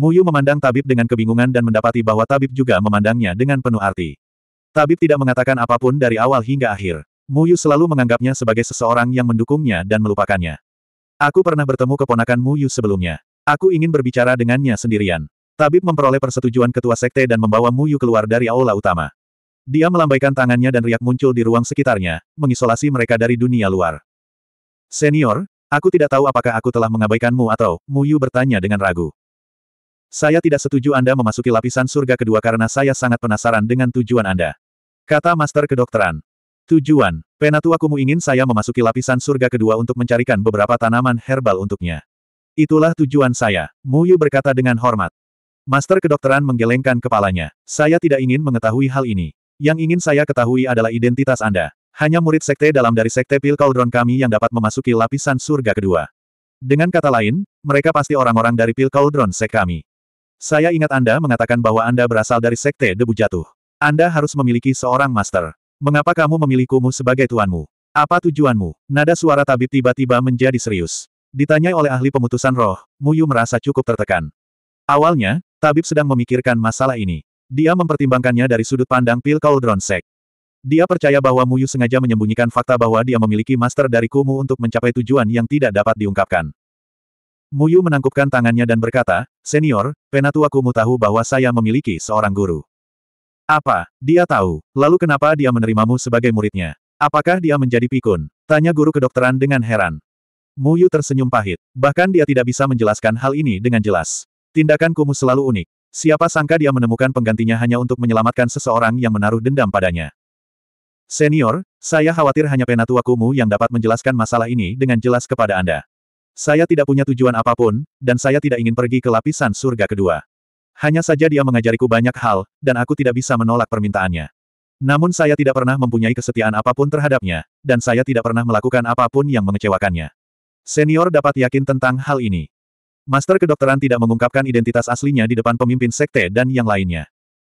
Muyu memandang tabib dengan kebingungan dan mendapati bahwa tabib juga memandangnya dengan penuh arti. Tabib tidak mengatakan apapun dari awal hingga akhir. Muyu selalu menganggapnya sebagai seseorang yang mendukungnya dan melupakannya. Aku pernah bertemu keponakan Muyu sebelumnya. Aku ingin berbicara dengannya sendirian. Tabib memperoleh persetujuan ketua sekte dan membawa Muyu keluar dari aula utama. Dia melambaikan tangannya dan riak muncul di ruang sekitarnya, mengisolasi mereka dari dunia luar. Senior, Aku tidak tahu apakah aku telah mengabaikanmu atau, Muyu bertanya dengan ragu. Saya tidak setuju Anda memasuki lapisan surga kedua karena saya sangat penasaran dengan tujuan Anda. Kata Master Kedokteran. Tujuan, Penatua Kumu ingin saya memasuki lapisan surga kedua untuk mencarikan beberapa tanaman herbal untuknya. Itulah tujuan saya, Mu Yu berkata dengan hormat. Master Kedokteran menggelengkan kepalanya. Saya tidak ingin mengetahui hal ini. Yang ingin saya ketahui adalah identitas Anda. Hanya murid sekte dalam dari sekte Pil Cauldron kami yang dapat memasuki lapisan surga kedua. Dengan kata lain, mereka pasti orang-orang dari Pil Cauldron Sek kami. Saya ingat Anda mengatakan bahwa Anda berasal dari Sekte Debu Jatuh. Anda harus memiliki seorang master. Mengapa kamu memilikumu sebagai tuanmu? Apa tujuanmu? Nada suara tabib tiba-tiba menjadi serius. Ditanya oleh ahli pemutusan roh, Muyu merasa cukup tertekan. Awalnya, tabib sedang memikirkan masalah ini. Dia mempertimbangkannya dari sudut pandang pil Cauldron Sek. Dia percaya bahwa Muyu sengaja menyembunyikan fakta bahwa dia memiliki master dari Kumu untuk mencapai tujuan yang tidak dapat diungkapkan. Muyu menangkupkan tangannya dan berkata, Senior, penatuakumu tahu bahwa saya memiliki seorang guru. Apa? Dia tahu. Lalu kenapa dia menerimamu sebagai muridnya? Apakah dia menjadi pikun? Tanya guru kedokteran dengan heran. Muyu tersenyum pahit. Bahkan dia tidak bisa menjelaskan hal ini dengan jelas. Tindakan Kumu selalu unik. Siapa sangka dia menemukan penggantinya hanya untuk menyelamatkan seseorang yang menaruh dendam padanya. Senior, saya khawatir hanya penatua Kumu yang dapat menjelaskan masalah ini dengan jelas kepada Anda. Saya tidak punya tujuan apapun, dan saya tidak ingin pergi ke lapisan surga kedua. Hanya saja dia mengajariku banyak hal, dan aku tidak bisa menolak permintaannya. Namun saya tidak pernah mempunyai kesetiaan apapun terhadapnya, dan saya tidak pernah melakukan apapun yang mengecewakannya. Senior dapat yakin tentang hal ini. Master kedokteran tidak mengungkapkan identitas aslinya di depan pemimpin sekte dan yang lainnya.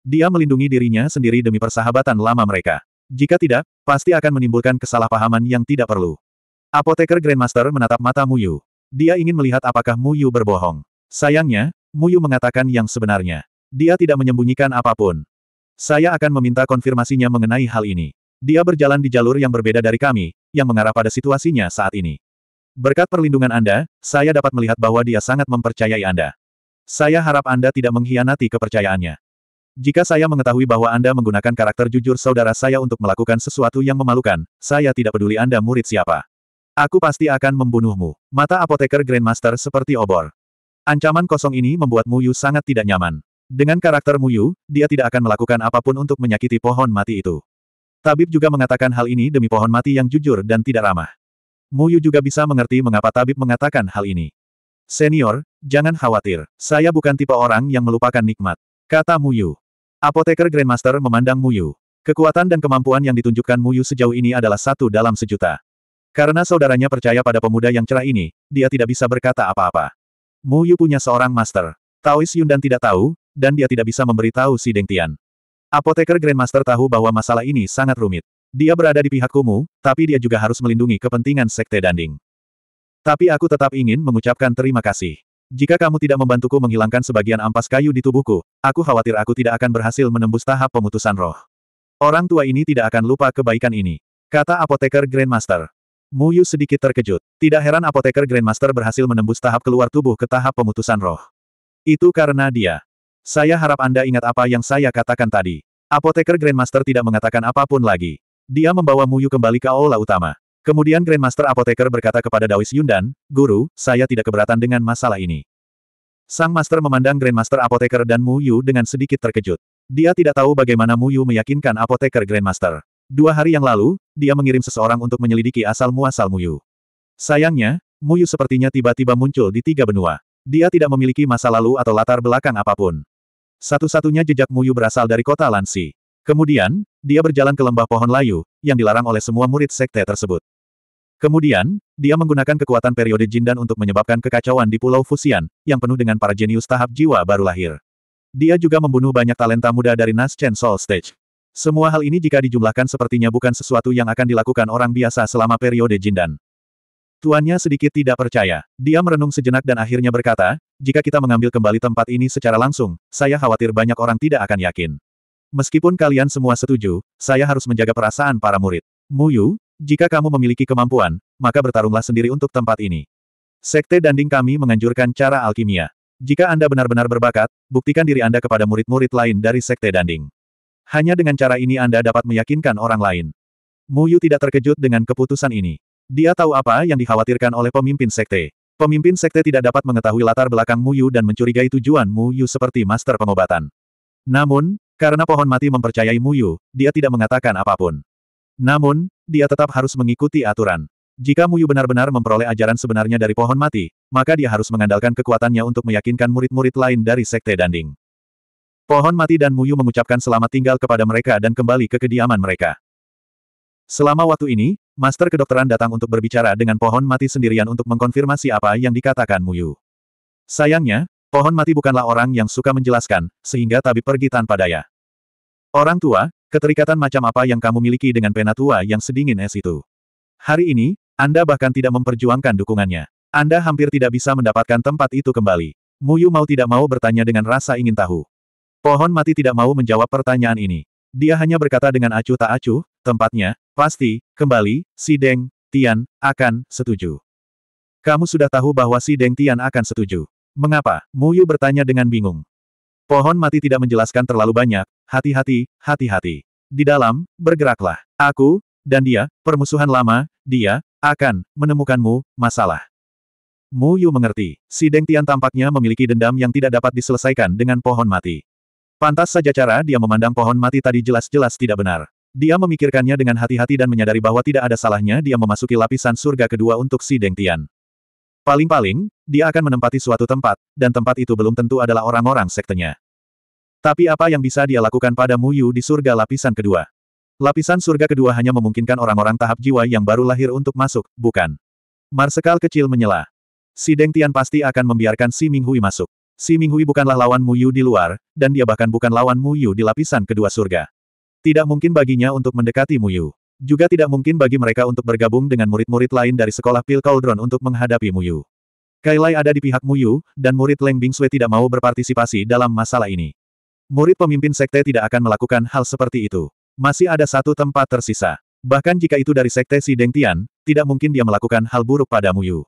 Dia melindungi dirinya sendiri demi persahabatan lama mereka. Jika tidak, pasti akan menimbulkan kesalahpahaman yang tidak perlu. Apoteker Grandmaster menatap mata Muyu. Dia ingin melihat apakah Mu Yu berbohong. Sayangnya, Mu Yu mengatakan yang sebenarnya. Dia tidak menyembunyikan apapun. Saya akan meminta konfirmasinya mengenai hal ini. Dia berjalan di jalur yang berbeda dari kami, yang mengarah pada situasinya saat ini. Berkat perlindungan Anda, saya dapat melihat bahwa dia sangat mempercayai Anda. Saya harap Anda tidak mengkhianati kepercayaannya. Jika saya mengetahui bahwa Anda menggunakan karakter jujur saudara saya untuk melakukan sesuatu yang memalukan, saya tidak peduli Anda murid siapa. Aku pasti akan membunuhmu. Mata apoteker Grandmaster seperti obor. Ancaman kosong ini membuat Muyu sangat tidak nyaman. Dengan karakter Muyu, dia tidak akan melakukan apapun untuk menyakiti pohon mati itu. Tabib juga mengatakan hal ini demi pohon mati yang jujur dan tidak ramah. Muyu juga bisa mengerti mengapa tabib mengatakan hal ini. Senior, jangan khawatir. Saya bukan tipe orang yang melupakan nikmat. Kata Muyu. Apoteker Grandmaster memandang Muyu. Kekuatan dan kemampuan yang ditunjukkan Muyu sejauh ini adalah satu dalam sejuta. Karena saudaranya percaya pada pemuda yang cerah ini, dia tidak bisa berkata apa-apa. Mu Yu punya seorang master. Taois dan tidak tahu, dan dia tidak bisa memberitahu si Deng Tian. Apoteker Grandmaster tahu bahwa masalah ini sangat rumit. Dia berada di pihak Kumu, tapi dia juga harus melindungi kepentingan Sekte Danding. Tapi aku tetap ingin mengucapkan terima kasih. Jika kamu tidak membantuku menghilangkan sebagian ampas kayu di tubuhku, aku khawatir aku tidak akan berhasil menembus tahap pemutusan roh. Orang tua ini tidak akan lupa kebaikan ini. Kata apoteker Grandmaster. Mu Yu sedikit terkejut. Tidak heran apoteker Grandmaster berhasil menembus tahap keluar tubuh ke tahap pemutusan roh. Itu karena dia. Saya harap Anda ingat apa yang saya katakan tadi. Apoteker Grandmaster tidak mengatakan apapun lagi. Dia membawa Mu Yu kembali ke aula utama. Kemudian Grandmaster Apoteker berkata kepada Yun Yundan, Guru, saya tidak keberatan dengan masalah ini. Sang Master memandang Grandmaster Apoteker dan Mu Yu dengan sedikit terkejut. Dia tidak tahu bagaimana Mu Yu meyakinkan Apoteker Grandmaster. Dua hari yang lalu, dia mengirim seseorang untuk menyelidiki asal-muasal Muyu. Sayangnya, Muyu sepertinya tiba-tiba muncul di tiga benua. Dia tidak memiliki masa lalu atau latar belakang apapun. Satu-satunya jejak Muyu berasal dari kota Lansi. Kemudian, dia berjalan ke lembah pohon layu, yang dilarang oleh semua murid sekte tersebut. Kemudian, dia menggunakan kekuatan periode Jindan untuk menyebabkan kekacauan di Pulau Fusian, yang penuh dengan para jenius tahap jiwa baru lahir. Dia juga membunuh banyak talenta muda dari Naschen Soul Stage. Semua hal ini jika dijumlahkan sepertinya bukan sesuatu yang akan dilakukan orang biasa selama periode Jindan. Tuannya sedikit tidak percaya. Dia merenung sejenak dan akhirnya berkata, jika kita mengambil kembali tempat ini secara langsung, saya khawatir banyak orang tidak akan yakin. Meskipun kalian semua setuju, saya harus menjaga perasaan para murid. Muyu, jika kamu memiliki kemampuan, maka bertarunglah sendiri untuk tempat ini. Sekte Danding kami menganjurkan cara alkimia. Jika Anda benar-benar berbakat, buktikan diri Anda kepada murid-murid lain dari Sekte Danding. Hanya dengan cara ini Anda dapat meyakinkan orang lain. Mu Yu tidak terkejut dengan keputusan ini. Dia tahu apa yang dikhawatirkan oleh pemimpin sekte. Pemimpin sekte tidak dapat mengetahui latar belakang Mu Yu dan mencurigai tujuan Mu Yu seperti master pengobatan. Namun, karena pohon mati mempercayai Mu Yu, dia tidak mengatakan apapun. Namun, dia tetap harus mengikuti aturan. Jika Mu Yu benar-benar memperoleh ajaran sebenarnya dari pohon mati, maka dia harus mengandalkan kekuatannya untuk meyakinkan murid-murid lain dari Sekte Danding. Pohon mati dan Muyu mengucapkan selamat tinggal kepada mereka dan kembali ke kediaman mereka. Selama waktu ini, Master Kedokteran datang untuk berbicara dengan pohon mati sendirian untuk mengkonfirmasi apa yang dikatakan Muyu. Sayangnya, pohon mati bukanlah orang yang suka menjelaskan, sehingga tabib pergi tanpa daya. Orang tua, keterikatan macam apa yang kamu miliki dengan penatua yang sedingin es itu? Hari ini, Anda bahkan tidak memperjuangkan dukungannya. Anda hampir tidak bisa mendapatkan tempat itu kembali. Muyu mau tidak mau bertanya dengan rasa ingin tahu. Pohon mati tidak mau menjawab pertanyaan ini. Dia hanya berkata dengan acuh tak acuh, tempatnya, pasti, kembali, si Deng, Tian, akan, setuju. Kamu sudah tahu bahwa si Deng Tian akan setuju. Mengapa? Mu Yu bertanya dengan bingung. Pohon mati tidak menjelaskan terlalu banyak, hati-hati, hati-hati. Di dalam, bergeraklah. Aku, dan dia, permusuhan lama, dia, akan, menemukanmu, masalah. Mu Yu mengerti, si Deng Tian tampaknya memiliki dendam yang tidak dapat diselesaikan dengan pohon mati. Pantas saja cara dia memandang pohon mati tadi jelas-jelas tidak benar. Dia memikirkannya dengan hati-hati dan menyadari bahwa tidak ada salahnya dia memasuki lapisan surga kedua untuk si Deng Tian. Paling-paling, dia akan menempati suatu tempat, dan tempat itu belum tentu adalah orang-orang sektenya. Tapi apa yang bisa dia lakukan pada Mu Yu di surga lapisan kedua? Lapisan surga kedua hanya memungkinkan orang-orang tahap jiwa yang baru lahir untuk masuk, bukan? Marsekal kecil menyela. Si Deng Tian pasti akan membiarkan si Ming Hui masuk. Si Minghui bukanlah lawan Mu Yu di luar, dan dia bahkan bukan lawan Mu Yu di lapisan kedua surga. Tidak mungkin baginya untuk mendekati Mu Yu, Juga tidak mungkin bagi mereka untuk bergabung dengan murid-murid lain dari sekolah Pil Cauldron untuk menghadapi Mu Yu. Kailai ada di pihak Mu Yu, dan murid Leng Bingsue tidak mau berpartisipasi dalam masalah ini. Murid pemimpin sekte tidak akan melakukan hal seperti itu. Masih ada satu tempat tersisa. Bahkan jika itu dari sekte Si Deng Tian, tidak mungkin dia melakukan hal buruk pada Mu Yu.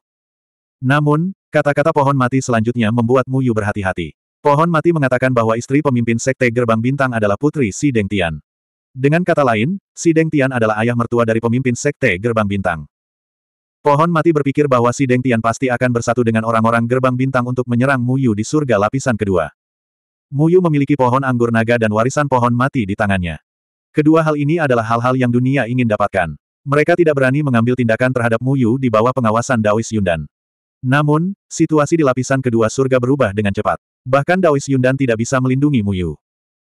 Namun, Kata-kata pohon mati selanjutnya membuat Mu Yu berhati-hati. Pohon mati mengatakan bahwa istri pemimpin Sekte Gerbang Bintang adalah putri Si Deng Tian. Dengan kata lain, Si Deng Tian adalah ayah mertua dari pemimpin Sekte Gerbang Bintang. Pohon mati berpikir bahwa Si Deng Tian pasti akan bersatu dengan orang-orang Gerbang Bintang untuk menyerang Mu Yu di surga lapisan kedua. Mu Yu memiliki pohon anggur naga dan warisan pohon mati di tangannya. Kedua hal ini adalah hal-hal yang dunia ingin dapatkan. Mereka tidak berani mengambil tindakan terhadap Mu Yu di bawah pengawasan Daois Yundan. Namun, situasi di lapisan kedua surga berubah dengan cepat. Bahkan Daois Yundan tidak bisa melindungi Mu Yu.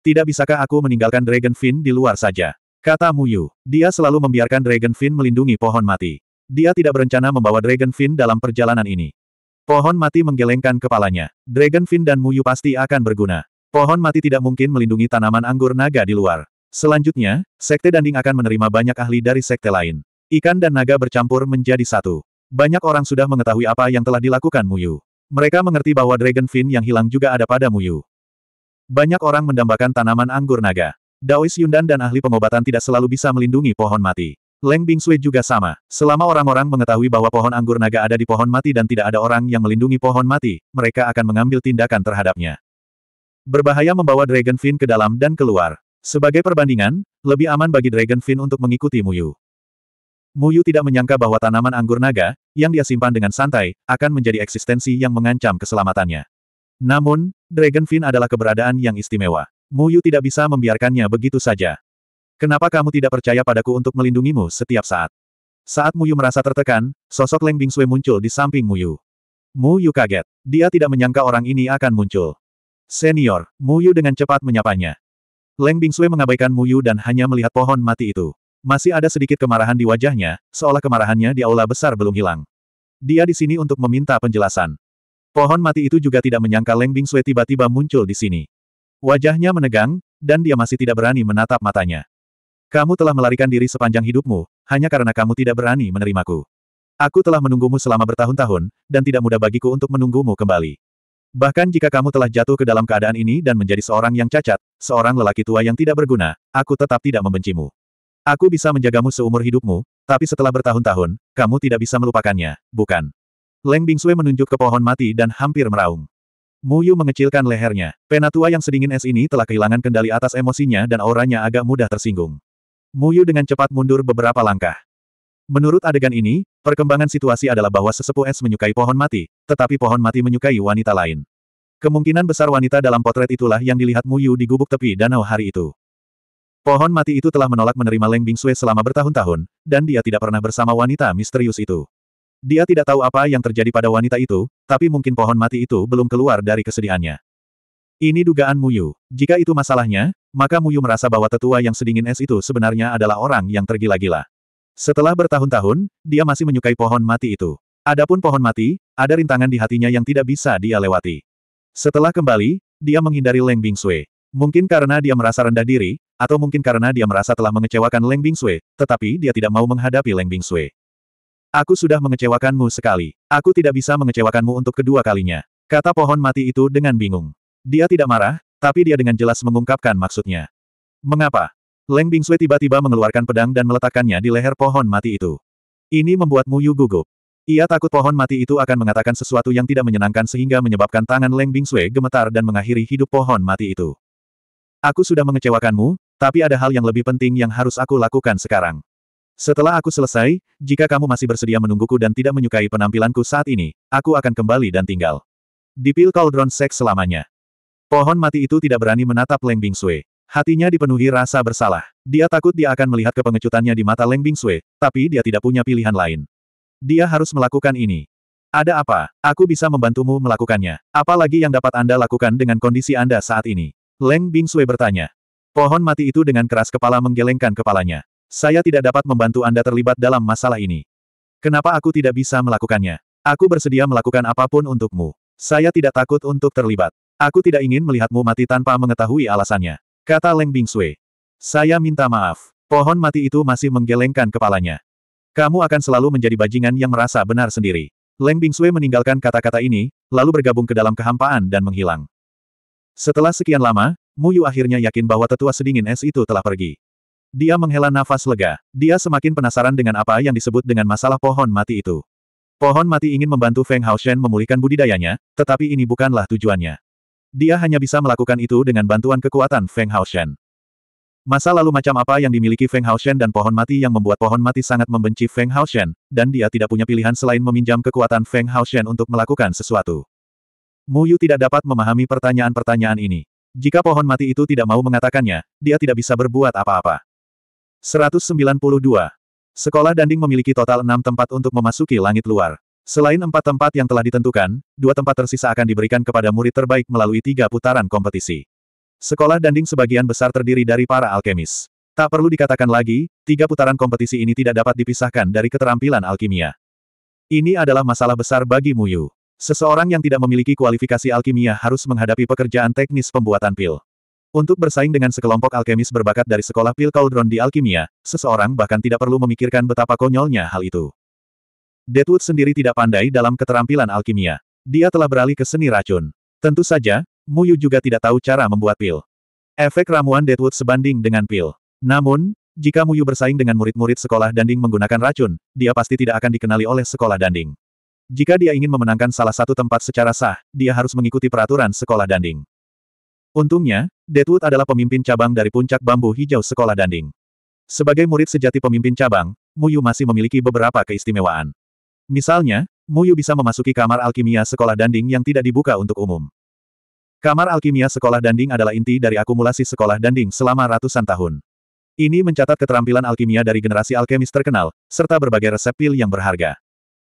Tidak bisakah aku meninggalkan Dragon Fin di luar saja? Kata Mu Yu. Dia selalu membiarkan Dragon Fin melindungi pohon mati. Dia tidak berencana membawa Dragon Fin dalam perjalanan ini. Pohon mati menggelengkan kepalanya. Dragon Fin dan Yu pasti akan berguna. Pohon mati tidak mungkin melindungi tanaman anggur naga di luar. Selanjutnya, Sekte Danding akan menerima banyak ahli dari sekte lain. Ikan dan naga bercampur menjadi satu. Banyak orang sudah mengetahui apa yang telah dilakukan Muyu. Mereka mengerti bahwa Dragon Fin yang hilang juga ada pada Muyu. Banyak orang mendambakan tanaman anggur naga. Daois Yundan dan ahli pengobatan tidak selalu bisa melindungi pohon mati. Leng Bingsui juga sama. Selama orang-orang mengetahui bahwa pohon anggur naga ada di pohon mati dan tidak ada orang yang melindungi pohon mati, mereka akan mengambil tindakan terhadapnya. Berbahaya membawa Dragon Fin ke dalam dan keluar. Sebagai perbandingan, lebih aman bagi Dragon Fin untuk mengikuti Muyu. Muyu tidak menyangka bahwa tanaman anggur naga, yang dia simpan dengan santai, akan menjadi eksistensi yang mengancam keselamatannya. Namun, Dragon Fin adalah keberadaan yang istimewa. Muyu tidak bisa membiarkannya begitu saja. Kenapa kamu tidak percaya padaku untuk melindungimu setiap saat? Saat Muyu merasa tertekan, sosok Leng Sui muncul di samping Muyu. Muyu kaget. Dia tidak menyangka orang ini akan muncul. Senior, Muyu dengan cepat menyapanya. Leng Sui mengabaikan Muyu dan hanya melihat pohon mati itu. Masih ada sedikit kemarahan di wajahnya, seolah kemarahannya di aula besar belum hilang. Dia di sini untuk meminta penjelasan. Pohon mati itu juga tidak menyangka Leng Bing tiba-tiba muncul di sini. Wajahnya menegang, dan dia masih tidak berani menatap matanya. Kamu telah melarikan diri sepanjang hidupmu, hanya karena kamu tidak berani menerimaku. Aku telah menunggumu selama bertahun-tahun, dan tidak mudah bagiku untuk menunggumu kembali. Bahkan jika kamu telah jatuh ke dalam keadaan ini dan menjadi seorang yang cacat, seorang lelaki tua yang tidak berguna, aku tetap tidak membencimu. Aku bisa menjagamu seumur hidupmu, tapi setelah bertahun-tahun, kamu tidak bisa melupakannya, bukan? Leng Bingsue menunjuk ke pohon mati dan hampir meraung. Muyu mengecilkan lehernya. Penatua yang sedingin es ini telah kehilangan kendali atas emosinya dan auranya agak mudah tersinggung. Muyu dengan cepat mundur beberapa langkah. Menurut adegan ini, perkembangan situasi adalah bahwa sesepuh es menyukai pohon mati, tetapi pohon mati menyukai wanita lain. Kemungkinan besar wanita dalam potret itulah yang dilihat Muyu di gubuk tepi danau hari itu. Pohon mati itu telah menolak menerima Leng Sui selama bertahun-tahun, dan dia tidak pernah bersama wanita misterius itu. Dia tidak tahu apa yang terjadi pada wanita itu, tapi mungkin pohon mati itu belum keluar dari kesedihannya. Ini dugaan Muyu. Jika itu masalahnya, maka Muyu merasa bahwa tetua yang sedingin es itu sebenarnya adalah orang yang tergila-gila. Setelah bertahun-tahun, dia masih menyukai pohon mati itu. Adapun pohon mati, ada rintangan di hatinya yang tidak bisa dia lewati. Setelah kembali, dia menghindari Leng Sui. Mungkin karena dia merasa rendah diri, atau mungkin karena dia merasa telah mengecewakan Leng Bingsue, tetapi dia tidak mau menghadapi Leng Bingsue. Aku sudah mengecewakanmu sekali. Aku tidak bisa mengecewakanmu untuk kedua kalinya. Kata pohon mati itu dengan bingung. Dia tidak marah, tapi dia dengan jelas mengungkapkan maksudnya. Mengapa? Leng Bingsue tiba-tiba mengeluarkan pedang dan meletakkannya di leher pohon mati itu. Ini membuat Yu gugup. Ia takut pohon mati itu akan mengatakan sesuatu yang tidak menyenangkan sehingga menyebabkan tangan Leng Bingsue gemetar dan mengakhiri hidup pohon mati itu. Aku sudah mengecewakanmu, tapi ada hal yang lebih penting yang harus aku lakukan sekarang. Setelah aku selesai, jika kamu masih bersedia menungguku dan tidak menyukai penampilanku saat ini, aku akan kembali dan tinggal. Di pil Cauldron seks selamanya. Pohon mati itu tidak berani menatap Leng Bing Sui. Hatinya dipenuhi rasa bersalah. Dia takut dia akan melihat kepengecutannya di mata Leng Bing Sui, tapi dia tidak punya pilihan lain. Dia harus melakukan ini. Ada apa? Aku bisa membantumu melakukannya. Apalagi yang dapat Anda lakukan dengan kondisi Anda saat ini? Leng Bing Sui bertanya. Pohon mati itu dengan keras kepala menggelengkan kepalanya. Saya tidak dapat membantu Anda terlibat dalam masalah ini. Kenapa aku tidak bisa melakukannya? Aku bersedia melakukan apapun untukmu. Saya tidak takut untuk terlibat. Aku tidak ingin melihatmu mati tanpa mengetahui alasannya. Kata Leng Bingsui. Saya minta maaf. Pohon mati itu masih menggelengkan kepalanya. Kamu akan selalu menjadi bajingan yang merasa benar sendiri. Leng Bingsui meninggalkan kata-kata ini, lalu bergabung ke dalam kehampaan dan menghilang. Setelah sekian lama, Muyu akhirnya yakin bahwa tetua sedingin es itu telah pergi. Dia menghela nafas lega. Dia semakin penasaran dengan apa yang disebut dengan masalah pohon mati itu. Pohon mati ingin membantu Feng Hao Shen memulihkan budidayanya, tetapi ini bukanlah tujuannya. Dia hanya bisa melakukan itu dengan bantuan kekuatan Feng Hao Shen. Masa lalu macam apa yang dimiliki Feng Hao Shen dan pohon mati yang membuat pohon mati sangat membenci Feng Hao Shen, dan dia tidak punya pilihan selain meminjam kekuatan Feng Hao Shen untuk melakukan sesuatu. Mu Yu tidak dapat memahami pertanyaan-pertanyaan ini. Jika pohon mati itu tidak mau mengatakannya, dia tidak bisa berbuat apa-apa. 192. Sekolah Danding memiliki total enam tempat untuk memasuki langit luar. Selain empat tempat yang telah ditentukan, dua tempat tersisa akan diberikan kepada murid terbaik melalui tiga putaran kompetisi. Sekolah Danding sebagian besar terdiri dari para alkemis. Tak perlu dikatakan lagi, tiga putaran kompetisi ini tidak dapat dipisahkan dari keterampilan alkimia. Ini adalah masalah besar bagi Muyu. Seseorang yang tidak memiliki kualifikasi alkimia harus menghadapi pekerjaan teknis pembuatan pil. Untuk bersaing dengan sekelompok alkemis berbakat dari sekolah pil Cauldron di alkimia, seseorang bahkan tidak perlu memikirkan betapa konyolnya hal itu. Deadwood sendiri tidak pandai dalam keterampilan alkimia. Dia telah beralih ke seni racun. Tentu saja, Muyu juga tidak tahu cara membuat pil. Efek ramuan Deadwood sebanding dengan pil. Namun, jika Muyu bersaing dengan murid-murid sekolah danding menggunakan racun, dia pasti tidak akan dikenali oleh sekolah danding. Jika dia ingin memenangkan salah satu tempat secara sah, dia harus mengikuti peraturan sekolah danding. Untungnya, Deadwood adalah pemimpin cabang dari puncak bambu hijau sekolah danding. Sebagai murid sejati pemimpin cabang, Muyu masih memiliki beberapa keistimewaan. Misalnya, Muyu bisa memasuki kamar alkimia sekolah danding yang tidak dibuka untuk umum. Kamar alkimia sekolah danding adalah inti dari akumulasi sekolah danding selama ratusan tahun. Ini mencatat keterampilan alkimia dari generasi alkemis terkenal, serta berbagai resep pil yang berharga.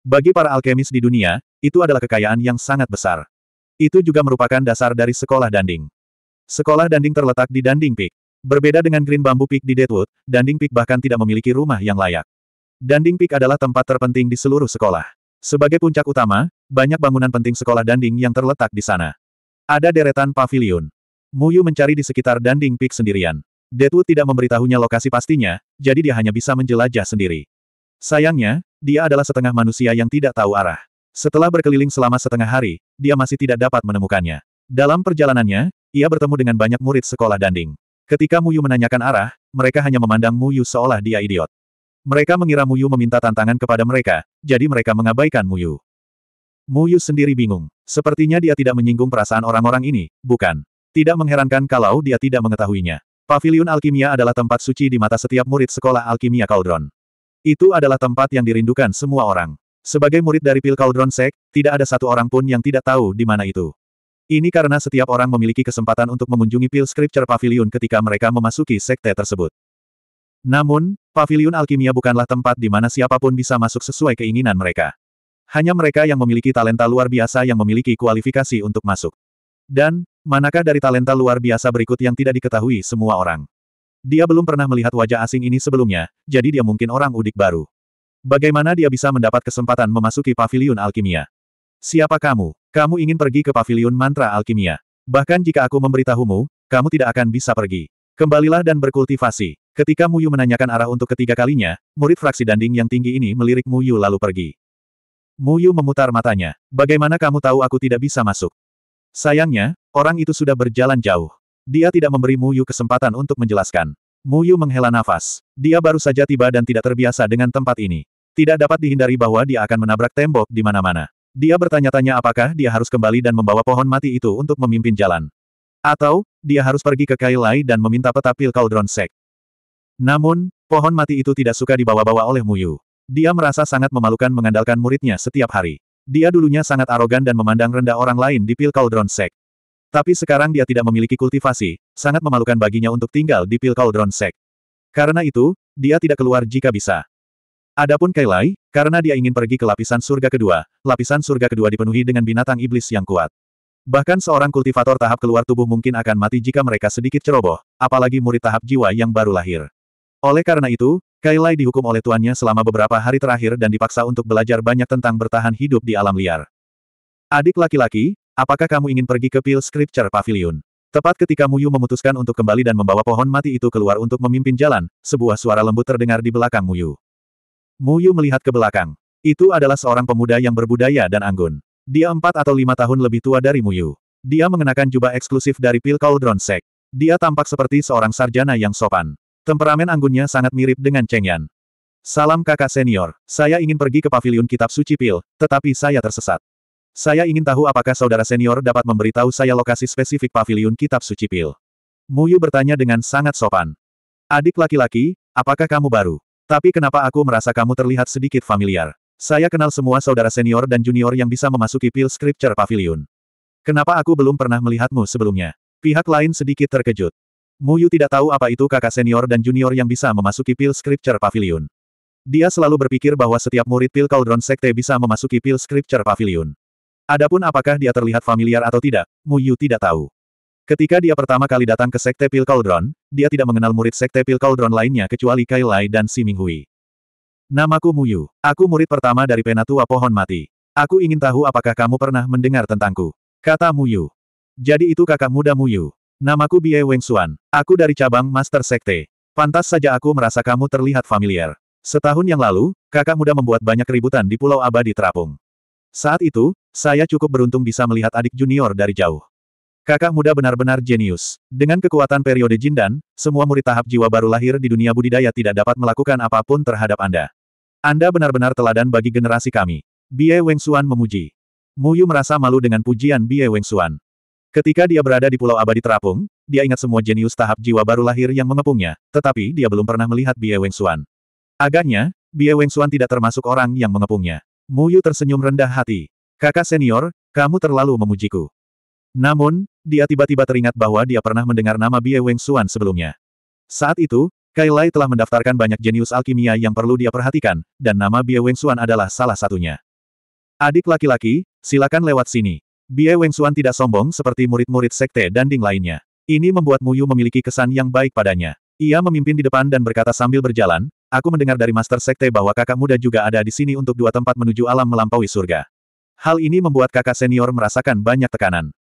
Bagi para alkemis di dunia, itu adalah kekayaan yang sangat besar. Itu juga merupakan dasar dari sekolah Danding. Sekolah Danding terletak di Danding Peak. Berbeda dengan Green Bamboo Peak di Deadwood, Danding Peak bahkan tidak memiliki rumah yang layak. Danding Peak adalah tempat terpenting di seluruh sekolah. Sebagai puncak utama, banyak bangunan penting sekolah Danding yang terletak di sana. Ada deretan pavilion. Muyu mencari di sekitar Danding Peak sendirian. Deadwood tidak memberitahunya lokasi pastinya, jadi dia hanya bisa menjelajah sendiri. Sayangnya, dia adalah setengah manusia yang tidak tahu arah. Setelah berkeliling selama setengah hari, dia masih tidak dapat menemukannya. Dalam perjalanannya, ia bertemu dengan banyak murid sekolah danding. Ketika Muyu menanyakan arah, mereka hanya memandang Muyu seolah dia idiot. Mereka mengira Muyu meminta tantangan kepada mereka, jadi mereka mengabaikan Muyu. Muyu sendiri bingung. Sepertinya dia tidak menyinggung perasaan orang-orang ini, bukan? Tidak mengherankan kalau dia tidak mengetahuinya. Paviliun Alkimia adalah tempat suci di mata setiap murid sekolah Alkimia Cauldron. Itu adalah tempat yang dirindukan semua orang. Sebagai murid dari Pil Cauldron Sek, tidak ada satu orang pun yang tidak tahu di mana itu. Ini karena setiap orang memiliki kesempatan untuk mengunjungi Pil Scripture Pavilion ketika mereka memasuki sekte tersebut. Namun, Pavilion Alkimia bukanlah tempat di mana siapapun bisa masuk sesuai keinginan mereka. Hanya mereka yang memiliki talenta luar biasa yang memiliki kualifikasi untuk masuk. Dan, manakah dari talenta luar biasa berikut yang tidak diketahui semua orang? Dia belum pernah melihat wajah asing ini sebelumnya, jadi dia mungkin orang udik baru. Bagaimana dia bisa mendapat kesempatan memasuki pavilion alkimia? Siapa kamu? Kamu ingin pergi ke pavilion mantra alkimia. Bahkan jika aku memberitahumu, kamu tidak akan bisa pergi. Kembalilah dan berkultivasi. Ketika Muyu menanyakan arah untuk ketiga kalinya, murid fraksi danding yang tinggi ini melirik Muyu lalu pergi. Muyu memutar matanya. Bagaimana kamu tahu aku tidak bisa masuk? Sayangnya, orang itu sudah berjalan jauh. Dia tidak memberi Mu Yu kesempatan untuk menjelaskan. Mu Yu menghela nafas. Dia baru saja tiba dan tidak terbiasa dengan tempat ini. Tidak dapat dihindari bahwa dia akan menabrak tembok di mana-mana. Dia bertanya-tanya apakah dia harus kembali dan membawa pohon mati itu untuk memimpin jalan. Atau, dia harus pergi ke Kailai dan meminta peta pil Cauldron Sek. Namun, pohon mati itu tidak suka dibawa-bawa oleh Mu Yu. Dia merasa sangat memalukan mengandalkan muridnya setiap hari. Dia dulunya sangat arogan dan memandang rendah orang lain di pil Cauldron Sek. Tapi sekarang dia tidak memiliki kultivasi, sangat memalukan baginya untuk tinggal di pil Cauldron Sek. Karena itu, dia tidak keluar jika bisa. Adapun Kailai, karena dia ingin pergi ke lapisan surga kedua, lapisan surga kedua dipenuhi dengan binatang iblis yang kuat. Bahkan seorang kultivator tahap keluar tubuh mungkin akan mati jika mereka sedikit ceroboh, apalagi murid tahap jiwa yang baru lahir. Oleh karena itu, Kailai dihukum oleh tuannya selama beberapa hari terakhir dan dipaksa untuk belajar banyak tentang bertahan hidup di alam liar. Adik laki-laki, Apakah kamu ingin pergi ke Pil Scripture Pavilion? Tepat ketika Muyu memutuskan untuk kembali dan membawa pohon mati itu keluar untuk memimpin jalan, sebuah suara lembut terdengar di belakang Muyu. Muyu melihat ke belakang. Itu adalah seorang pemuda yang berbudaya dan anggun. Dia empat atau lima tahun lebih tua dari Muyu. Dia mengenakan jubah eksklusif dari Pil Cauldron Sek. Dia tampak seperti seorang sarjana yang sopan. Temperamen anggunnya sangat mirip dengan Cheng Yan. Salam kakak senior, saya ingin pergi ke pavilion kitab suci Pil, tetapi saya tersesat. Saya ingin tahu apakah saudara senior dapat memberitahu saya lokasi spesifik pavilion kitab suci pil. Muyu bertanya dengan sangat sopan. Adik laki-laki, apakah kamu baru? Tapi kenapa aku merasa kamu terlihat sedikit familiar? Saya kenal semua saudara senior dan junior yang bisa memasuki pil scripture pavilion. Kenapa aku belum pernah melihatmu sebelumnya? Pihak lain sedikit terkejut. Muyu tidak tahu apa itu kakak senior dan junior yang bisa memasuki pil scripture pavilion. Dia selalu berpikir bahwa setiap murid pil Cauldron Sekte bisa memasuki pil scripture pavilion. Adapun apakah dia terlihat familiar atau tidak, Mu Yu tidak tahu. Ketika dia pertama kali datang ke Sekte Pil Cauldron, dia tidak mengenal murid Sekte Pil Cauldron lainnya kecuali Kai Lai dan Si Minghui. Namaku Mu Yu, Aku murid pertama dari Penatua Pohon Mati. Aku ingin tahu apakah kamu pernah mendengar tentangku. Kata Mu Yu. Jadi itu kakak muda Mu Yu. Namaku Bie Wengsuan. Aku dari cabang Master Sekte. Pantas saja aku merasa kamu terlihat familiar. Setahun yang lalu, kakak muda membuat banyak keributan di Pulau Abadi Terapung. Saat itu, saya cukup beruntung bisa melihat adik junior dari jauh. Kakak muda benar-benar jenius. Dengan kekuatan periode Jindan, semua murid tahap jiwa baru lahir di dunia budidaya tidak dapat melakukan apapun terhadap Anda. Anda benar-benar teladan bagi generasi kami. Bie Xuan memuji. Muyu merasa malu dengan pujian Bie Xuan. Ketika dia berada di Pulau Abadi Terapung, dia ingat semua jenius tahap jiwa baru lahir yang mengepungnya, tetapi dia belum pernah melihat Bie Xuan. Agaknya, Bie Xuan tidak termasuk orang yang mengepungnya. Muyu tersenyum rendah hati. Kakak senior, kamu terlalu memujiku. Namun, dia tiba-tiba teringat bahwa dia pernah mendengar nama Bie Weng Xuan sebelumnya. Saat itu, Kai Lai telah mendaftarkan banyak jenius alkimia yang perlu dia perhatikan, dan nama Bie Weng Xuan adalah salah satunya. Adik laki-laki, silakan lewat sini. Bie Weng Xuan tidak sombong seperti murid-murid sekte danding lainnya. Ini membuat Muyu memiliki kesan yang baik padanya. Ia memimpin di depan dan berkata sambil berjalan, Aku mendengar dari Master Sekte bahwa kakak muda juga ada di sini untuk dua tempat menuju alam melampaui surga. Hal ini membuat kakak senior merasakan banyak tekanan.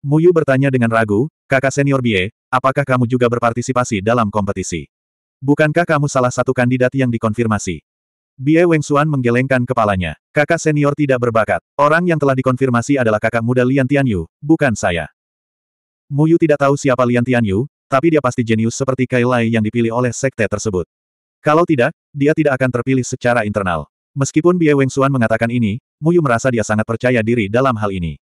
Muyu bertanya dengan ragu, kakak senior Bie, apakah kamu juga berpartisipasi dalam kompetisi? Bukankah kamu salah satu kandidat yang dikonfirmasi? Bie Xuan menggelengkan kepalanya. Kakak senior tidak berbakat. Orang yang telah dikonfirmasi adalah kakak muda Lian Tianyu, bukan saya. Muyu tidak tahu siapa Lian Tianyu, tapi dia pasti jenius seperti Kailai yang dipilih oleh sekte tersebut. Kalau tidak, dia tidak akan terpilih secara internal. Meskipun Bie Xuan mengatakan ini, Muyu merasa dia sangat percaya diri dalam hal ini.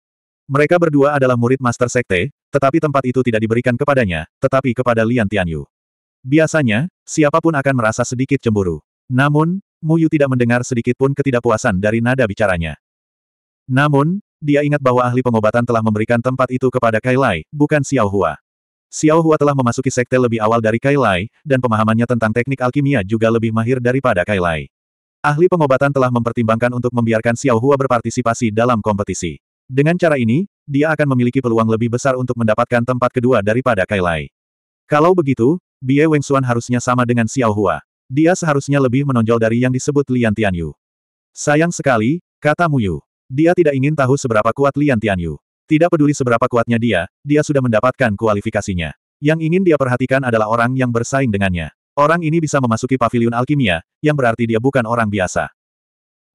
Mereka berdua adalah murid Master Sekte, tetapi tempat itu tidak diberikan kepadanya, tetapi kepada Lian Tianyu. Biasanya, siapapun akan merasa sedikit cemburu. Namun, Muyu tidak mendengar sedikit pun ketidakpuasan dari nada bicaranya. Namun, dia ingat bahwa ahli pengobatan telah memberikan tempat itu kepada Kailai, bukan Xiao Hua. Xiao Hua telah memasuki sekte lebih awal dari Kai Lai, dan pemahamannya tentang teknik alkimia juga lebih mahir daripada Kai Lai. Ahli pengobatan telah mempertimbangkan untuk membiarkan Xiao Hua berpartisipasi dalam kompetisi. Dengan cara ini, dia akan memiliki peluang lebih besar untuk mendapatkan tempat kedua daripada Kai Lai. Kalau begitu, Bie Xuan harusnya sama dengan Xiao Hua. Dia seharusnya lebih menonjol dari yang disebut Lian Tianyu. Sayang sekali, kata Mu Yu, Dia tidak ingin tahu seberapa kuat Lian Tianyu. Tidak peduli seberapa kuatnya dia, dia sudah mendapatkan kualifikasinya. Yang ingin dia perhatikan adalah orang yang bersaing dengannya. Orang ini bisa memasuki pavilion alkimia, yang berarti dia bukan orang biasa.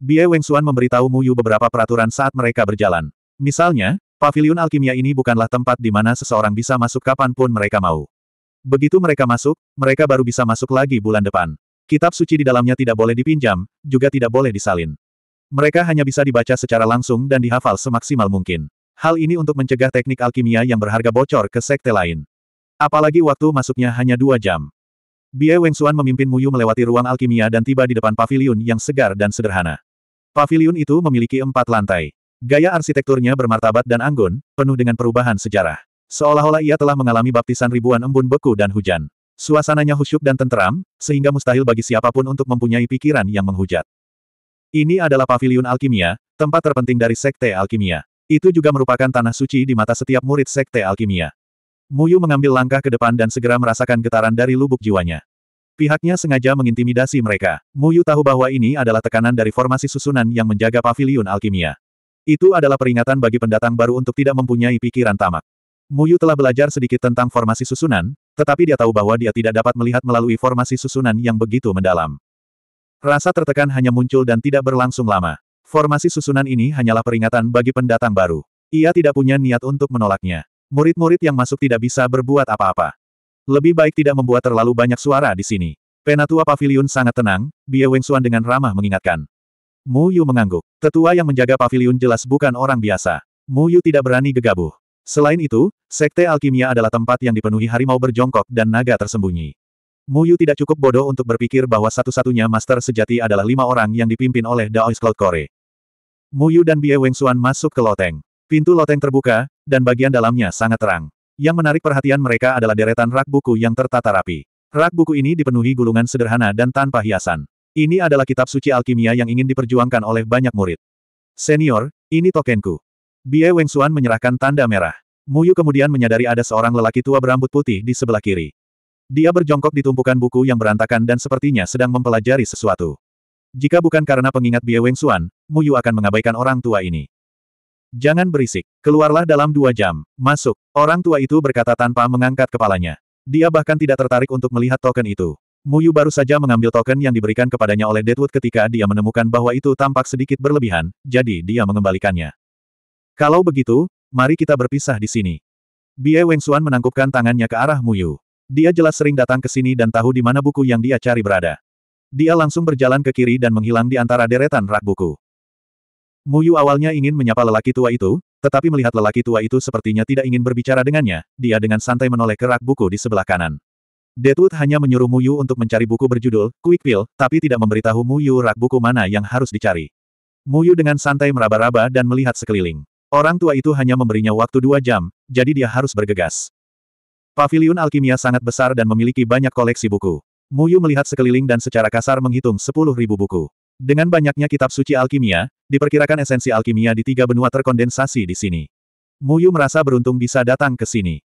Bie Wengsuan memberitahu Yu beberapa peraturan saat mereka berjalan. Misalnya, pavilion alkimia ini bukanlah tempat di mana seseorang bisa masuk kapanpun mereka mau. Begitu mereka masuk, mereka baru bisa masuk lagi bulan depan. Kitab suci di dalamnya tidak boleh dipinjam, juga tidak boleh disalin. Mereka hanya bisa dibaca secara langsung dan dihafal semaksimal mungkin. Hal ini untuk mencegah teknik alkimia yang berharga bocor ke sekte lain. Apalagi waktu masuknya hanya dua jam. Bie Wengsuan memimpin Muyu melewati ruang alkimia dan tiba di depan pavilion yang segar dan sederhana. Pavilion itu memiliki empat lantai. Gaya arsitekturnya bermartabat dan anggun, penuh dengan perubahan sejarah. Seolah-olah ia telah mengalami baptisan ribuan embun beku dan hujan. Suasananya khusyuk dan tenteram, sehingga mustahil bagi siapapun untuk mempunyai pikiran yang menghujat. Ini adalah pavilion alkimia, tempat terpenting dari sekte alkimia. Itu juga merupakan tanah suci di mata setiap murid sekte alkimia. Muyu mengambil langkah ke depan dan segera merasakan getaran dari lubuk jiwanya. Pihaknya sengaja mengintimidasi mereka. Muyu tahu bahwa ini adalah tekanan dari formasi susunan yang menjaga pavilion alkimia. Itu adalah peringatan bagi pendatang baru untuk tidak mempunyai pikiran tamak. Muyu telah belajar sedikit tentang formasi susunan, tetapi dia tahu bahwa dia tidak dapat melihat melalui formasi susunan yang begitu mendalam. Rasa tertekan hanya muncul dan tidak berlangsung lama. Formasi susunan ini hanyalah peringatan bagi pendatang baru. Ia tidak punya niat untuk menolaknya. Murid-murid yang masuk tidak bisa berbuat apa-apa. Lebih baik tidak membuat terlalu banyak suara di sini. Penatua pavilion sangat tenang, Bie Wengsuan dengan ramah mengingatkan. Mu Yu mengangguk. Tetua yang menjaga pavilion jelas bukan orang biasa. Mu Yu tidak berani gegabah. Selain itu, Sekte Alkimia adalah tempat yang dipenuhi harimau berjongkok dan naga tersembunyi. Mu Yu tidak cukup bodoh untuk berpikir bahwa satu-satunya master sejati adalah lima orang yang dipimpin oleh Daoist Cloud Core. Muyu dan Bie Wengsuan masuk ke loteng. Pintu loteng terbuka, dan bagian dalamnya sangat terang. Yang menarik perhatian mereka adalah deretan rak buku yang tertata rapi. Rak buku ini dipenuhi gulungan sederhana dan tanpa hiasan. Ini adalah kitab suci alkimia yang ingin diperjuangkan oleh banyak murid. Senior, ini tokenku. Bie Wengsuan menyerahkan tanda merah. Muyu kemudian menyadari ada seorang lelaki tua berambut putih di sebelah kiri. Dia berjongkok di tumpukan buku yang berantakan dan sepertinya sedang mempelajari sesuatu. Jika bukan karena pengingat Bie Wengsuan, Muyu akan mengabaikan orang tua ini. Jangan berisik. Keluarlah dalam dua jam. Masuk. Orang tua itu berkata tanpa mengangkat kepalanya. Dia bahkan tidak tertarik untuk melihat token itu. Muyu baru saja mengambil token yang diberikan kepadanya oleh Deadwood ketika dia menemukan bahwa itu tampak sedikit berlebihan, jadi dia mengembalikannya. Kalau begitu, mari kita berpisah di sini. Bie Wengsuan menangkupkan tangannya ke arah Muyu. Dia jelas sering datang ke sini dan tahu di mana buku yang dia cari berada. Dia langsung berjalan ke kiri dan menghilang di antara deretan rak buku. Mu Yu awalnya ingin menyapa lelaki tua itu, tetapi melihat lelaki tua itu sepertinya tidak ingin berbicara dengannya, dia dengan santai menoleh ke rak buku di sebelah kanan. Deadwood hanya menyuruh Mu Yu untuk mencari buku berjudul Quick Pill, tapi tidak memberitahu Mu Yu rak buku mana yang harus dicari. Mu Yu dengan santai meraba-raba dan melihat sekeliling. Orang tua itu hanya memberinya waktu dua jam, jadi dia harus bergegas. Paviliun alkimia sangat besar dan memiliki banyak koleksi buku. Mu Yu melihat sekeliling dan secara kasar menghitung sepuluh ribu buku. Dengan banyaknya kitab suci alkimia, diperkirakan esensi alkimia di tiga benua terkondensasi di sini. Muyu merasa beruntung bisa datang ke sini.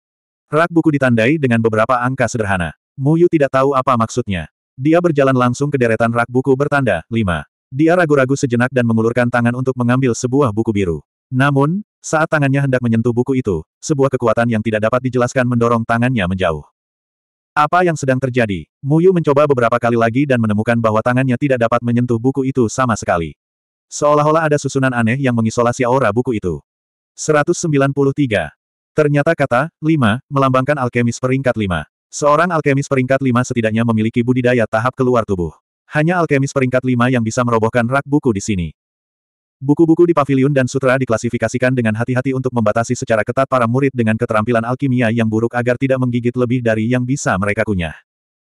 Rak buku ditandai dengan beberapa angka sederhana. Muyu tidak tahu apa maksudnya. Dia berjalan langsung ke deretan rak buku bertanda, 5. Dia ragu-ragu sejenak dan mengulurkan tangan untuk mengambil sebuah buku biru. Namun, saat tangannya hendak menyentuh buku itu, sebuah kekuatan yang tidak dapat dijelaskan mendorong tangannya menjauh. Apa yang sedang terjadi? Muyu mencoba beberapa kali lagi dan menemukan bahwa tangannya tidak dapat menyentuh buku itu sama sekali. Seolah-olah ada susunan aneh yang mengisolasi aura buku itu. 193. Ternyata kata, 5, melambangkan alkemis peringkat 5. Seorang alkemis peringkat 5 setidaknya memiliki budidaya tahap keluar tubuh. Hanya alkemis peringkat 5 yang bisa merobohkan rak buku di sini. Buku-buku di pavilion dan sutra diklasifikasikan dengan hati-hati untuk membatasi secara ketat para murid dengan keterampilan alkimia yang buruk agar tidak menggigit lebih dari yang bisa mereka kunyah.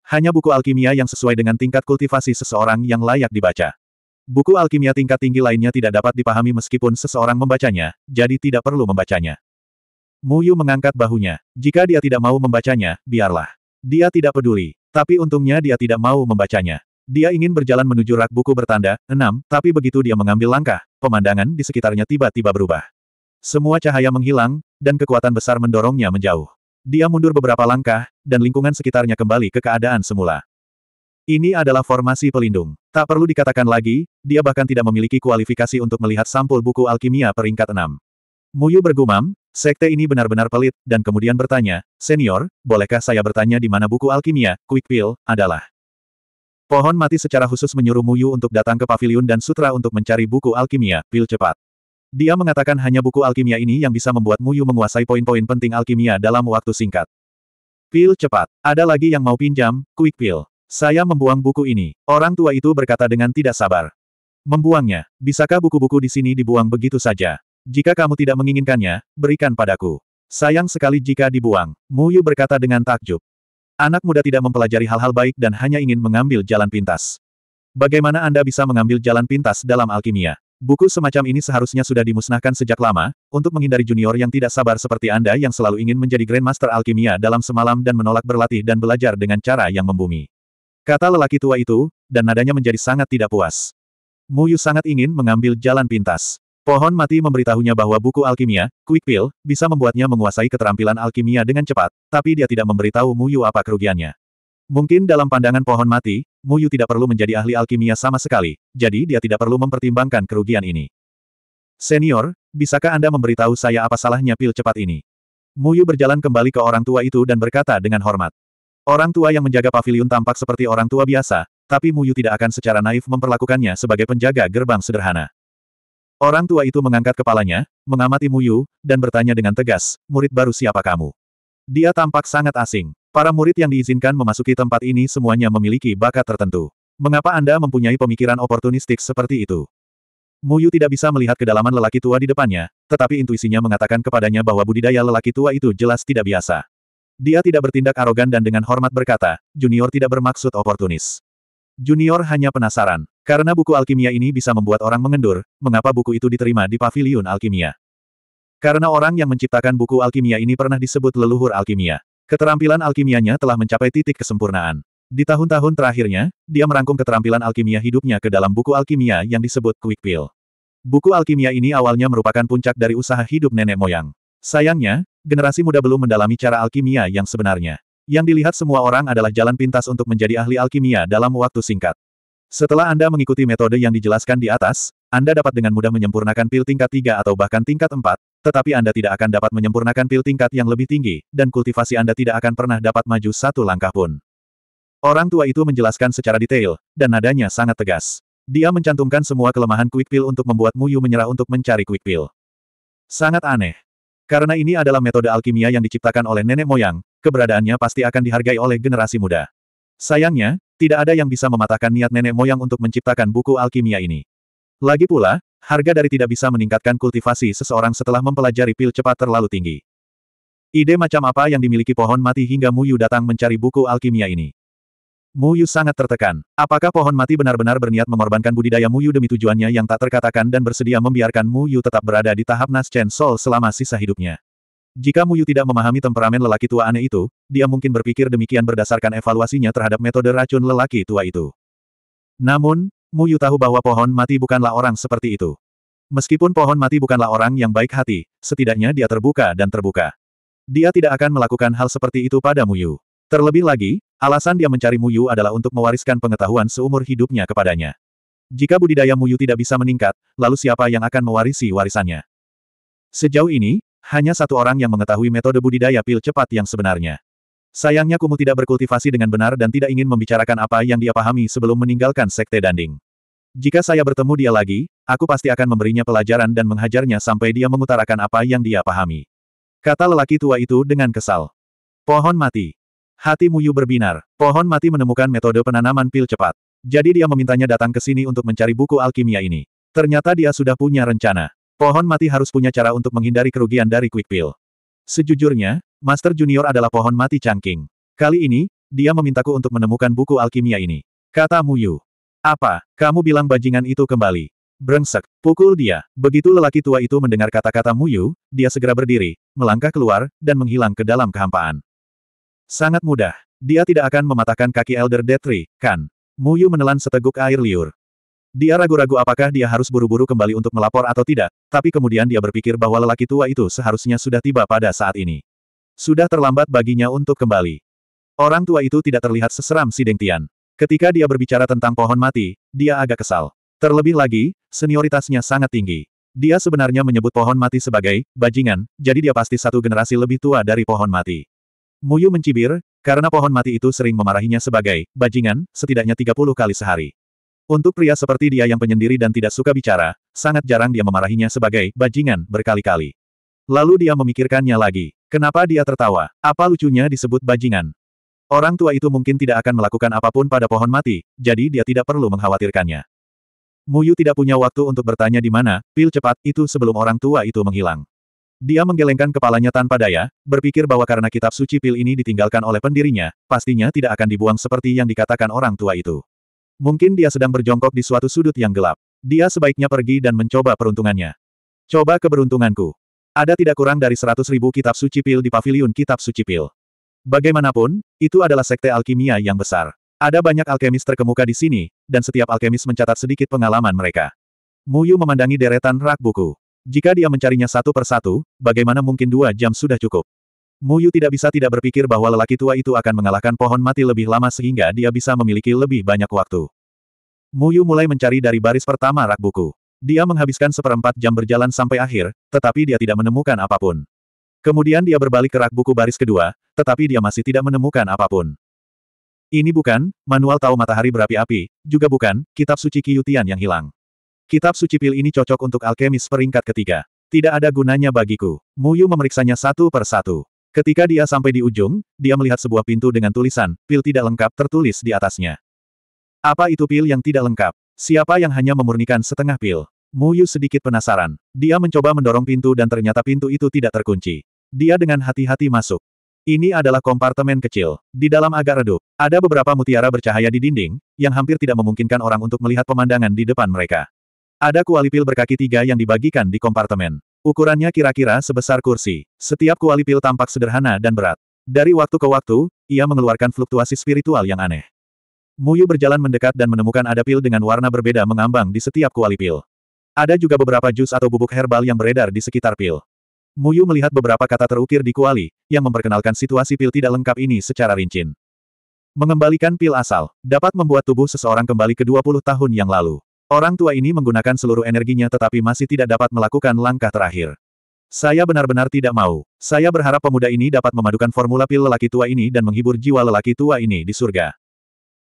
Hanya buku alkimia yang sesuai dengan tingkat kultivasi seseorang yang layak dibaca. Buku alkimia tingkat tinggi lainnya tidak dapat dipahami meskipun seseorang membacanya, jadi tidak perlu membacanya. Muyu mengangkat bahunya. Jika dia tidak mau membacanya, biarlah. Dia tidak peduli. Tapi untungnya dia tidak mau membacanya. Dia ingin berjalan menuju rak buku bertanda, enam, tapi begitu dia mengambil langkah, pemandangan di sekitarnya tiba-tiba berubah. Semua cahaya menghilang, dan kekuatan besar mendorongnya menjauh. Dia mundur beberapa langkah, dan lingkungan sekitarnya kembali ke keadaan semula. Ini adalah formasi pelindung. Tak perlu dikatakan lagi, dia bahkan tidak memiliki kualifikasi untuk melihat sampul buku alkimia peringkat 6. Muyu bergumam, sekte ini benar-benar pelit, dan kemudian bertanya, Senior, bolehkah saya bertanya di mana buku alkimia, Quick Pill, adalah? Pohon mati secara khusus menyuruh Muyu untuk datang ke pavilion dan sutra untuk mencari buku alkimia, pil cepat. Dia mengatakan hanya buku alkimia ini yang bisa membuat Muyu menguasai poin-poin penting alkimia dalam waktu singkat. Pil cepat. Ada lagi yang mau pinjam, quick pil. Saya membuang buku ini. Orang tua itu berkata dengan tidak sabar. Membuangnya. Bisakah buku-buku di sini dibuang begitu saja? Jika kamu tidak menginginkannya, berikan padaku. Sayang sekali jika dibuang. Muyu berkata dengan takjub. Anak muda tidak mempelajari hal-hal baik dan hanya ingin mengambil jalan pintas. Bagaimana Anda bisa mengambil jalan pintas dalam alkimia? Buku semacam ini seharusnya sudah dimusnahkan sejak lama, untuk menghindari junior yang tidak sabar seperti Anda yang selalu ingin menjadi Grandmaster Alkimia dalam semalam dan menolak berlatih dan belajar dengan cara yang membumi. Kata lelaki tua itu, dan nadanya menjadi sangat tidak puas. Muyu sangat ingin mengambil jalan pintas. Pohon mati memberitahunya bahwa buku alkimia, Quick Pill, bisa membuatnya menguasai keterampilan alkimia dengan cepat, tapi dia tidak memberitahu Yu apa kerugiannya. Mungkin dalam pandangan pohon mati, Mu Yu tidak perlu menjadi ahli alkimia sama sekali, jadi dia tidak perlu mempertimbangkan kerugian ini. Senior, bisakah Anda memberitahu saya apa salahnya pil cepat ini? Mu Yu berjalan kembali ke orang tua itu dan berkata dengan hormat. Orang tua yang menjaga pavilion tampak seperti orang tua biasa, tapi Mu Yu tidak akan secara naif memperlakukannya sebagai penjaga gerbang sederhana. Orang tua itu mengangkat kepalanya, mengamati Muyu, dan bertanya dengan tegas, murid baru siapa kamu? Dia tampak sangat asing. Para murid yang diizinkan memasuki tempat ini semuanya memiliki bakat tertentu. Mengapa Anda mempunyai pemikiran oportunistik seperti itu? Muyu tidak bisa melihat kedalaman lelaki tua di depannya, tetapi intuisinya mengatakan kepadanya bahwa budidaya lelaki tua itu jelas tidak biasa. Dia tidak bertindak arogan dan dengan hormat berkata, junior tidak bermaksud oportunis. Junior hanya penasaran. Karena buku alkimia ini bisa membuat orang mengendur, mengapa buku itu diterima di pavilion alkimia. Karena orang yang menciptakan buku alkimia ini pernah disebut leluhur alkimia. Keterampilan alkimianya telah mencapai titik kesempurnaan. Di tahun-tahun terakhirnya, dia merangkum keterampilan alkimia hidupnya ke dalam buku alkimia yang disebut Quick Pill. Buku alkimia ini awalnya merupakan puncak dari usaha hidup nenek moyang. Sayangnya, generasi muda belum mendalami cara alkimia yang sebenarnya. Yang dilihat semua orang adalah jalan pintas untuk menjadi ahli alkimia dalam waktu singkat. Setelah Anda mengikuti metode yang dijelaskan di atas, Anda dapat dengan mudah menyempurnakan pil tingkat 3 atau bahkan tingkat 4, tetapi Anda tidak akan dapat menyempurnakan pil tingkat yang lebih tinggi, dan kultivasi Anda tidak akan pernah dapat maju satu langkah pun. Orang tua itu menjelaskan secara detail, dan nadanya sangat tegas. Dia mencantumkan semua kelemahan Quick Pill untuk membuat Muyu menyerah untuk mencari Quick Pill. Sangat aneh. Karena ini adalah metode alkimia yang diciptakan oleh nenek moyang, keberadaannya pasti akan dihargai oleh generasi muda. Sayangnya, tidak ada yang bisa mematahkan niat nenek moyang untuk menciptakan buku alkimia ini. Lagi pula, harga dari tidak bisa meningkatkan kultivasi seseorang setelah mempelajari pil cepat terlalu tinggi. Ide macam apa yang dimiliki pohon mati hingga Mu Yu datang mencari buku alkimia ini? Mu Yu sangat tertekan. Apakah pohon mati benar-benar berniat mengorbankan budidaya Mu Yu demi tujuannya yang tak terkatakan dan bersedia membiarkan Mu Yu tetap berada di tahap Naschen Soul selama sisa hidupnya? Jika Muyu tidak memahami temperamen lelaki tua aneh itu, dia mungkin berpikir demikian berdasarkan evaluasinya terhadap metode racun lelaki tua itu. Namun, Muyu tahu bahwa pohon mati bukanlah orang seperti itu. Meskipun pohon mati bukanlah orang yang baik hati, setidaknya dia terbuka dan terbuka. Dia tidak akan melakukan hal seperti itu pada Muyu. Terlebih lagi, alasan dia mencari Muyu adalah untuk mewariskan pengetahuan seumur hidupnya kepadanya. Jika budidaya Muyu tidak bisa meningkat, lalu siapa yang akan mewarisi warisannya? Sejauh ini, hanya satu orang yang mengetahui metode budidaya pil cepat yang sebenarnya. Sayangnya Kumu tidak berkultivasi dengan benar dan tidak ingin membicarakan apa yang dia pahami sebelum meninggalkan Sekte Danding. Jika saya bertemu dia lagi, aku pasti akan memberinya pelajaran dan menghajarnya sampai dia mengutarakan apa yang dia pahami. Kata lelaki tua itu dengan kesal. Pohon mati. Hati Muyu berbinar. Pohon mati menemukan metode penanaman pil cepat. Jadi dia memintanya datang ke sini untuk mencari buku alkimia ini. Ternyata dia sudah punya rencana. Pohon mati harus punya cara untuk menghindari kerugian dari Quick Pill. Sejujurnya, Master Junior adalah pohon mati cangking. Kali ini, dia memintaku untuk menemukan buku alkimia ini. Kata Muyu. Apa, kamu bilang bajingan itu kembali? Brengsek, pukul dia. Begitu lelaki tua itu mendengar kata-kata Muyu, dia segera berdiri, melangkah keluar, dan menghilang ke dalam kehampaan. Sangat mudah. Dia tidak akan mematahkan kaki Elder Detri, kan? Muyu menelan seteguk air liur. Dia ragu-ragu apakah dia harus buru-buru kembali untuk melapor atau tidak, tapi kemudian dia berpikir bahwa lelaki tua itu seharusnya sudah tiba pada saat ini. Sudah terlambat baginya untuk kembali. Orang tua itu tidak terlihat seseram si Deng Tian. Ketika dia berbicara tentang pohon mati, dia agak kesal. Terlebih lagi, senioritasnya sangat tinggi. Dia sebenarnya menyebut pohon mati sebagai bajingan, jadi dia pasti satu generasi lebih tua dari pohon mati. Muyu mencibir, karena pohon mati itu sering memarahinya sebagai bajingan, setidaknya 30 kali sehari. Untuk pria seperti dia yang penyendiri dan tidak suka bicara, sangat jarang dia memarahinya sebagai bajingan berkali-kali. Lalu dia memikirkannya lagi. Kenapa dia tertawa? Apa lucunya disebut bajingan? Orang tua itu mungkin tidak akan melakukan apapun pada pohon mati, jadi dia tidak perlu mengkhawatirkannya. Muyu tidak punya waktu untuk bertanya di mana, pil cepat, itu sebelum orang tua itu menghilang. Dia menggelengkan kepalanya tanpa daya, berpikir bahwa karena kitab suci pil ini ditinggalkan oleh pendirinya, pastinya tidak akan dibuang seperti yang dikatakan orang tua itu. Mungkin dia sedang berjongkok di suatu sudut yang gelap. Dia sebaiknya pergi dan mencoba peruntungannya. Coba keberuntunganku. Ada tidak kurang dari seratus ribu kitab suci pil di paviliun kitab suci pil. Bagaimanapun, itu adalah sekte alkimia yang besar. Ada banyak alkemis terkemuka di sini, dan setiap alkemis mencatat sedikit pengalaman mereka. Muyu memandangi deretan rak buku. Jika dia mencarinya satu persatu, bagaimana mungkin dua jam sudah cukup? Muyu tidak bisa tidak berpikir bahwa lelaki tua itu akan mengalahkan pohon mati lebih lama sehingga dia bisa memiliki lebih banyak waktu. Muyu mulai mencari dari baris pertama rak buku. Dia menghabiskan seperempat jam berjalan sampai akhir, tetapi dia tidak menemukan apapun. Kemudian dia berbalik ke rak buku baris kedua, tetapi dia masih tidak menemukan apapun. Ini bukan, manual tahu matahari berapi-api, juga bukan, kitab suci Kiyutian yang hilang. Kitab suci pil ini cocok untuk alkemis peringkat ketiga. Tidak ada gunanya bagiku. Muyu memeriksanya satu per satu. Ketika dia sampai di ujung, dia melihat sebuah pintu dengan tulisan, pil tidak lengkap tertulis di atasnya. Apa itu pil yang tidak lengkap? Siapa yang hanya memurnikan setengah pil? Muyu sedikit penasaran. Dia mencoba mendorong pintu dan ternyata pintu itu tidak terkunci. Dia dengan hati-hati masuk. Ini adalah kompartemen kecil. Di dalam agak redup, ada beberapa mutiara bercahaya di dinding, yang hampir tidak memungkinkan orang untuk melihat pemandangan di depan mereka. Ada kuali pil berkaki tiga yang dibagikan di kompartemen. Ukurannya kira-kira sebesar kursi. Setiap kuali pil tampak sederhana dan berat. Dari waktu ke waktu, ia mengeluarkan fluktuasi spiritual yang aneh. Muyu berjalan mendekat dan menemukan ada pil dengan warna berbeda mengambang di setiap kuali pil. Ada juga beberapa jus atau bubuk herbal yang beredar di sekitar pil. Muyu melihat beberapa kata terukir di kuali, yang memperkenalkan situasi pil tidak lengkap ini secara rinci. Mengembalikan pil asal, dapat membuat tubuh seseorang kembali ke 20 tahun yang lalu. Orang tua ini menggunakan seluruh energinya tetapi masih tidak dapat melakukan langkah terakhir. Saya benar-benar tidak mau. Saya berharap pemuda ini dapat memadukan formula pil lelaki tua ini dan menghibur jiwa lelaki tua ini di surga.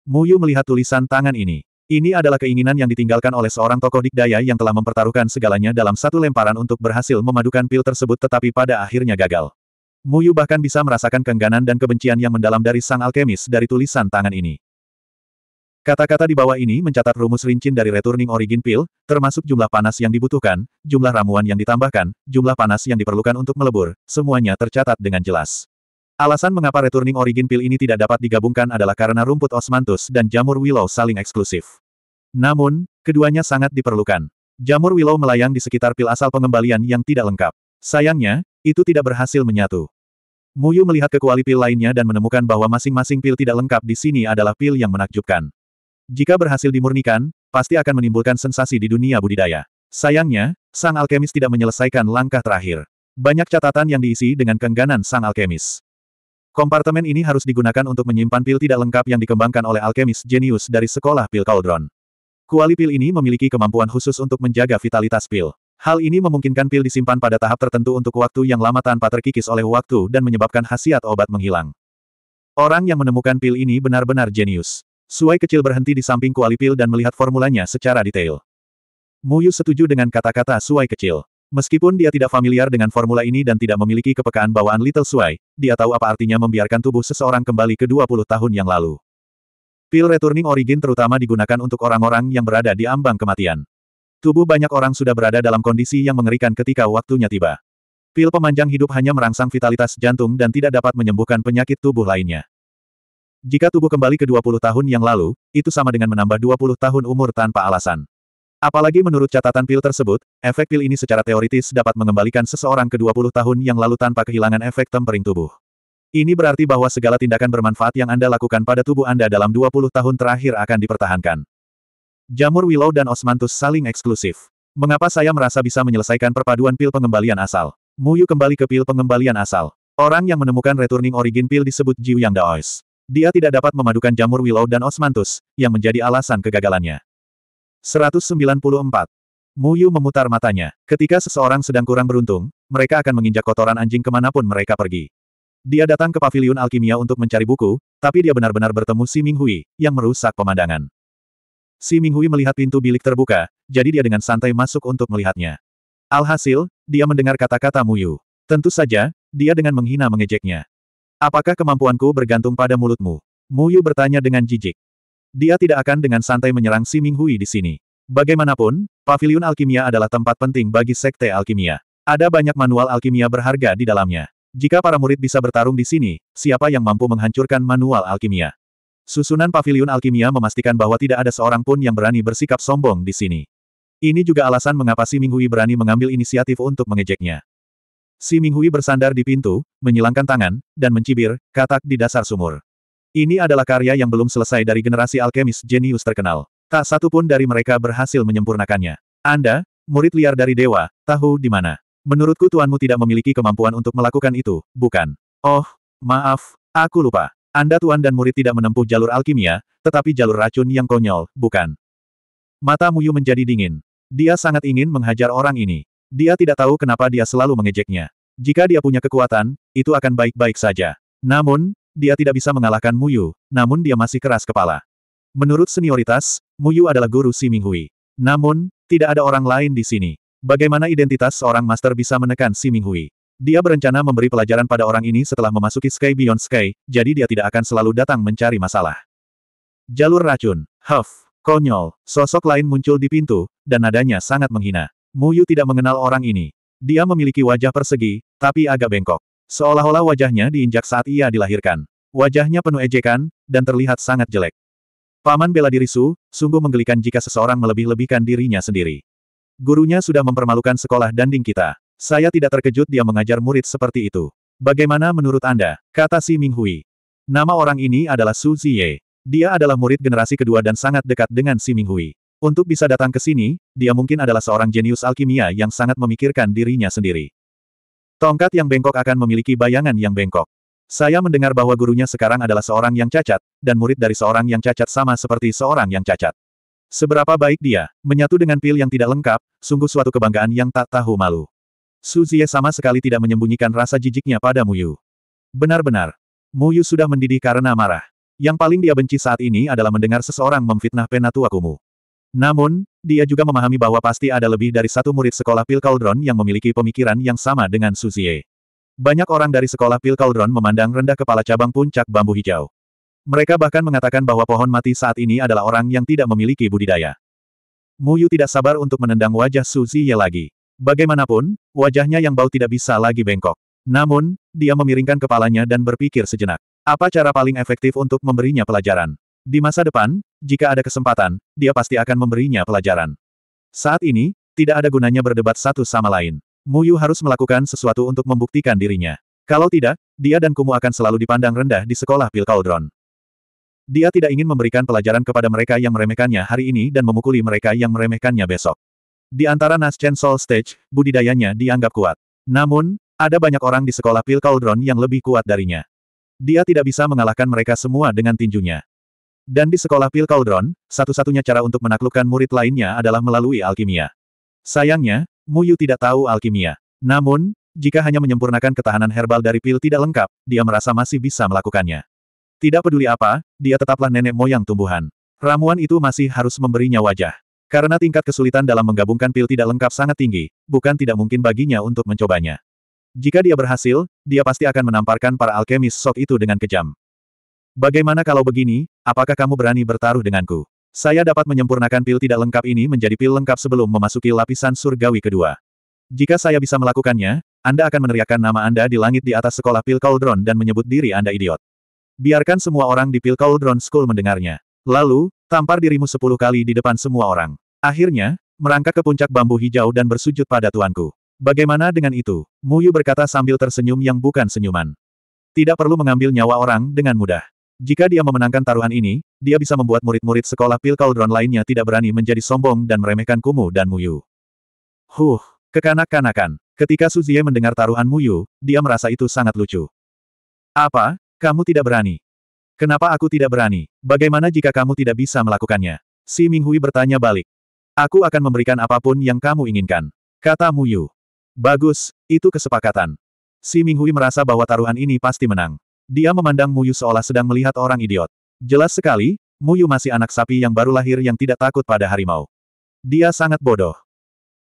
Muyu melihat tulisan tangan ini. Ini adalah keinginan yang ditinggalkan oleh seorang tokoh dikdaya yang telah mempertaruhkan segalanya dalam satu lemparan untuk berhasil memadukan pil tersebut tetapi pada akhirnya gagal. Muyu bahkan bisa merasakan keengganan dan kebencian yang mendalam dari sang alkemis dari tulisan tangan ini. Kata-kata di bawah ini mencatat rumus rincin dari returning origin pill, termasuk jumlah panas yang dibutuhkan, jumlah ramuan yang ditambahkan, jumlah panas yang diperlukan untuk melebur, semuanya tercatat dengan jelas. Alasan mengapa returning origin pill ini tidak dapat digabungkan adalah karena rumput osmanthus dan jamur willow saling eksklusif. Namun, keduanya sangat diperlukan. Jamur willow melayang di sekitar pil asal pengembalian yang tidak lengkap. Sayangnya, itu tidak berhasil menyatu. Muyu melihat ke pil lainnya dan menemukan bahwa masing-masing pil tidak lengkap di sini adalah pil yang menakjubkan. Jika berhasil dimurnikan, pasti akan menimbulkan sensasi di dunia budidaya. Sayangnya, sang alkemis tidak menyelesaikan langkah terakhir. Banyak catatan yang diisi dengan kengganan sang alkemis. Kompartemen ini harus digunakan untuk menyimpan pil tidak lengkap yang dikembangkan oleh alkemis jenius dari sekolah pil Cauldron. Kuali pil ini memiliki kemampuan khusus untuk menjaga vitalitas pil. Hal ini memungkinkan pil disimpan pada tahap tertentu untuk waktu yang lama tanpa terkikis oleh waktu dan menyebabkan khasiat obat menghilang. Orang yang menemukan pil ini benar-benar jenius. Suai kecil berhenti di samping pil dan melihat formulanya secara detail. Muyu setuju dengan kata-kata Suai kecil. Meskipun dia tidak familiar dengan formula ini dan tidak memiliki kepekaan bawaan Little Suai, dia tahu apa artinya membiarkan tubuh seseorang kembali ke 20 tahun yang lalu. Pil returning origin terutama digunakan untuk orang-orang yang berada di ambang kematian. Tubuh banyak orang sudah berada dalam kondisi yang mengerikan ketika waktunya tiba. Pil pemanjang hidup hanya merangsang vitalitas jantung dan tidak dapat menyembuhkan penyakit tubuh lainnya. Jika tubuh kembali ke 20 tahun yang lalu, itu sama dengan menambah 20 tahun umur tanpa alasan. Apalagi menurut catatan pil tersebut, efek pil ini secara teoritis dapat mengembalikan seseorang ke 20 tahun yang lalu tanpa kehilangan efek tempering tubuh. Ini berarti bahwa segala tindakan bermanfaat yang Anda lakukan pada tubuh Anda dalam 20 tahun terakhir akan dipertahankan. Jamur Willow dan Osmanthus saling eksklusif. Mengapa saya merasa bisa menyelesaikan perpaduan pil pengembalian asal? Muyu kembali ke pil pengembalian asal. Orang yang menemukan returning origin pil disebut Jiu Yang Daois. Dia tidak dapat memadukan jamur willow dan osmantus, yang menjadi alasan kegagalannya. 194. Muyu memutar matanya. Ketika seseorang sedang kurang beruntung, mereka akan menginjak kotoran anjing kemanapun mereka pergi. Dia datang ke pavilion alkimia untuk mencari buku, tapi dia benar-benar bertemu Si Hui, yang merusak pemandangan. Si Hui melihat pintu bilik terbuka, jadi dia dengan santai masuk untuk melihatnya. Alhasil, dia mendengar kata-kata Muyu. Tentu saja, dia dengan menghina mengejeknya. Apakah kemampuanku bergantung pada mulutmu? Mu Yu bertanya dengan jijik. Dia tidak akan dengan santai menyerang Si Ming Hui di sini. Bagaimanapun, Paviliun alkimia adalah tempat penting bagi sekte alkimia. Ada banyak manual alkimia berharga di dalamnya. Jika para murid bisa bertarung di sini, siapa yang mampu menghancurkan manual alkimia? Susunan Paviliun alkimia memastikan bahwa tidak ada seorang pun yang berani bersikap sombong di sini. Ini juga alasan mengapa Si Ming Hui berani mengambil inisiatif untuk mengejeknya. Si Minghui bersandar di pintu, menyilangkan tangan, dan mencibir, katak di dasar sumur. Ini adalah karya yang belum selesai dari generasi alkemis jenius terkenal. Tak satu pun dari mereka berhasil menyempurnakannya. Anda, murid liar dari dewa, tahu di mana. Menurutku tuanmu tidak memiliki kemampuan untuk melakukan itu, bukan? Oh, maaf, aku lupa. Anda tuan dan murid tidak menempuh jalur alkimia, tetapi jalur racun yang konyol, bukan? Mata Muyu menjadi dingin. Dia sangat ingin menghajar orang ini. Dia tidak tahu kenapa dia selalu mengejeknya. Jika dia punya kekuatan, itu akan baik-baik saja. Namun, dia tidak bisa mengalahkan Muyu, namun dia masih keras kepala. Menurut senioritas, Muyu adalah guru Si Minghui. Namun, tidak ada orang lain di sini. Bagaimana identitas seorang master bisa menekan Si Minghui? Dia berencana memberi pelajaran pada orang ini setelah memasuki Sky Beyond Sky, jadi dia tidak akan selalu datang mencari masalah. Jalur racun, huff, konyol, sosok lain muncul di pintu, dan nadanya sangat menghina. Mu Yu tidak mengenal orang ini. Dia memiliki wajah persegi, tapi agak bengkok. Seolah-olah wajahnya diinjak saat ia dilahirkan. Wajahnya penuh ejekan, dan terlihat sangat jelek. Paman bela diri Su, sungguh menggelikan jika seseorang melebih-lebihkan dirinya sendiri. Gurunya sudah mempermalukan sekolah danding kita. Saya tidak terkejut dia mengajar murid seperti itu. Bagaimana menurut Anda? Kata Si Minghui. Nama orang ini adalah Su Ziye. Dia adalah murid generasi kedua dan sangat dekat dengan Si Minghui. Untuk bisa datang ke sini, dia mungkin adalah seorang jenius alkimia yang sangat memikirkan dirinya sendiri. Tongkat yang bengkok akan memiliki bayangan yang bengkok. Saya mendengar bahwa gurunya sekarang adalah seorang yang cacat, dan murid dari seorang yang cacat sama seperti seorang yang cacat. Seberapa baik dia, menyatu dengan pil yang tidak lengkap, sungguh suatu kebanggaan yang tak tahu malu. Su Zie sama sekali tidak menyembunyikan rasa jijiknya pada Muyu. Benar-benar, Muyu sudah mendidih karena marah. Yang paling dia benci saat ini adalah mendengar seseorang memfitnah penatua kumuh. Namun, dia juga memahami bahwa pasti ada lebih dari satu murid sekolah Pil Cauldron yang memiliki pemikiran yang sama dengan Suzie. Banyak orang dari sekolah Pil Cauldron memandang rendah kepala cabang puncak bambu hijau. Mereka bahkan mengatakan bahwa pohon mati saat ini adalah orang yang tidak memiliki budidaya. Muyu tidak sabar untuk menendang wajah Suzie lagi. Bagaimanapun, wajahnya yang bau tidak bisa lagi bengkok. Namun, dia memiringkan kepalanya dan berpikir sejenak. Apa cara paling efektif untuk memberinya pelajaran? Di masa depan, jika ada kesempatan, dia pasti akan memberinya pelajaran. Saat ini, tidak ada gunanya berdebat satu sama lain. Mu Yu harus melakukan sesuatu untuk membuktikan dirinya. Kalau tidak, dia dan Kumu akan selalu dipandang rendah di sekolah Pil Cauldron. Dia tidak ingin memberikan pelajaran kepada mereka yang meremehkannya hari ini dan memukuli mereka yang meremehkannya besok. Di antara Naschen Soul Stage, budidayanya dianggap kuat. Namun, ada banyak orang di sekolah Pil Cauldron yang lebih kuat darinya. Dia tidak bisa mengalahkan mereka semua dengan tinjunya. Dan di sekolah Pil Cauldron, satu-satunya cara untuk menaklukkan murid lainnya adalah melalui alkimia. Sayangnya, Mu Yu tidak tahu alkimia. Namun, jika hanya menyempurnakan ketahanan herbal dari pil tidak lengkap, dia merasa masih bisa melakukannya. Tidak peduli apa, dia tetaplah nenek moyang tumbuhan. Ramuan itu masih harus memberinya wajah. Karena tingkat kesulitan dalam menggabungkan pil tidak lengkap sangat tinggi, bukan tidak mungkin baginya untuk mencobanya. Jika dia berhasil, dia pasti akan menamparkan para alkemis sok itu dengan kejam. Bagaimana kalau begini, apakah kamu berani bertaruh denganku? Saya dapat menyempurnakan pil tidak lengkap ini menjadi pil lengkap sebelum memasuki lapisan surgawi kedua. Jika saya bisa melakukannya, Anda akan meneriakkan nama Anda di langit di atas sekolah pil Cauldron dan menyebut diri Anda idiot. Biarkan semua orang di pil Cauldron School mendengarnya. Lalu, tampar dirimu sepuluh kali di depan semua orang. Akhirnya, merangkak ke puncak bambu hijau dan bersujud pada tuanku. Bagaimana dengan itu? Muyu berkata sambil tersenyum yang bukan senyuman. Tidak perlu mengambil nyawa orang dengan mudah. Jika dia memenangkan taruhan ini, dia bisa membuat murid-murid sekolah Pil Cauldron lainnya tidak berani menjadi sombong dan meremehkan Kumu dan Muyu. Huh, kekanak-kanakan. Ketika Suzie mendengar taruhan Muyu, dia merasa itu sangat lucu. Apa? Kamu tidak berani? Kenapa aku tidak berani? Bagaimana jika kamu tidak bisa melakukannya? Si Minghui bertanya balik. Aku akan memberikan apapun yang kamu inginkan. Kata Muyu. Bagus, itu kesepakatan. Si Minghui merasa bahwa taruhan ini pasti menang. Dia memandang Muyu seolah sedang melihat orang idiot. Jelas sekali, Muyu masih anak sapi yang baru lahir yang tidak takut pada harimau. Dia sangat bodoh.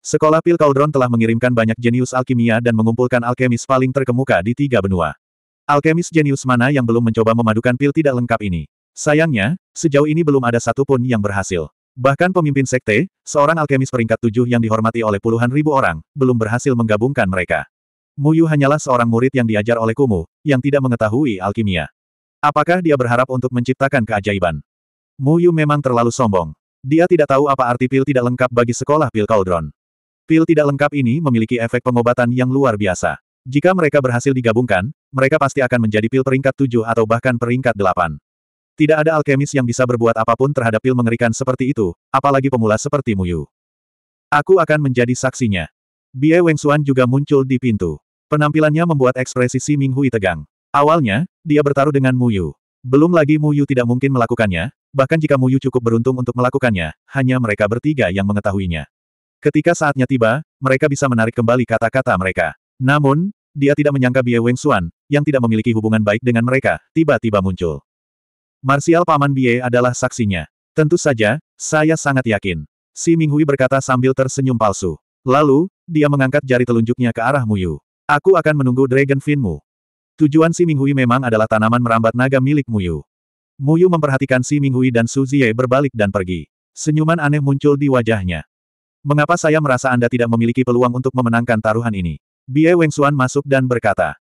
Sekolah Pil Cauldron telah mengirimkan banyak jenius alkimia dan mengumpulkan alkemis paling terkemuka di tiga benua. Alkemis jenius mana yang belum mencoba memadukan pil tidak lengkap ini? Sayangnya, sejauh ini belum ada satupun yang berhasil. Bahkan pemimpin sekte, seorang alkemis peringkat tujuh yang dihormati oleh puluhan ribu orang, belum berhasil menggabungkan mereka. Muyu hanyalah seorang murid yang diajar oleh Kumu, yang tidak mengetahui alkimia. Apakah dia berharap untuk menciptakan keajaiban? Muyu memang terlalu sombong. Dia tidak tahu apa arti pil tidak lengkap bagi sekolah pil Cauldron. Pil tidak lengkap ini memiliki efek pengobatan yang luar biasa. Jika mereka berhasil digabungkan, mereka pasti akan menjadi pil peringkat 7 atau bahkan peringkat 8. Tidak ada alkemis yang bisa berbuat apapun terhadap pil mengerikan seperti itu, apalagi pemula seperti Muyu. Aku akan menjadi saksinya. Bie Wengsuan juga muncul di pintu. Penampilannya membuat ekspresi Si Minghui tegang. Awalnya, dia bertaruh dengan Mu Yu. Belum lagi Mu Yu tidak mungkin melakukannya, bahkan jika Mu Yu cukup beruntung untuk melakukannya, hanya mereka bertiga yang mengetahuinya. Ketika saatnya tiba, mereka bisa menarik kembali kata-kata mereka. Namun, dia tidak menyangka Bie Weng Xuan, yang tidak memiliki hubungan baik dengan mereka, tiba-tiba muncul. Marsial Paman Bie adalah saksinya. Tentu saja, saya sangat yakin. Si Minghui berkata sambil tersenyum palsu. Lalu, dia mengangkat jari telunjuknya ke arah Mu Yu. Aku akan menunggu Dragon Finmu. Tujuan Si Minghui memang adalah tanaman merambat naga milik Muyu. Muyu memperhatikan Si Minghui dan Su Zie berbalik dan pergi. Senyuman aneh muncul di wajahnya. Mengapa saya merasa Anda tidak memiliki peluang untuk memenangkan taruhan ini? Bie Wengsuan masuk dan berkata.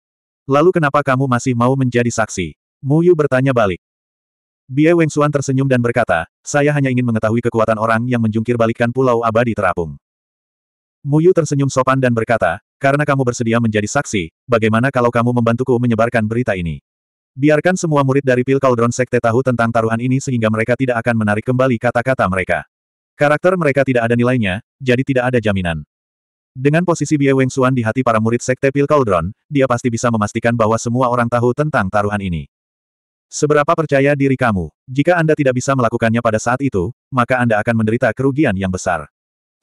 Lalu kenapa kamu masih mau menjadi saksi? Muyu bertanya balik. Bie Wengsuan tersenyum dan berkata, saya hanya ingin mengetahui kekuatan orang yang menjungkir balikan pulau abadi terapung. Muyu tersenyum sopan dan berkata, karena kamu bersedia menjadi saksi, bagaimana kalau kamu membantuku menyebarkan berita ini? Biarkan semua murid dari Pil Cauldron Sekte tahu tentang taruhan ini sehingga mereka tidak akan menarik kembali kata-kata mereka. Karakter mereka tidak ada nilainya, jadi tidak ada jaminan. Dengan posisi Bie Weng Xuan di hati para murid Sekte Pil Cauldron, dia pasti bisa memastikan bahwa semua orang tahu tentang taruhan ini. Seberapa percaya diri kamu? Jika Anda tidak bisa melakukannya pada saat itu, maka Anda akan menderita kerugian yang besar.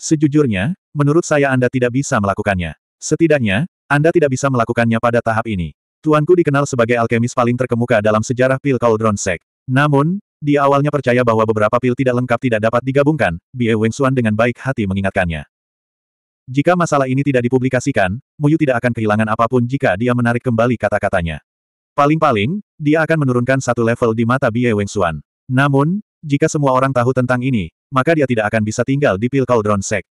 Sejujurnya, menurut saya Anda tidak bisa melakukannya. Setidaknya, Anda tidak bisa melakukannya pada tahap ini. Tuanku dikenal sebagai alkemis paling terkemuka dalam sejarah pil Cauldron Sek. Namun, di awalnya percaya bahwa beberapa pil tidak lengkap tidak dapat digabungkan, Bie Wengsuan dengan baik hati mengingatkannya. Jika masalah ini tidak dipublikasikan, Muyu tidak akan kehilangan apapun jika dia menarik kembali kata-katanya. Paling-paling, dia akan menurunkan satu level di mata Bie Wengsuan. Namun, jika semua orang tahu tentang ini, maka dia tidak akan bisa tinggal di Pil Cauldron Sek.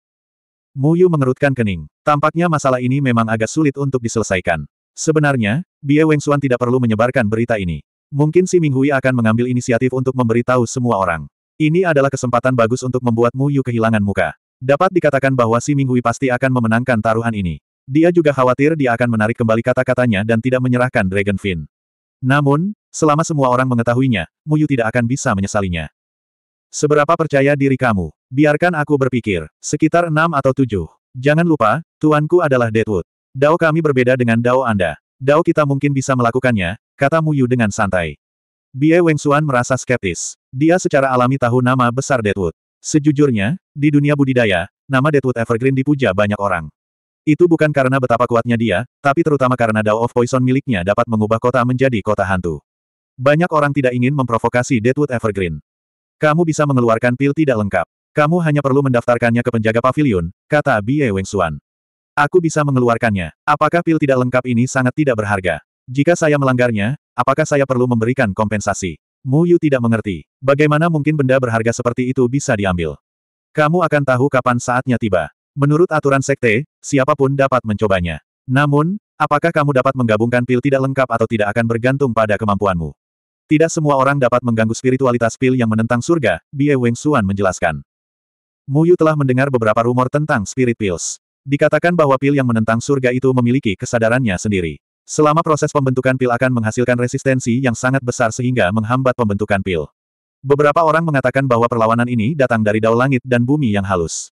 Muyu mengerutkan kening. Tampaknya masalah ini memang agak sulit untuk diselesaikan. Sebenarnya, Bie Wengsuan tidak perlu menyebarkan berita ini. Mungkin si Minghui akan mengambil inisiatif untuk memberitahu semua orang. Ini adalah kesempatan bagus untuk membuat Muyu kehilangan muka. Dapat dikatakan bahwa si Minghui pasti akan memenangkan taruhan ini. Dia juga khawatir dia akan menarik kembali kata-katanya dan tidak menyerahkan Dragon Fin. Namun, selama semua orang mengetahuinya, Muyu tidak akan bisa menyesalinya. Seberapa percaya diri kamu? Biarkan aku berpikir, sekitar enam atau tujuh. Jangan lupa, tuanku adalah Deadwood. Dao kami berbeda dengan Dao Anda. Dao kita mungkin bisa melakukannya, kata Mu Yu dengan santai. Bie Xuan merasa skeptis. Dia secara alami tahu nama besar Deadwood. Sejujurnya, di dunia budidaya, nama Deadwood Evergreen dipuja banyak orang. Itu bukan karena betapa kuatnya dia, tapi terutama karena Dao of Poison miliknya dapat mengubah kota menjadi kota hantu. Banyak orang tidak ingin memprovokasi Deadwood Evergreen. Kamu bisa mengeluarkan pil tidak lengkap. Kamu hanya perlu mendaftarkannya ke penjaga pavilion, kata Bie Wengsuan. Aku bisa mengeluarkannya. Apakah pil tidak lengkap ini sangat tidak berharga? Jika saya melanggarnya, apakah saya perlu memberikan kompensasi? Mu Yu tidak mengerti. Bagaimana mungkin benda berharga seperti itu bisa diambil? Kamu akan tahu kapan saatnya tiba. Menurut aturan sekte, siapapun dapat mencobanya. Namun, apakah kamu dapat menggabungkan pil tidak lengkap atau tidak akan bergantung pada kemampuanmu? Tidak semua orang dapat mengganggu spiritualitas pil yang menentang surga, Bie Weng Xuan menjelaskan. Muyu telah mendengar beberapa rumor tentang spirit pills. Dikatakan bahwa pil yang menentang surga itu memiliki kesadarannya sendiri. Selama proses pembentukan pil akan menghasilkan resistensi yang sangat besar sehingga menghambat pembentukan pil. Beberapa orang mengatakan bahwa perlawanan ini datang dari daul langit dan bumi yang halus.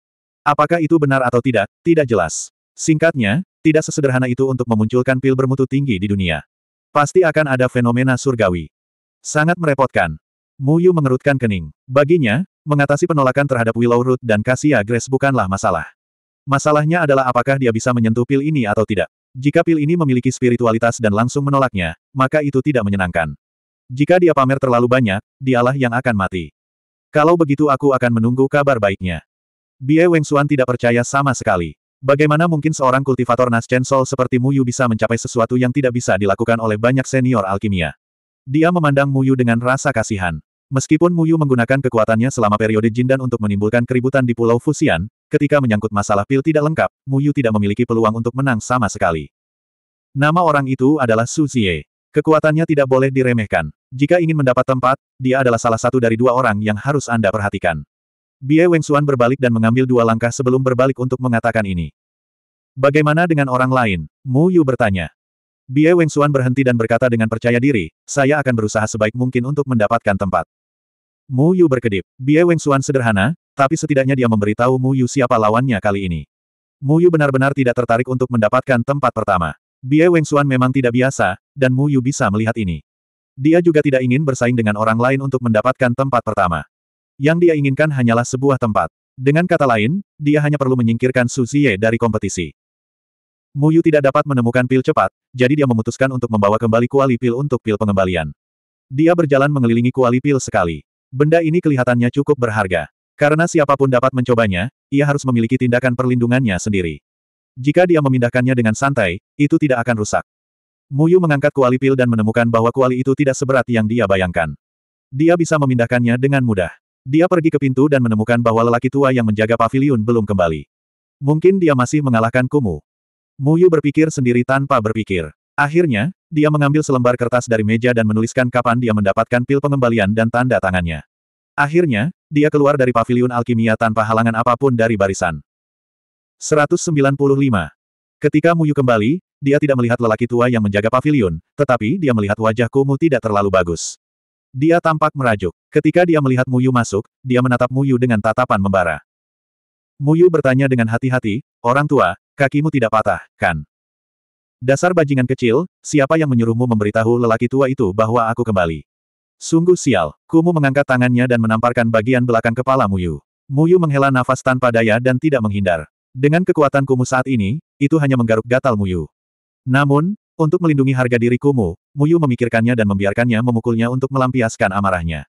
Apakah itu benar atau tidak, tidak jelas. Singkatnya, tidak sesederhana itu untuk memunculkan pil bermutu tinggi di dunia. Pasti akan ada fenomena surgawi. Sangat merepotkan. Mu Yu mengerutkan kening. Baginya, mengatasi penolakan terhadap Willow Root dan Cassia Grace bukanlah masalah. Masalahnya adalah apakah dia bisa menyentuh pil ini atau tidak. Jika pil ini memiliki spiritualitas dan langsung menolaknya, maka itu tidak menyenangkan. Jika dia pamer terlalu banyak, dialah yang akan mati. Kalau begitu aku akan menunggu kabar baiknya. Bie Xuan tidak percaya sama sekali. Bagaimana mungkin seorang kultivator sol seperti Mu Yu bisa mencapai sesuatu yang tidak bisa dilakukan oleh banyak senior alkimia? Dia memandang Muyu dengan rasa kasihan. Meskipun Muyu menggunakan kekuatannya selama periode Jindan untuk menimbulkan keributan di Pulau Fusian, ketika menyangkut masalah pil tidak lengkap, Muyu tidak memiliki peluang untuk menang sama sekali. Nama orang itu adalah Su Xie. Kekuatannya tidak boleh diremehkan. Jika ingin mendapat tempat, dia adalah salah satu dari dua orang yang harus Anda perhatikan. Bie Wengsuan berbalik dan mengambil dua langkah sebelum berbalik untuk mengatakan ini. Bagaimana dengan orang lain? Mu Yu bertanya. Bie Wengsuan berhenti dan berkata dengan percaya diri, saya akan berusaha sebaik mungkin untuk mendapatkan tempat. Mu Yu berkedip. Bie Wengsuan sederhana, tapi setidaknya dia memberitahu Mu Yu siapa lawannya kali ini. Mu Yu benar-benar tidak tertarik untuk mendapatkan tempat pertama. Bie Wengsuan memang tidak biasa, dan Mu Yu bisa melihat ini. Dia juga tidak ingin bersaing dengan orang lain untuk mendapatkan tempat pertama. Yang dia inginkan hanyalah sebuah tempat. Dengan kata lain, dia hanya perlu menyingkirkan Su Ziye dari kompetisi. Muyu tidak dapat menemukan pil cepat, jadi dia memutuskan untuk membawa kembali kuali pil untuk pil pengembalian. Dia berjalan mengelilingi kuali pil sekali. Benda ini kelihatannya cukup berharga. Karena siapapun dapat mencobanya, ia harus memiliki tindakan perlindungannya sendiri. Jika dia memindahkannya dengan santai, itu tidak akan rusak. Muyu mengangkat kuali pil dan menemukan bahwa kuali itu tidak seberat yang dia bayangkan. Dia bisa memindahkannya dengan mudah. Dia pergi ke pintu dan menemukan bahwa lelaki tua yang menjaga pavilion belum kembali. Mungkin dia masih mengalahkan Kumu. Muyu berpikir sendiri tanpa berpikir. Akhirnya, dia mengambil selembar kertas dari meja dan menuliskan kapan dia mendapatkan pil pengembalian dan tanda tangannya. Akhirnya, dia keluar dari pavilion alkimia tanpa halangan apapun dari barisan. 195. Ketika Muyu kembali, dia tidak melihat lelaki tua yang menjaga pavilion, tetapi dia melihat wajah Kumu tidak terlalu bagus. Dia tampak merajuk. Ketika dia melihat Muyu masuk, dia menatap Muyu dengan tatapan membara. Muyu bertanya dengan hati-hati, orang tua, kakimu tidak patah, kan? Dasar bajingan kecil, siapa yang menyuruhmu memberitahu lelaki tua itu bahwa aku kembali? Sungguh sial, Kumu mengangkat tangannya dan menamparkan bagian belakang kepala Muyu. Muyu menghela nafas tanpa daya dan tidak menghindar. Dengan kekuatan Kumu saat ini, itu hanya menggaruk gatal Muyu. Namun, untuk melindungi harga diri Kumu, Muyu memikirkannya dan membiarkannya memukulnya untuk melampiaskan amarahnya.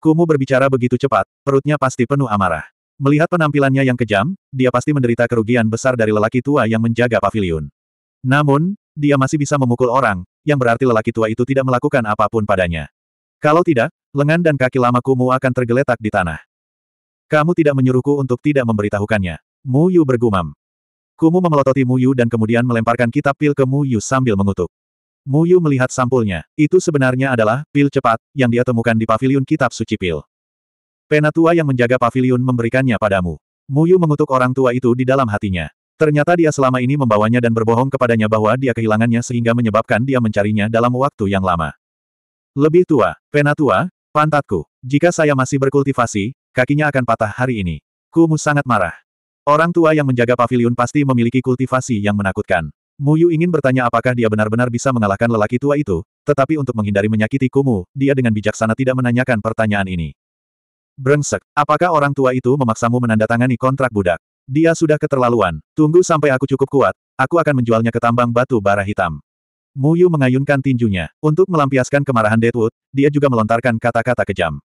Kumu berbicara begitu cepat, perutnya pasti penuh amarah. Melihat penampilannya yang kejam, dia pasti menderita kerugian besar dari lelaki tua yang menjaga pavilion. Namun, dia masih bisa memukul orang, yang berarti lelaki tua itu tidak melakukan apapun padanya. Kalau tidak, lengan dan kaki lama Kumu akan tergeletak di tanah. Kamu tidak menyuruhku untuk tidak memberitahukannya. Mu Yu bergumam. Kumu memelototi Mu Yu dan kemudian melemparkan kitab pil ke Mu Yu sambil mengutuk. Mu Yu melihat sampulnya. Itu sebenarnya adalah pil cepat yang dia temukan di pavilion kitab suci pil. Penatua yang menjaga pavilion memberikannya padamu. Muyu mengutuk orang tua itu di dalam hatinya. Ternyata dia selama ini membawanya dan berbohong kepadanya bahwa dia kehilangannya sehingga menyebabkan dia mencarinya dalam waktu yang lama. Lebih tua, penatua, pantatku. Jika saya masih berkultivasi, kakinya akan patah hari ini. Kumu sangat marah. Orang tua yang menjaga pavilion pasti memiliki kultivasi yang menakutkan. Muyu ingin bertanya apakah dia benar-benar bisa mengalahkan lelaki tua itu, tetapi untuk menghindari menyakiti Kumu, dia dengan bijaksana tidak menanyakan pertanyaan ini. Brengsek, apakah orang tua itu memaksamu menandatangani kontrak budak? Dia sudah keterlaluan. Tunggu sampai aku cukup kuat, aku akan menjualnya ke tambang batu bara hitam. Muyu mengayunkan tinjunya. Untuk melampiaskan kemarahan Deadwood, dia juga melontarkan kata-kata kejam.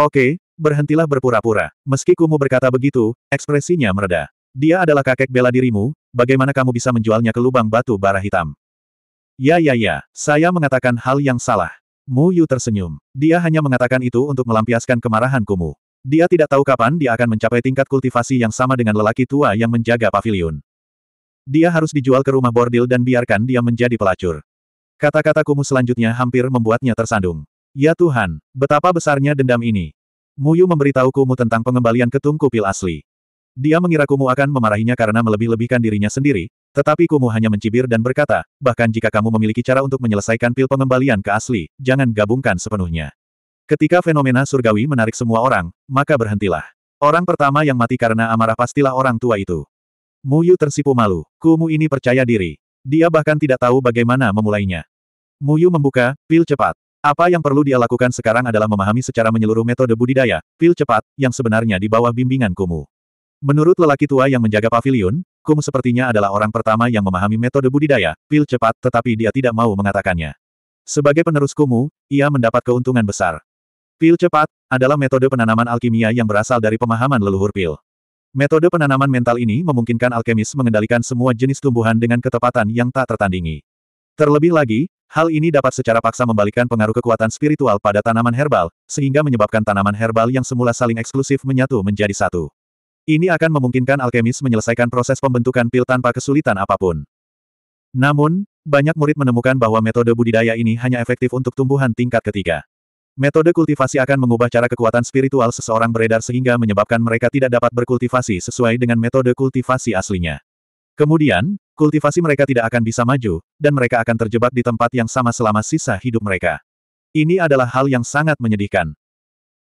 Oke, berhentilah berpura-pura. Meski Kumu berkata begitu, ekspresinya mereda. Dia adalah kakek bela dirimu, bagaimana kamu bisa menjualnya ke lubang batu bara hitam? Ya ya ya, saya mengatakan hal yang salah. Mu Yu tersenyum. Dia hanya mengatakan itu untuk melampiaskan kemarahan Kumu. Dia tidak tahu kapan dia akan mencapai tingkat kultivasi yang sama dengan lelaki tua yang menjaga pavilion. Dia harus dijual ke rumah bordil dan biarkan dia menjadi pelacur. Kata-kata Kumu selanjutnya hampir membuatnya tersandung. Ya Tuhan, betapa besarnya dendam ini. Mu Yu memberitahu Kumu tentang pengembalian ketung kupil asli. Dia mengira Kumu akan memarahinya karena melebih-lebihkan dirinya sendiri, tetapi Kumu hanya mencibir dan berkata, bahkan jika kamu memiliki cara untuk menyelesaikan pil pengembalian ke asli, jangan gabungkan sepenuhnya. Ketika fenomena surgawi menarik semua orang, maka berhentilah. Orang pertama yang mati karena amarah pastilah orang tua itu. Mu Yu tersipu malu. Kumu ini percaya diri. Dia bahkan tidak tahu bagaimana memulainya. Mu Yu membuka, pil cepat. Apa yang perlu dia lakukan sekarang adalah memahami secara menyeluruh metode budidaya, pil cepat, yang sebenarnya di bawah bimbingan Kumu. Menurut lelaki tua yang menjaga pavilion, Kum sepertinya adalah orang pertama yang memahami metode budidaya, pil cepat tetapi dia tidak mau mengatakannya. Sebagai penerus Kumu, ia mendapat keuntungan besar. Pil cepat adalah metode penanaman alkimia yang berasal dari pemahaman leluhur pil. Metode penanaman mental ini memungkinkan alkemis mengendalikan semua jenis tumbuhan dengan ketepatan yang tak tertandingi. Terlebih lagi, hal ini dapat secara paksa membalikkan pengaruh kekuatan spiritual pada tanaman herbal, sehingga menyebabkan tanaman herbal yang semula saling eksklusif menyatu menjadi satu. Ini akan memungkinkan alkemis menyelesaikan proses pembentukan pil tanpa kesulitan apapun. Namun, banyak murid menemukan bahwa metode budidaya ini hanya efektif untuk tumbuhan tingkat ketiga. Metode kultivasi akan mengubah cara kekuatan spiritual seseorang beredar sehingga menyebabkan mereka tidak dapat berkultivasi sesuai dengan metode kultivasi aslinya. Kemudian, kultivasi mereka tidak akan bisa maju, dan mereka akan terjebak di tempat yang sama selama sisa hidup mereka. Ini adalah hal yang sangat menyedihkan.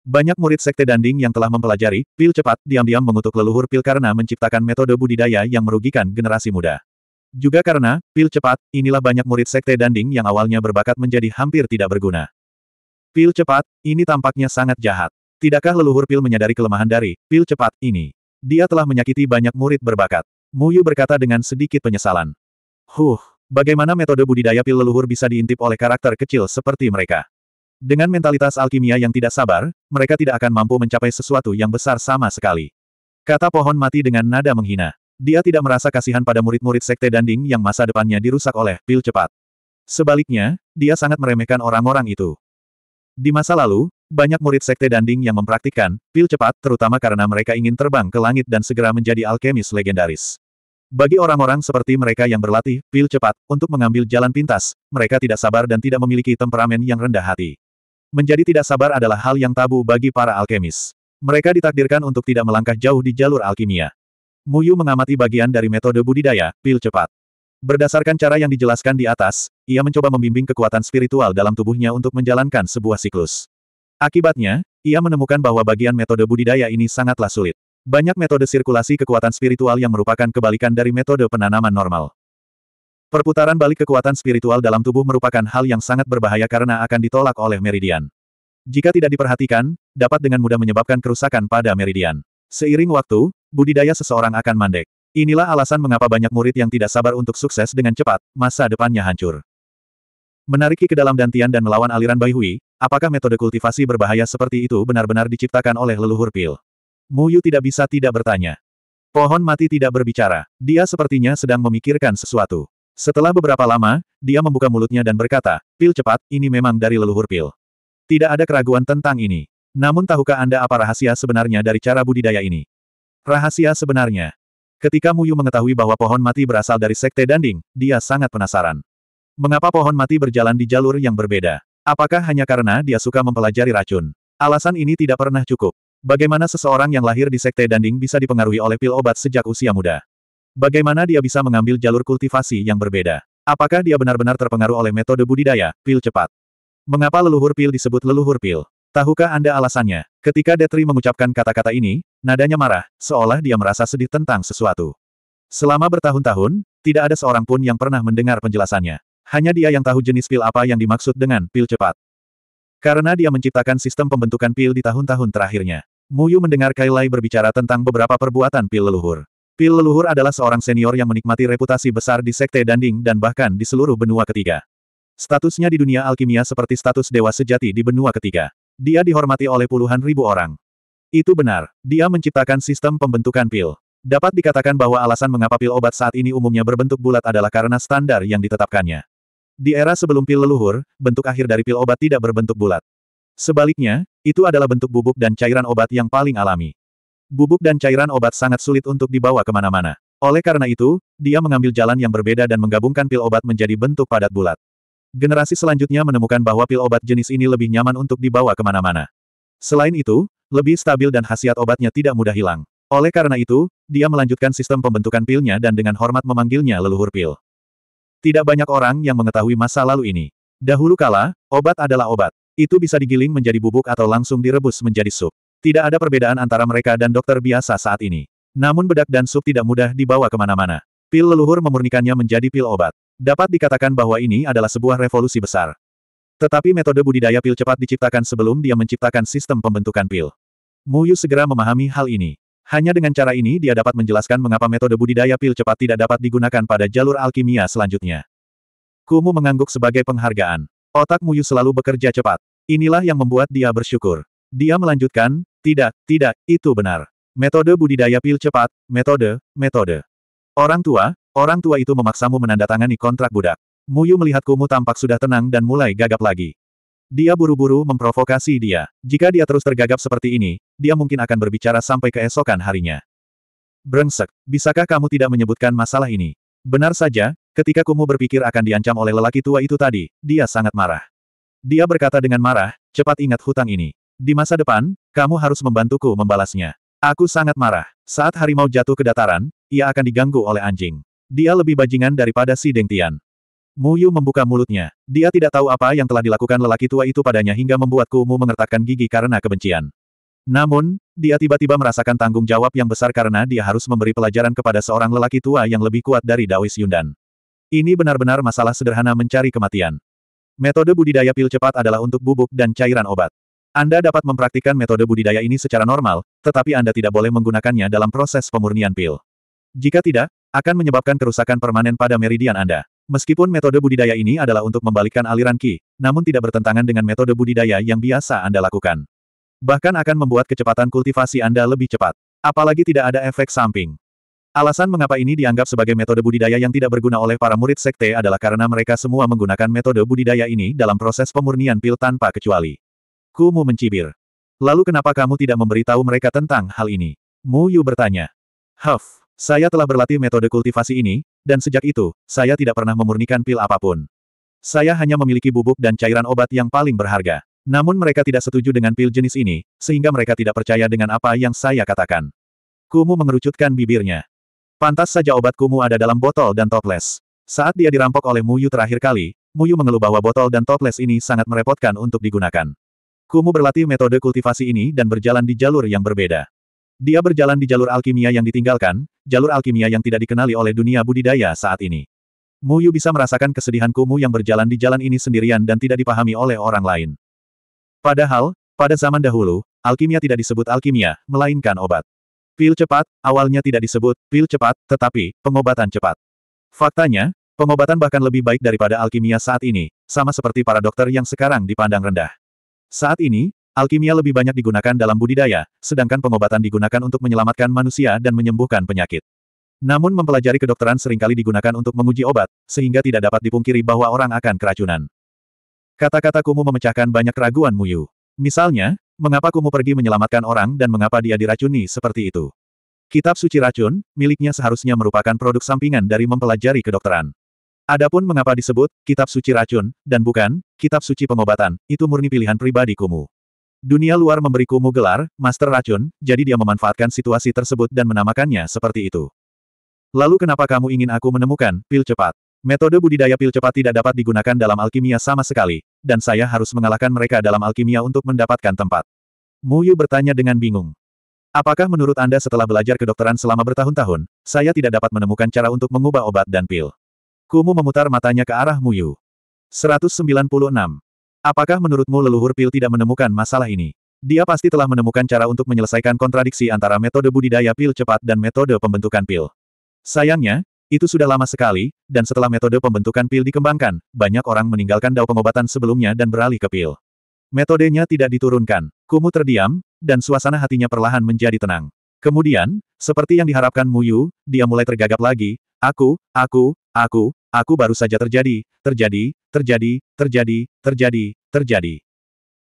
Banyak murid sekte Danding yang telah mempelajari, pil cepat, diam-diam mengutuk leluhur pil karena menciptakan metode budidaya yang merugikan generasi muda. Juga karena, pil cepat, inilah banyak murid sekte Danding yang awalnya berbakat menjadi hampir tidak berguna. Pil cepat, ini tampaknya sangat jahat. Tidakkah leluhur pil menyadari kelemahan dari, pil cepat, ini? Dia telah menyakiti banyak murid berbakat. Muyu berkata dengan sedikit penyesalan. Huh, bagaimana metode budidaya pil leluhur bisa diintip oleh karakter kecil seperti mereka? Dengan mentalitas alkimia yang tidak sabar, mereka tidak akan mampu mencapai sesuatu yang besar sama sekali. Kata pohon mati dengan nada menghina. Dia tidak merasa kasihan pada murid-murid sekte Danding yang masa depannya dirusak oleh pil cepat. Sebaliknya, dia sangat meremehkan orang-orang itu. Di masa lalu, banyak murid sekte Danding yang mempraktikkan pil cepat terutama karena mereka ingin terbang ke langit dan segera menjadi alkemis legendaris. Bagi orang-orang seperti mereka yang berlatih pil cepat untuk mengambil jalan pintas, mereka tidak sabar dan tidak memiliki temperamen yang rendah hati. Menjadi tidak sabar adalah hal yang tabu bagi para alkemis. Mereka ditakdirkan untuk tidak melangkah jauh di jalur alkimia. Muyu mengamati bagian dari metode budidaya, pil cepat. Berdasarkan cara yang dijelaskan di atas, ia mencoba membimbing kekuatan spiritual dalam tubuhnya untuk menjalankan sebuah siklus. Akibatnya, ia menemukan bahwa bagian metode budidaya ini sangatlah sulit. Banyak metode sirkulasi kekuatan spiritual yang merupakan kebalikan dari metode penanaman normal. Perputaran balik kekuatan spiritual dalam tubuh merupakan hal yang sangat berbahaya karena akan ditolak oleh meridian. Jika tidak diperhatikan, dapat dengan mudah menyebabkan kerusakan pada meridian. Seiring waktu, budidaya seseorang akan mandek. Inilah alasan mengapa banyak murid yang tidak sabar untuk sukses dengan cepat, masa depannya hancur. Menariki ke dalam dantian dan melawan aliran Baihui, apakah metode kultivasi berbahaya seperti itu benar-benar diciptakan oleh leluhur pil? Muyu tidak bisa tidak bertanya. Pohon mati tidak berbicara. Dia sepertinya sedang memikirkan sesuatu. Setelah beberapa lama, dia membuka mulutnya dan berkata, pil cepat, ini memang dari leluhur pil. Tidak ada keraguan tentang ini. Namun tahukah Anda apa rahasia sebenarnya dari cara budidaya ini? Rahasia sebenarnya. Ketika Muyu mengetahui bahwa pohon mati berasal dari sekte Danding, dia sangat penasaran. Mengapa pohon mati berjalan di jalur yang berbeda? Apakah hanya karena dia suka mempelajari racun? Alasan ini tidak pernah cukup. Bagaimana seseorang yang lahir di sekte Danding bisa dipengaruhi oleh pil obat sejak usia muda? Bagaimana dia bisa mengambil jalur kultivasi yang berbeda? Apakah dia benar-benar terpengaruh oleh metode budidaya, pil cepat? Mengapa leluhur pil disebut leluhur pil? Tahukah Anda alasannya? Ketika Detri mengucapkan kata-kata ini, nadanya marah, seolah dia merasa sedih tentang sesuatu. Selama bertahun-tahun, tidak ada seorang pun yang pernah mendengar penjelasannya. Hanya dia yang tahu jenis pil apa yang dimaksud dengan pil cepat. Karena dia menciptakan sistem pembentukan pil di tahun-tahun terakhirnya. Muyu mendengar Kailai berbicara tentang beberapa perbuatan pil leluhur. Pil leluhur adalah seorang senior yang menikmati reputasi besar di Sekte Danding dan bahkan di seluruh benua ketiga. Statusnya di dunia alkimia seperti status dewa sejati di benua ketiga. Dia dihormati oleh puluhan ribu orang. Itu benar, dia menciptakan sistem pembentukan pil. Dapat dikatakan bahwa alasan mengapa pil obat saat ini umumnya berbentuk bulat adalah karena standar yang ditetapkannya. Di era sebelum pil leluhur, bentuk akhir dari pil obat tidak berbentuk bulat. Sebaliknya, itu adalah bentuk bubuk dan cairan obat yang paling alami. Bubuk dan cairan obat sangat sulit untuk dibawa kemana-mana. Oleh karena itu, dia mengambil jalan yang berbeda dan menggabungkan pil obat menjadi bentuk padat bulat. Generasi selanjutnya menemukan bahwa pil obat jenis ini lebih nyaman untuk dibawa kemana-mana. Selain itu, lebih stabil dan khasiat obatnya tidak mudah hilang. Oleh karena itu, dia melanjutkan sistem pembentukan pilnya dan dengan hormat memanggilnya leluhur pil. Tidak banyak orang yang mengetahui masa lalu ini. Dahulu kala, obat adalah obat. Itu bisa digiling menjadi bubuk atau langsung direbus menjadi sup. Tidak ada perbedaan antara mereka dan dokter biasa saat ini. Namun bedak dan sup tidak mudah dibawa kemana-mana. Pil leluhur memurnikannya menjadi pil obat. Dapat dikatakan bahwa ini adalah sebuah revolusi besar. Tetapi metode budidaya pil cepat diciptakan sebelum dia menciptakan sistem pembentukan pil. Muyu segera memahami hal ini. Hanya dengan cara ini dia dapat menjelaskan mengapa metode budidaya pil cepat tidak dapat digunakan pada jalur alkimia selanjutnya. Kumu mengangguk sebagai penghargaan. Otak Muyu selalu bekerja cepat. Inilah yang membuat dia bersyukur. Dia melanjutkan, tidak, tidak, itu benar. Metode budidaya pil cepat, metode, metode. Orang tua, orang tua itu memaksamu menandatangani kontrak budak. Muyu melihat Kumu tampak sudah tenang dan mulai gagap lagi. Dia buru-buru memprovokasi dia. Jika dia terus tergagap seperti ini, dia mungkin akan berbicara sampai keesokan harinya. Brengsek, bisakah kamu tidak menyebutkan masalah ini? Benar saja, ketika Kumu berpikir akan diancam oleh lelaki tua itu tadi, dia sangat marah. Dia berkata dengan marah, cepat ingat hutang ini. Di masa depan, kamu harus membantuku membalasnya. Aku sangat marah. Saat harimau jatuh ke dataran, ia akan diganggu oleh anjing. Dia lebih bajingan daripada si Deng Tian. Mu Yu membuka mulutnya. Dia tidak tahu apa yang telah dilakukan lelaki tua itu padanya hingga membuat mu mengertakkan gigi karena kebencian. Namun, dia tiba-tiba merasakan tanggung jawab yang besar karena dia harus memberi pelajaran kepada seorang lelaki tua yang lebih kuat dari Dawis Yundan. Ini benar-benar masalah sederhana mencari kematian. Metode budidaya pil cepat adalah untuk bubuk dan cairan obat. Anda dapat mempraktikkan metode budidaya ini secara normal, tetapi Anda tidak boleh menggunakannya dalam proses pemurnian pil. Jika tidak, akan menyebabkan kerusakan permanen pada meridian Anda. Meskipun metode budidaya ini adalah untuk membalikkan aliran Qi, namun tidak bertentangan dengan metode budidaya yang biasa Anda lakukan. Bahkan akan membuat kecepatan kultivasi Anda lebih cepat. Apalagi tidak ada efek samping. Alasan mengapa ini dianggap sebagai metode budidaya yang tidak berguna oleh para murid sekte adalah karena mereka semua menggunakan metode budidaya ini dalam proses pemurnian pil tanpa kecuali. Kumu mencibir. Lalu kenapa kamu tidak memberitahu mereka tentang hal ini? Mu Yu bertanya. Huff, saya telah berlatih metode kultivasi ini, dan sejak itu, saya tidak pernah memurnikan pil apapun. Saya hanya memiliki bubuk dan cairan obat yang paling berharga. Namun mereka tidak setuju dengan pil jenis ini, sehingga mereka tidak percaya dengan apa yang saya katakan. Kumu mengerucutkan bibirnya. Pantas saja obat Kumu ada dalam botol dan toples. Saat dia dirampok oleh Muyu terakhir kali, Muyu mengeluh bahwa botol dan toples ini sangat merepotkan untuk digunakan. Kumu berlatih metode kultivasi ini dan berjalan di jalur yang berbeda. Dia berjalan di jalur alkimia yang ditinggalkan, jalur alkimia yang tidak dikenali oleh dunia budidaya saat ini. Mu Yu bisa merasakan kesedihan Kumu yang berjalan di jalan ini sendirian dan tidak dipahami oleh orang lain. Padahal, pada zaman dahulu, alkimia tidak disebut alkimia, melainkan obat. Pil cepat, awalnya tidak disebut pil cepat, tetapi pengobatan cepat. Faktanya, pengobatan bahkan lebih baik daripada alkimia saat ini, sama seperti para dokter yang sekarang dipandang rendah. Saat ini, alkimia lebih banyak digunakan dalam budidaya, sedangkan pengobatan digunakan untuk menyelamatkan manusia dan menyembuhkan penyakit. Namun mempelajari kedokteran seringkali digunakan untuk menguji obat, sehingga tidak dapat dipungkiri bahwa orang akan keracunan. Kata-kata Kumu memecahkan banyak keraguan Muyu. Misalnya, mengapa Kumu pergi menyelamatkan orang dan mengapa dia diracuni seperti itu. Kitab suci racun, miliknya seharusnya merupakan produk sampingan dari mempelajari kedokteran. Adapun mengapa disebut kitab suci racun, dan bukan kitab suci pengobatan, itu murni pilihan pribadi Kumu. Dunia luar memberi Kumu gelar, Master Racun, jadi dia memanfaatkan situasi tersebut dan menamakannya seperti itu. Lalu kenapa kamu ingin aku menemukan pil cepat? Metode budidaya pil cepat tidak dapat digunakan dalam alkimia sama sekali, dan saya harus mengalahkan mereka dalam alkimia untuk mendapatkan tempat. Muyu bertanya dengan bingung. Apakah menurut Anda setelah belajar kedokteran selama bertahun-tahun, saya tidak dapat menemukan cara untuk mengubah obat dan pil? Kumu memutar matanya ke arah Muyu. 196. Apakah menurutmu leluhur pil tidak menemukan masalah ini? Dia pasti telah menemukan cara untuk menyelesaikan kontradiksi antara metode budidaya pil cepat dan metode pembentukan pil. Sayangnya, itu sudah lama sekali, dan setelah metode pembentukan pil dikembangkan, banyak orang meninggalkan dao pengobatan sebelumnya dan beralih ke pil. Metodenya tidak diturunkan. Kumu terdiam, dan suasana hatinya perlahan menjadi tenang. Kemudian, seperti yang diharapkan Muyu, dia mulai tergagap lagi, aku, aku, aku, Aku baru saja terjadi, terjadi, terjadi, terjadi, terjadi, terjadi.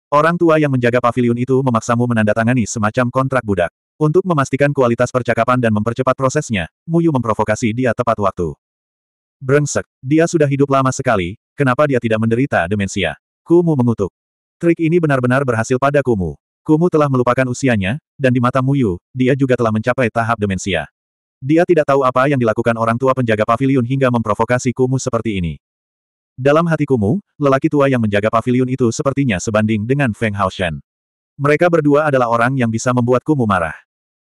Orang tua yang menjaga pavilion itu memaksamu menandatangani semacam kontrak budak. Untuk memastikan kualitas percakapan dan mempercepat prosesnya, Muyu memprovokasi dia tepat waktu. Brengsek, dia sudah hidup lama sekali, kenapa dia tidak menderita demensia? Kumu mengutuk. Trik ini benar-benar berhasil pada Kumu. Kumu telah melupakan usianya, dan di mata Muyu, dia juga telah mencapai tahap demensia. Dia tidak tahu apa yang dilakukan orang tua penjaga pavilion hingga memprovokasi Kumu seperti ini. Dalam hati Kumu, lelaki tua yang menjaga pavilion itu sepertinya sebanding dengan Feng Haoshan. Mereka berdua adalah orang yang bisa membuat Kumu marah.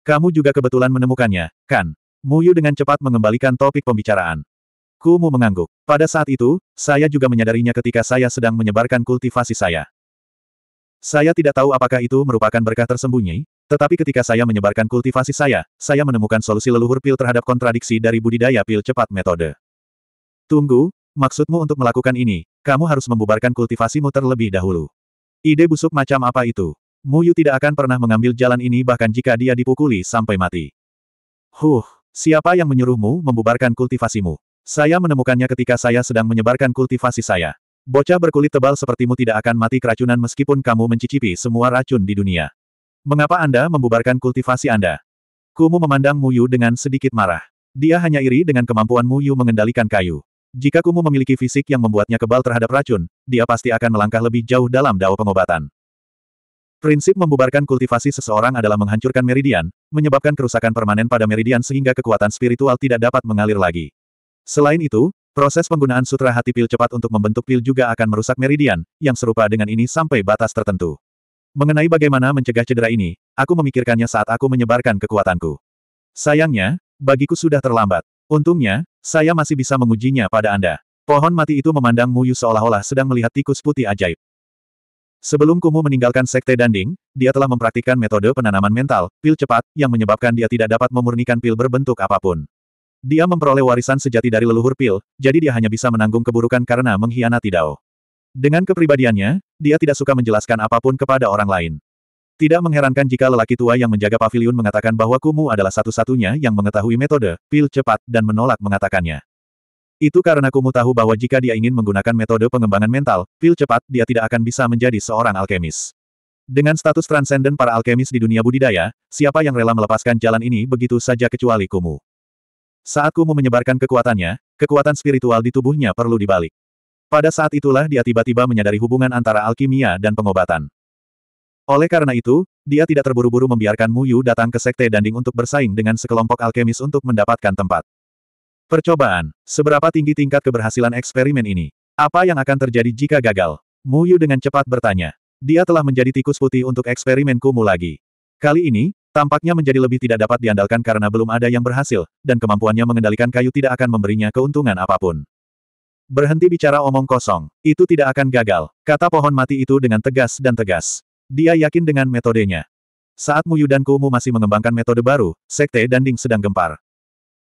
Kamu juga kebetulan menemukannya, kan? Mu Yu dengan cepat mengembalikan topik pembicaraan. Kumu mengangguk. Pada saat itu, saya juga menyadarinya ketika saya sedang menyebarkan kultivasi saya. Saya tidak tahu apakah itu merupakan berkah tersembunyi, tetapi ketika saya menyebarkan kultivasi saya, saya menemukan solusi leluhur pil terhadap kontradiksi dari budidaya pil cepat metode. Tunggu, maksudmu untuk melakukan ini, kamu harus membubarkan kultivasimu terlebih dahulu. Ide busuk macam apa itu? Muyu tidak akan pernah mengambil jalan ini bahkan jika dia dipukuli sampai mati. Huh, siapa yang menyuruhmu membubarkan kultivasimu? Saya menemukannya ketika saya sedang menyebarkan kultivasi saya. Bocah berkulit tebal sepertimu tidak akan mati keracunan meskipun kamu mencicipi semua racun di dunia. Mengapa Anda membubarkan kultivasi Anda? Kumu memandang Muyu dengan sedikit marah. Dia hanya iri dengan kemampuan Muyu mengendalikan kayu. Jika Kumu memiliki fisik yang membuatnya kebal terhadap racun, dia pasti akan melangkah lebih jauh dalam dao pengobatan. Prinsip membubarkan kultivasi seseorang adalah menghancurkan meridian, menyebabkan kerusakan permanen pada meridian sehingga kekuatan spiritual tidak dapat mengalir lagi. Selain itu, proses penggunaan sutra hati pil cepat untuk membentuk pil juga akan merusak meridian, yang serupa dengan ini sampai batas tertentu. Mengenai bagaimana mencegah cedera ini, aku memikirkannya saat aku menyebarkan kekuatanku. Sayangnya, bagiku sudah terlambat. Untungnya, saya masih bisa mengujinya pada Anda. Pohon mati itu memandang Muyu seolah-olah sedang melihat tikus putih ajaib. Sebelum Kumu meninggalkan Sekte Danding, dia telah mempraktikkan metode penanaman mental, pil cepat, yang menyebabkan dia tidak dapat memurnikan pil berbentuk apapun. Dia memperoleh warisan sejati dari leluhur pil, jadi dia hanya bisa menanggung keburukan karena mengkhianati Dao. Dengan kepribadiannya, dia tidak suka menjelaskan apapun kepada orang lain. Tidak mengherankan jika lelaki tua yang menjaga pavilion mengatakan bahwa Kumu adalah satu-satunya yang mengetahui metode, pil cepat, dan menolak mengatakannya. Itu karena Kumu tahu bahwa jika dia ingin menggunakan metode pengembangan mental, pil cepat, dia tidak akan bisa menjadi seorang alkemis. Dengan status transenden para alkemis di dunia budidaya, siapa yang rela melepaskan jalan ini begitu saja kecuali Kumu. Saat Kumu menyebarkan kekuatannya, kekuatan spiritual di tubuhnya perlu dibalik. Pada saat itulah dia tiba-tiba menyadari hubungan antara alkimia dan pengobatan. Oleh karena itu, dia tidak terburu-buru membiarkan Mu Yu datang ke Sekte Danding untuk bersaing dengan sekelompok alkemis untuk mendapatkan tempat. Percobaan, seberapa tinggi tingkat keberhasilan eksperimen ini? Apa yang akan terjadi jika gagal? Mu Yu dengan cepat bertanya. Dia telah menjadi tikus putih untuk eksperimen Kumu lagi. Kali ini, tampaknya menjadi lebih tidak dapat diandalkan karena belum ada yang berhasil, dan kemampuannya mengendalikan kayu tidak akan memberinya keuntungan apapun. Berhenti bicara omong kosong, itu tidak akan gagal, kata pohon mati itu dengan tegas dan tegas. Dia yakin dengan metodenya. Saat Muyu dan Kumu masih mengembangkan metode baru, Sekte dan Ding sedang gempar.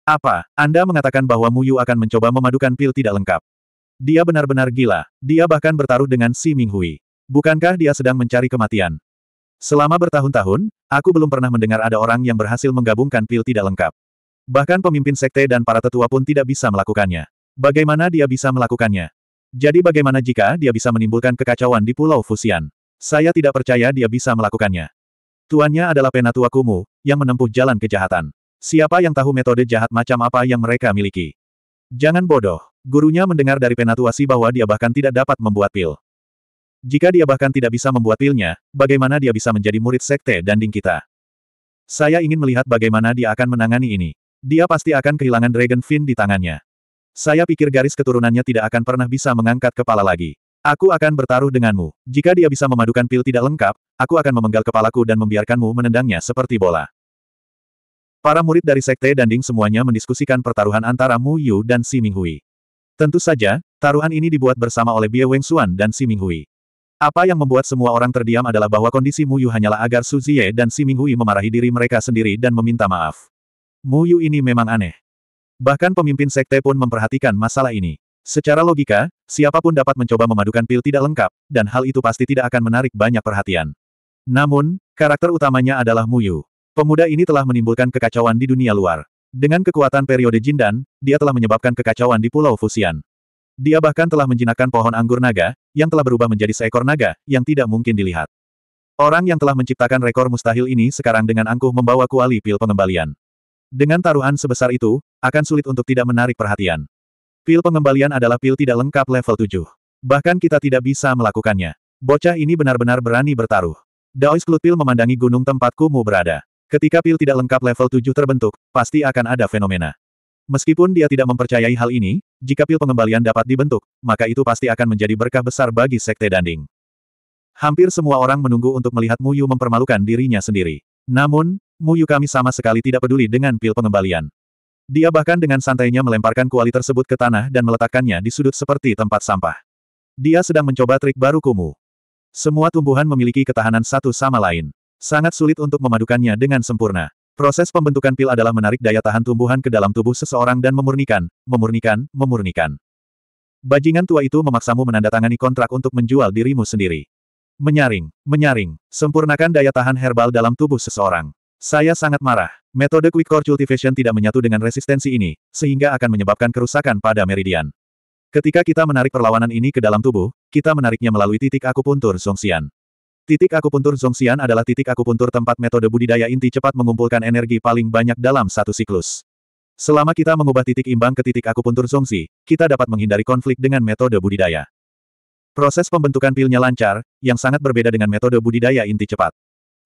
Apa, Anda mengatakan bahwa Muyu akan mencoba memadukan pil tidak lengkap? Dia benar-benar gila, dia bahkan bertaruh dengan Si Minghui. Bukankah dia sedang mencari kematian? Selama bertahun-tahun, aku belum pernah mendengar ada orang yang berhasil menggabungkan pil tidak lengkap. Bahkan pemimpin sekte dan para tetua pun tidak bisa melakukannya. Bagaimana dia bisa melakukannya? Jadi bagaimana jika dia bisa menimbulkan kekacauan di Pulau Fusian? Saya tidak percaya dia bisa melakukannya. Tuannya adalah penatua Kumu, yang menempuh jalan kejahatan. Siapa yang tahu metode jahat macam apa yang mereka miliki? Jangan bodoh. Gurunya mendengar dari penatuasi bahwa dia bahkan tidak dapat membuat pil. Jika dia bahkan tidak bisa membuat pilnya, bagaimana dia bisa menjadi murid sekte danding kita? Saya ingin melihat bagaimana dia akan menangani ini. Dia pasti akan kehilangan Dragon Fin di tangannya. Saya pikir garis keturunannya tidak akan pernah bisa mengangkat kepala lagi. Aku akan bertaruh denganmu. Jika dia bisa memadukan pil tidak lengkap, aku akan memenggal kepalaku dan membiarkanmu menendangnya seperti bola. Para murid dari Sekte Danding semuanya mendiskusikan pertaruhan antara Mu Yu dan Si Minghui. Tentu saja, taruhan ini dibuat bersama oleh Bie Weng Xuan dan Si Minghui. Apa yang membuat semua orang terdiam adalah bahwa kondisi Mu Yu hanyalah agar Su Jie dan Si Minghui memarahi diri mereka sendiri dan meminta maaf. Mu Yu ini memang aneh. Bahkan pemimpin sekte pun memperhatikan masalah ini. Secara logika, siapapun dapat mencoba memadukan pil tidak lengkap, dan hal itu pasti tidak akan menarik banyak perhatian. Namun, karakter utamanya adalah Muyu. Pemuda ini telah menimbulkan kekacauan di dunia luar. Dengan kekuatan periode Jindan, dia telah menyebabkan kekacauan di Pulau Fusian. Dia bahkan telah menjinakkan pohon anggur naga, yang telah berubah menjadi seekor naga, yang tidak mungkin dilihat. Orang yang telah menciptakan rekor mustahil ini sekarang dengan angkuh membawa kuali pil pengembalian. Dengan taruhan sebesar itu, akan sulit untuk tidak menarik perhatian. Pil pengembalian adalah pil tidak lengkap level 7. Bahkan kita tidak bisa melakukannya. Bocah ini benar-benar berani bertaruh. Daois Pil memandangi gunung tempat Kumu berada. Ketika pil tidak lengkap level 7 terbentuk, pasti akan ada fenomena. Meskipun dia tidak mempercayai hal ini, jika pil pengembalian dapat dibentuk, maka itu pasti akan menjadi berkah besar bagi Sekte Danding. Hampir semua orang menunggu untuk melihat Muyu mempermalukan dirinya sendiri. Namun, Muyu kami sama sekali tidak peduli dengan pil pengembalian. Dia bahkan dengan santainya melemparkan kuali tersebut ke tanah dan meletakkannya di sudut seperti tempat sampah. Dia sedang mencoba trik baru Kumu. Semua tumbuhan memiliki ketahanan satu sama lain. Sangat sulit untuk memadukannya dengan sempurna. Proses pembentukan pil adalah menarik daya tahan tumbuhan ke dalam tubuh seseorang dan memurnikan, memurnikan, memurnikan. Bajingan tua itu memaksamu menandatangani kontrak untuk menjual dirimu sendiri. Menyaring, menyaring, sempurnakan daya tahan herbal dalam tubuh seseorang. Saya sangat marah. Metode Quick Core Cultivation tidak menyatu dengan resistensi ini, sehingga akan menyebabkan kerusakan pada meridian. Ketika kita menarik perlawanan ini ke dalam tubuh, kita menariknya melalui titik akupuntur Zongxian. Titik akupuntur Zongxian adalah titik akupuntur tempat metode budidaya inti cepat mengumpulkan energi paling banyak dalam satu siklus. Selama kita mengubah titik imbang ke titik akupuntur Zongxi, kita dapat menghindari konflik dengan metode budidaya. Proses pembentukan pilnya lancar, yang sangat berbeda dengan metode budidaya inti cepat.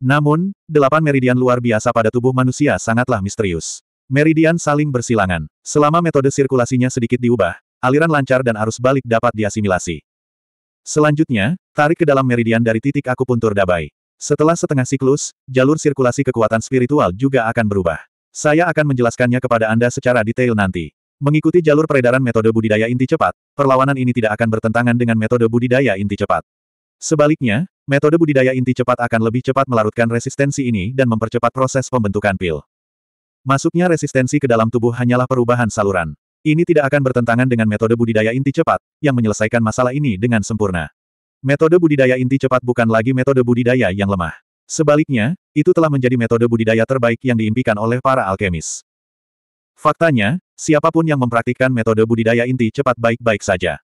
Namun, delapan meridian luar biasa pada tubuh manusia sangatlah misterius. Meridian saling bersilangan. Selama metode sirkulasinya sedikit diubah, aliran lancar dan arus balik dapat diasimilasi. Selanjutnya, tarik ke dalam meridian dari titik akupuntur dabai. Setelah setengah siklus, jalur sirkulasi kekuatan spiritual juga akan berubah. Saya akan menjelaskannya kepada Anda secara detail nanti. Mengikuti jalur peredaran metode budidaya inti cepat, perlawanan ini tidak akan bertentangan dengan metode budidaya inti cepat. Sebaliknya, Metode budidaya inti cepat akan lebih cepat melarutkan resistensi ini dan mempercepat proses pembentukan pil. Masuknya resistensi ke dalam tubuh hanyalah perubahan saluran. Ini tidak akan bertentangan dengan metode budidaya inti cepat, yang menyelesaikan masalah ini dengan sempurna. Metode budidaya inti cepat bukan lagi metode budidaya yang lemah. Sebaliknya, itu telah menjadi metode budidaya terbaik yang diimpikan oleh para alkemis. Faktanya, siapapun yang mempraktikkan metode budidaya inti cepat baik-baik saja.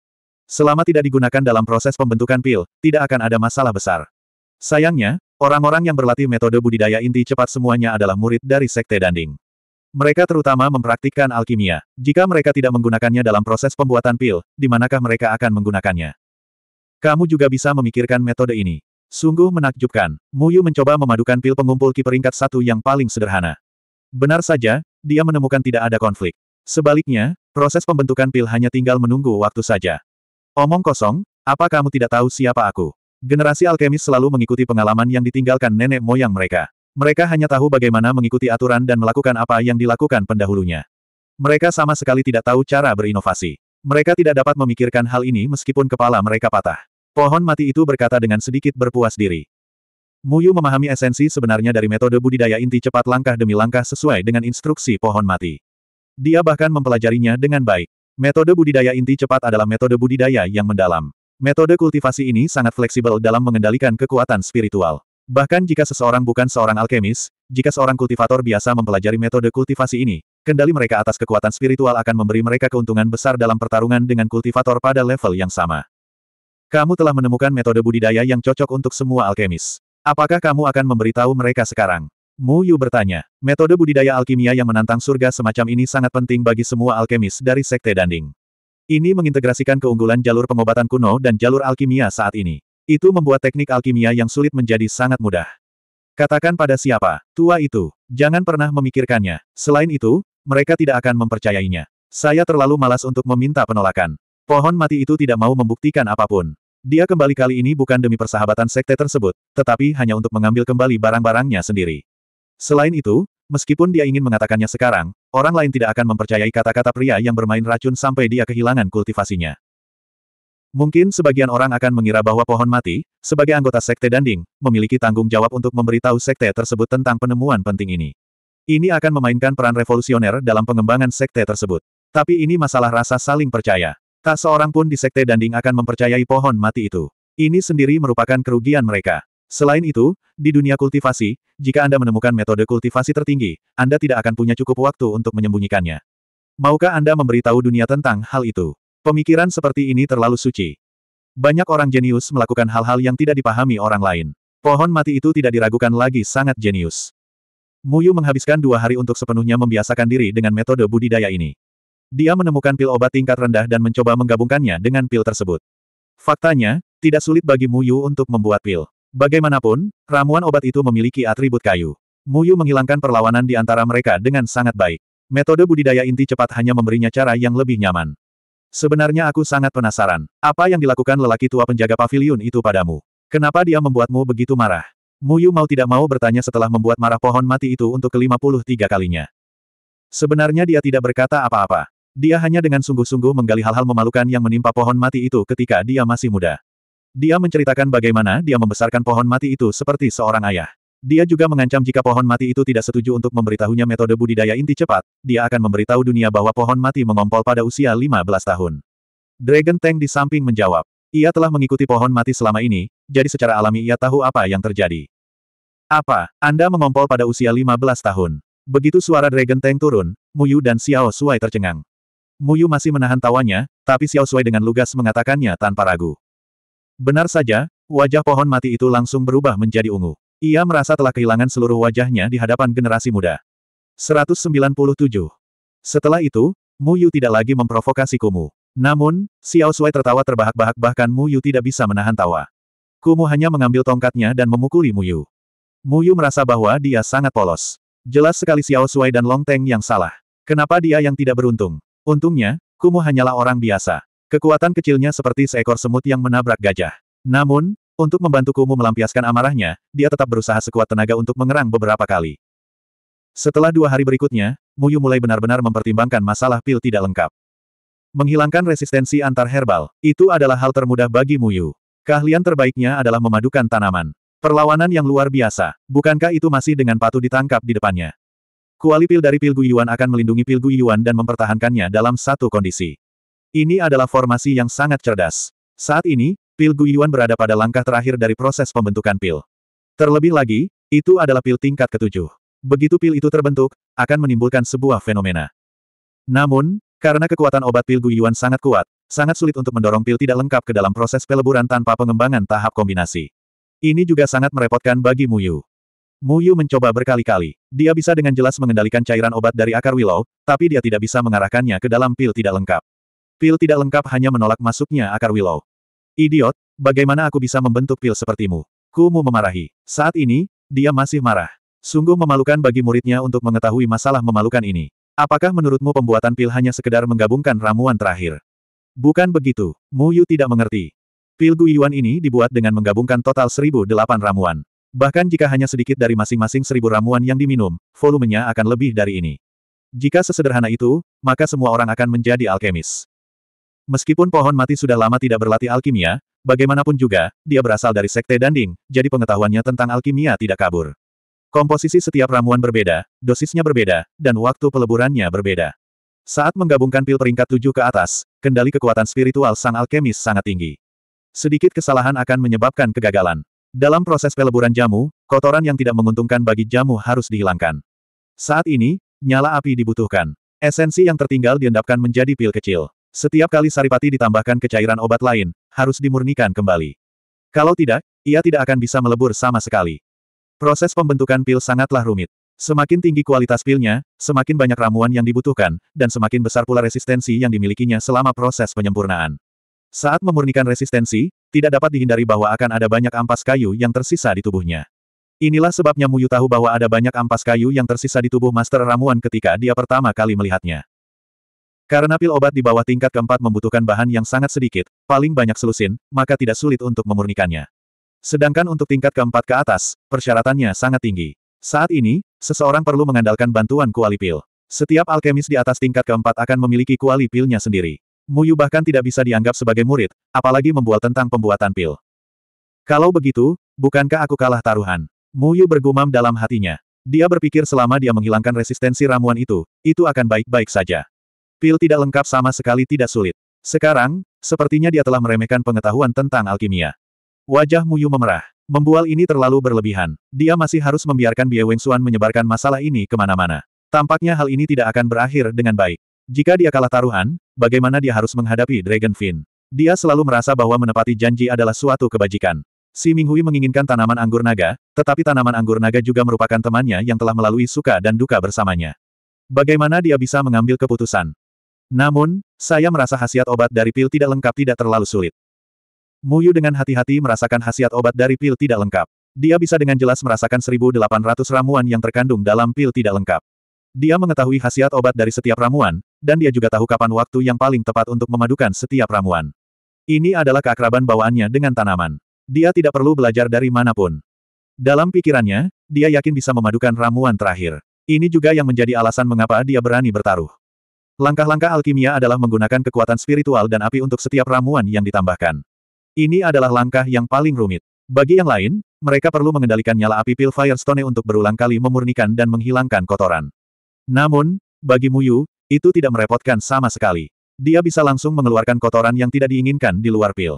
Selama tidak digunakan dalam proses pembentukan pil, tidak akan ada masalah besar. Sayangnya, orang-orang yang berlatih metode budidaya inti cepat semuanya adalah murid dari Sekte Danding. Mereka terutama mempraktikkan alkimia. Jika mereka tidak menggunakannya dalam proses pembuatan pil, di manakah mereka akan menggunakannya? Kamu juga bisa memikirkan metode ini. Sungguh menakjubkan, Muyu mencoba memadukan pil pengumpul ki peringkat satu yang paling sederhana. Benar saja, dia menemukan tidak ada konflik. Sebaliknya, proses pembentukan pil hanya tinggal menunggu waktu saja. Omong kosong, apa kamu tidak tahu siapa aku? Generasi alkemis selalu mengikuti pengalaman yang ditinggalkan nenek moyang mereka. Mereka hanya tahu bagaimana mengikuti aturan dan melakukan apa yang dilakukan pendahulunya. Mereka sama sekali tidak tahu cara berinovasi. Mereka tidak dapat memikirkan hal ini meskipun kepala mereka patah. Pohon mati itu berkata dengan sedikit berpuas diri. Muyu memahami esensi sebenarnya dari metode budidaya inti cepat langkah demi langkah sesuai dengan instruksi pohon mati. Dia bahkan mempelajarinya dengan baik. Metode budidaya inti cepat adalah metode budidaya yang mendalam. Metode kultivasi ini sangat fleksibel dalam mengendalikan kekuatan spiritual. Bahkan jika seseorang bukan seorang alkemis, jika seorang kultivator biasa mempelajari metode kultivasi ini, kendali mereka atas kekuatan spiritual akan memberi mereka keuntungan besar dalam pertarungan dengan kultivator pada level yang sama. Kamu telah menemukan metode budidaya yang cocok untuk semua alkemis. Apakah kamu akan memberitahu mereka sekarang? Mu Yu bertanya, metode budidaya alkimia yang menantang surga semacam ini sangat penting bagi semua alkemis dari Sekte Danding. Ini mengintegrasikan keunggulan jalur pengobatan kuno dan jalur alkimia saat ini. Itu membuat teknik alkimia yang sulit menjadi sangat mudah. Katakan pada siapa, tua itu, jangan pernah memikirkannya. Selain itu, mereka tidak akan mempercayainya. Saya terlalu malas untuk meminta penolakan. Pohon mati itu tidak mau membuktikan apapun. Dia kembali kali ini bukan demi persahabatan sekte tersebut, tetapi hanya untuk mengambil kembali barang-barangnya sendiri. Selain itu, meskipun dia ingin mengatakannya sekarang, orang lain tidak akan mempercayai kata-kata pria yang bermain racun sampai dia kehilangan kultivasinya. Mungkin sebagian orang akan mengira bahwa pohon mati, sebagai anggota sekte Danding, memiliki tanggung jawab untuk memberitahu sekte tersebut tentang penemuan penting ini. Ini akan memainkan peran revolusioner dalam pengembangan sekte tersebut. Tapi ini masalah rasa saling percaya. Tak seorang pun di sekte Danding akan mempercayai pohon mati itu. Ini sendiri merupakan kerugian mereka. Selain itu, di dunia kultivasi, jika Anda menemukan metode kultivasi tertinggi, Anda tidak akan punya cukup waktu untuk menyembunyikannya. Maukah Anda memberitahu dunia tentang hal itu? Pemikiran seperti ini terlalu suci. Banyak orang jenius melakukan hal-hal yang tidak dipahami orang lain. Pohon mati itu tidak diragukan lagi sangat jenius. Muyu menghabiskan dua hari untuk sepenuhnya membiasakan diri dengan metode budidaya ini. Dia menemukan pil obat tingkat rendah dan mencoba menggabungkannya dengan pil tersebut. Faktanya, tidak sulit bagi Muyu untuk membuat pil. Bagaimanapun, ramuan obat itu memiliki atribut kayu. Muyu menghilangkan perlawanan di antara mereka dengan sangat baik. Metode budidaya inti cepat hanya memberinya cara yang lebih nyaman. Sebenarnya aku sangat penasaran. Apa yang dilakukan lelaki tua penjaga pavilion itu padamu? Kenapa dia membuatmu begitu marah? Muyu mau tidak mau bertanya setelah membuat marah pohon mati itu untuk ke-53 kalinya. Sebenarnya dia tidak berkata apa-apa. Dia hanya dengan sungguh-sungguh menggali hal-hal memalukan yang menimpa pohon mati itu ketika dia masih muda. Dia menceritakan bagaimana dia membesarkan pohon mati itu seperti seorang ayah. Dia juga mengancam jika pohon mati itu tidak setuju untuk memberitahunya metode budidaya inti cepat, dia akan memberitahu dunia bahwa pohon mati mengompol pada usia 15 tahun. Dragon Tank di samping menjawab. Ia telah mengikuti pohon mati selama ini, jadi secara alami ia tahu apa yang terjadi. Apa, Anda mengompol pada usia 15 tahun? Begitu suara Dragon Tank turun, Muyu dan Xiao Suai tercengang. Muyu masih menahan tawanya, tapi Xiao Suai dengan lugas mengatakannya tanpa ragu. Benar saja, wajah pohon mati itu langsung berubah menjadi ungu. Ia merasa telah kehilangan seluruh wajahnya di hadapan generasi muda. 197. Setelah itu, Mu Yu tidak lagi memprovokasi Kumu. Namun, Xiao Sui tertawa terbahak-bahak bahkan Mu Yu tidak bisa menahan tawa. Kumu hanya mengambil tongkatnya dan memukuli Mu Yu. Mu Yu merasa bahwa dia sangat polos. Jelas sekali Xiao Sui dan Long Teng yang salah. Kenapa dia yang tidak beruntung? Untungnya, Kumu hanyalah orang biasa. Kekuatan kecilnya seperti seekor semut yang menabrak gajah. Namun, untuk membantu Kumu melampiaskan amarahnya, dia tetap berusaha sekuat tenaga untuk mengerang beberapa kali. Setelah dua hari berikutnya, Muyu mulai benar-benar mempertimbangkan masalah pil tidak lengkap. Menghilangkan resistensi antar herbal, itu adalah hal termudah bagi Muyu. Keahlian terbaiknya adalah memadukan tanaman. Perlawanan yang luar biasa, bukankah itu masih dengan patuh ditangkap di depannya? Kuali pil dari pil Guyuan akan melindungi pil Guyuan dan mempertahankannya dalam satu kondisi. Ini adalah formasi yang sangat cerdas. Saat ini, pil Guiyuan berada pada langkah terakhir dari proses pembentukan pil. Terlebih lagi, itu adalah pil tingkat ketujuh. Begitu pil itu terbentuk, akan menimbulkan sebuah fenomena. Namun, karena kekuatan obat pil Guiyuan sangat kuat, sangat sulit untuk mendorong pil tidak lengkap ke dalam proses peleburan tanpa pengembangan tahap kombinasi. Ini juga sangat merepotkan bagi Mu Muyu mencoba berkali-kali. Dia bisa dengan jelas mengendalikan cairan obat dari akar willow, tapi dia tidak bisa mengarahkannya ke dalam pil tidak lengkap. Pil tidak lengkap hanya menolak masuknya akar willow. Idiot, bagaimana aku bisa membentuk pil sepertimu? Kumu memarahi. Saat ini, dia masih marah. Sungguh memalukan bagi muridnya untuk mengetahui masalah memalukan ini. Apakah menurutmu pembuatan pil hanya sekedar menggabungkan ramuan terakhir? Bukan begitu, Mu Yu tidak mengerti. Pil Guiyuan ini dibuat dengan menggabungkan total 1008 ramuan. Bahkan jika hanya sedikit dari masing-masing seribu ramuan yang diminum, volumenya akan lebih dari ini. Jika sesederhana itu, maka semua orang akan menjadi alkemis. Meskipun pohon mati sudah lama tidak berlatih alkimia, bagaimanapun juga, dia berasal dari sekte Danding, jadi pengetahuannya tentang alkimia tidak kabur. Komposisi setiap ramuan berbeda, dosisnya berbeda, dan waktu peleburannya berbeda. Saat menggabungkan pil peringkat tujuh ke atas, kendali kekuatan spiritual sang alkemis sangat tinggi. Sedikit kesalahan akan menyebabkan kegagalan. Dalam proses peleburan jamu, kotoran yang tidak menguntungkan bagi jamu harus dihilangkan. Saat ini, nyala api dibutuhkan. Esensi yang tertinggal diendapkan menjadi pil kecil. Setiap kali saripati ditambahkan ke cairan obat lain, harus dimurnikan kembali. Kalau tidak, ia tidak akan bisa melebur sama sekali. Proses pembentukan pil sangatlah rumit. Semakin tinggi kualitas pilnya, semakin banyak ramuan yang dibutuhkan, dan semakin besar pula resistensi yang dimilikinya selama proses penyempurnaan. Saat memurnikan resistensi, tidak dapat dihindari bahwa akan ada banyak ampas kayu yang tersisa di tubuhnya. Inilah sebabnya Muyu tahu bahwa ada banyak ampas kayu yang tersisa di tubuh Master Ramuan ketika dia pertama kali melihatnya. Karena pil obat di bawah tingkat keempat membutuhkan bahan yang sangat sedikit, paling banyak selusin, maka tidak sulit untuk memurnikannya. Sedangkan untuk tingkat keempat ke atas, persyaratannya sangat tinggi. Saat ini, seseorang perlu mengandalkan bantuan kuali pil. Setiap alkemis di atas tingkat keempat akan memiliki kuali pilnya sendiri. Muyu bahkan tidak bisa dianggap sebagai murid, apalagi membual tentang pembuatan pil. Kalau begitu, bukankah aku kalah taruhan? Muyu bergumam dalam hatinya. Dia berpikir selama dia menghilangkan resistensi ramuan itu, itu akan baik-baik saja. Pil tidak lengkap sama sekali tidak sulit. Sekarang, sepertinya dia telah meremehkan pengetahuan tentang alkimia. Wajah Muyu memerah. Membual ini terlalu berlebihan. Dia masih harus membiarkan Bie Wengsuan menyebarkan masalah ini kemana-mana. Tampaknya hal ini tidak akan berakhir dengan baik. Jika dia kalah taruhan, bagaimana dia harus menghadapi Dragon Fin? Dia selalu merasa bahwa menepati janji adalah suatu kebajikan. Si Minghui menginginkan tanaman anggur naga, tetapi tanaman anggur naga juga merupakan temannya yang telah melalui suka dan duka bersamanya. Bagaimana dia bisa mengambil keputusan? Namun, saya merasa khasiat obat dari pil tidak lengkap tidak terlalu sulit. Muyu dengan hati-hati merasakan khasiat obat dari pil tidak lengkap. Dia bisa dengan jelas merasakan 1.800 ramuan yang terkandung dalam pil tidak lengkap. Dia mengetahui khasiat obat dari setiap ramuan, dan dia juga tahu kapan waktu yang paling tepat untuk memadukan setiap ramuan. Ini adalah keakraban bawaannya dengan tanaman. Dia tidak perlu belajar dari manapun. Dalam pikirannya, dia yakin bisa memadukan ramuan terakhir. Ini juga yang menjadi alasan mengapa dia berani bertaruh. Langkah-langkah alkimia adalah menggunakan kekuatan spiritual dan api untuk setiap ramuan yang ditambahkan. Ini adalah langkah yang paling rumit. Bagi yang lain, mereka perlu mengendalikan nyala api pil Firestone untuk berulang kali memurnikan dan menghilangkan kotoran. Namun, bagi Muyu, itu tidak merepotkan sama sekali. Dia bisa langsung mengeluarkan kotoran yang tidak diinginkan di luar pil.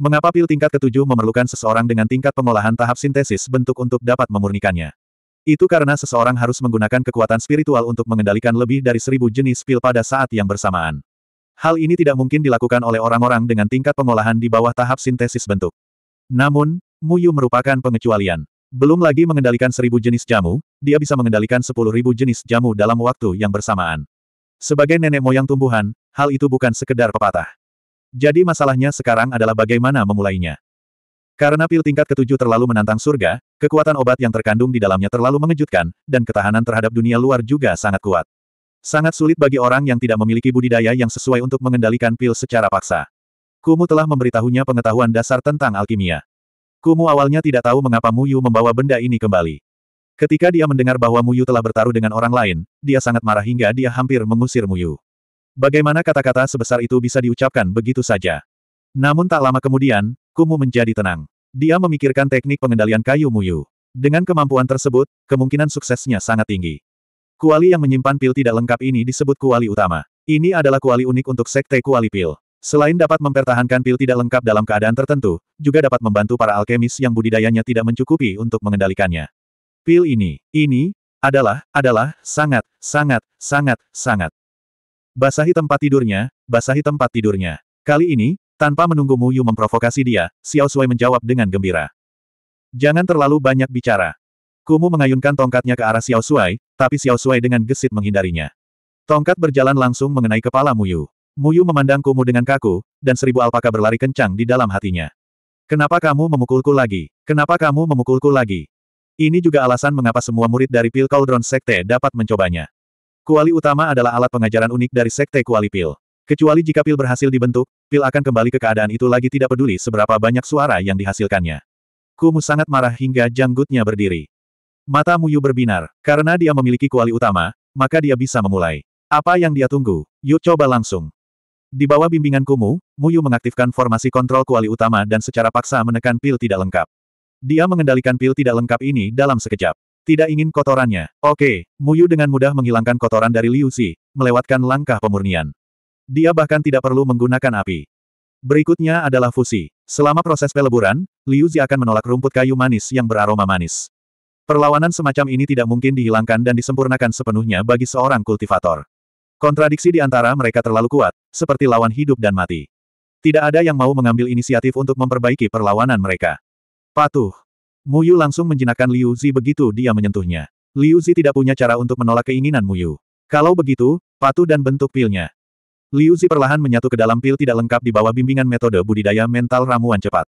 Mengapa pil tingkat ketujuh memerlukan seseorang dengan tingkat pengolahan tahap sintesis bentuk untuk dapat memurnikannya? Itu karena seseorang harus menggunakan kekuatan spiritual untuk mengendalikan lebih dari seribu jenis pil pada saat yang bersamaan. Hal ini tidak mungkin dilakukan oleh orang-orang dengan tingkat pengolahan di bawah tahap sintesis bentuk. Namun, Muyu merupakan pengecualian. Belum lagi mengendalikan seribu jenis jamu, dia bisa mengendalikan sepuluh ribu jenis jamu dalam waktu yang bersamaan. Sebagai nenek moyang tumbuhan, hal itu bukan sekedar pepatah. Jadi masalahnya sekarang adalah bagaimana memulainya. Karena pil tingkat ketujuh terlalu menantang surga, kekuatan obat yang terkandung di dalamnya terlalu mengejutkan, dan ketahanan terhadap dunia luar juga sangat kuat. Sangat sulit bagi orang yang tidak memiliki budidaya yang sesuai untuk mengendalikan pil secara paksa. Kumu telah memberitahunya pengetahuan dasar tentang alkimia. Kumu awalnya tidak tahu mengapa Muyu membawa benda ini kembali. Ketika dia mendengar bahwa Muyu telah bertaruh dengan orang lain, dia sangat marah hingga dia hampir mengusir Muyu. Bagaimana kata-kata sebesar itu bisa diucapkan begitu saja? Namun tak lama kemudian, Kumu menjadi tenang. Dia memikirkan teknik pengendalian kayu Muyu. Dengan kemampuan tersebut, kemungkinan suksesnya sangat tinggi. Kuali yang menyimpan pil tidak lengkap ini disebut kuali utama. Ini adalah kuali unik untuk sekte kuali pil. Selain dapat mempertahankan pil tidak lengkap dalam keadaan tertentu, juga dapat membantu para alkemis yang budidayanya tidak mencukupi untuk mengendalikannya. Pil ini, ini, adalah, adalah, sangat, sangat, sangat, sangat. Basahi tempat tidurnya, basahi tempat tidurnya. Kali ini, tanpa menunggu Mu Yu memprovokasi dia, Xiao Sui menjawab dengan gembira. Jangan terlalu banyak bicara. Kumu mengayunkan tongkatnya ke arah Xiao Sui, tapi Xiao Sui dengan gesit menghindarinya. Tongkat berjalan langsung mengenai kepala Mu Yu. Mu Yu memandang Kumu dengan kaku, dan seribu alpaka berlari kencang di dalam hatinya. Kenapa kamu memukulku lagi? Kenapa kamu memukulku lagi? Ini juga alasan mengapa semua murid dari Pil Cauldron Sekte dapat mencobanya. Kuali utama adalah alat pengajaran unik dari Sekte Kuali Pil. Kecuali jika pil berhasil dibentuk, pil akan kembali ke keadaan itu lagi tidak peduli seberapa banyak suara yang dihasilkannya. Kumu sangat marah hingga janggutnya berdiri. Mata Muyu berbinar. Karena dia memiliki kuali utama, maka dia bisa memulai. Apa yang dia tunggu? Yuk coba langsung. Di bawah bimbingan Kumu, Muyu mengaktifkan formasi kontrol kuali utama dan secara paksa menekan pil tidak lengkap. Dia mengendalikan pil tidak lengkap ini dalam sekejap. Tidak ingin kotorannya. Oke, Muyu dengan mudah menghilangkan kotoran dari Liu Xi, melewatkan langkah pemurnian. Dia bahkan tidak perlu menggunakan api. Berikutnya adalah fusi. Selama proses peleburan, Liu Zi akan menolak rumput kayu manis yang beraroma manis. Perlawanan semacam ini tidak mungkin dihilangkan dan disempurnakan sepenuhnya bagi seorang kultivator. Kontradiksi di antara mereka terlalu kuat, seperti lawan hidup dan mati. Tidak ada yang mau mengambil inisiatif untuk memperbaiki perlawanan mereka. Patuh. Mu Yu langsung menjinakkan Liu Zi begitu dia menyentuhnya. Liu Zi tidak punya cara untuk menolak keinginan Mu Yu. Kalau begitu, patuh dan bentuk pilnya. Liu Zi perlahan menyatu ke dalam pil tidak lengkap di bawah bimbingan metode budidaya mental ramuan cepat.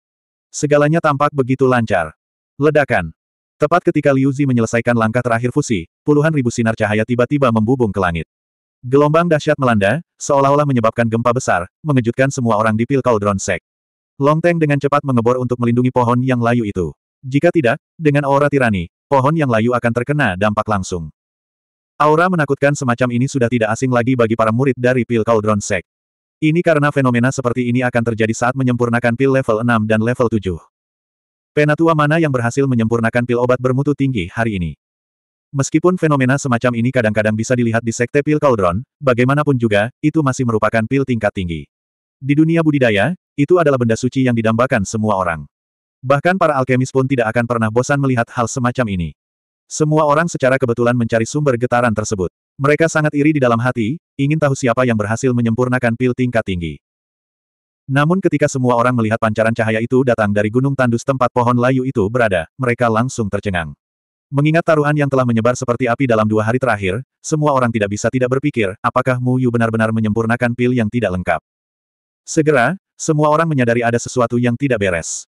Segalanya tampak begitu lancar. Ledakan. Tepat ketika Liu Zi menyelesaikan langkah terakhir fusi, puluhan ribu sinar cahaya tiba-tiba membubung ke langit. Gelombang dahsyat melanda, seolah-olah menyebabkan gempa besar, mengejutkan semua orang di pil Cauldron Sek. Longteng dengan cepat mengebor untuk melindungi pohon yang layu itu. Jika tidak, dengan aura tirani, pohon yang layu akan terkena dampak langsung. Aura menakutkan semacam ini sudah tidak asing lagi bagi para murid dari pil Cauldron Sect. Ini karena fenomena seperti ini akan terjadi saat menyempurnakan pil level 6 dan level 7. Penatua mana yang berhasil menyempurnakan pil obat bermutu tinggi hari ini? Meskipun fenomena semacam ini kadang-kadang bisa dilihat di sekte pil Cauldron, bagaimanapun juga, itu masih merupakan pil tingkat tinggi. Di dunia budidaya, itu adalah benda suci yang didambakan semua orang. Bahkan para alkemis pun tidak akan pernah bosan melihat hal semacam ini. Semua orang secara kebetulan mencari sumber getaran tersebut. Mereka sangat iri di dalam hati, ingin tahu siapa yang berhasil menyempurnakan pil tingkat tinggi. Namun ketika semua orang melihat pancaran cahaya itu datang dari gunung tandus tempat pohon layu itu berada, mereka langsung tercengang. Mengingat taruhan yang telah menyebar seperti api dalam dua hari terakhir, semua orang tidak bisa tidak berpikir, apakah Mu Yu benar-benar menyempurnakan pil yang tidak lengkap. Segera, semua orang menyadari ada sesuatu yang tidak beres.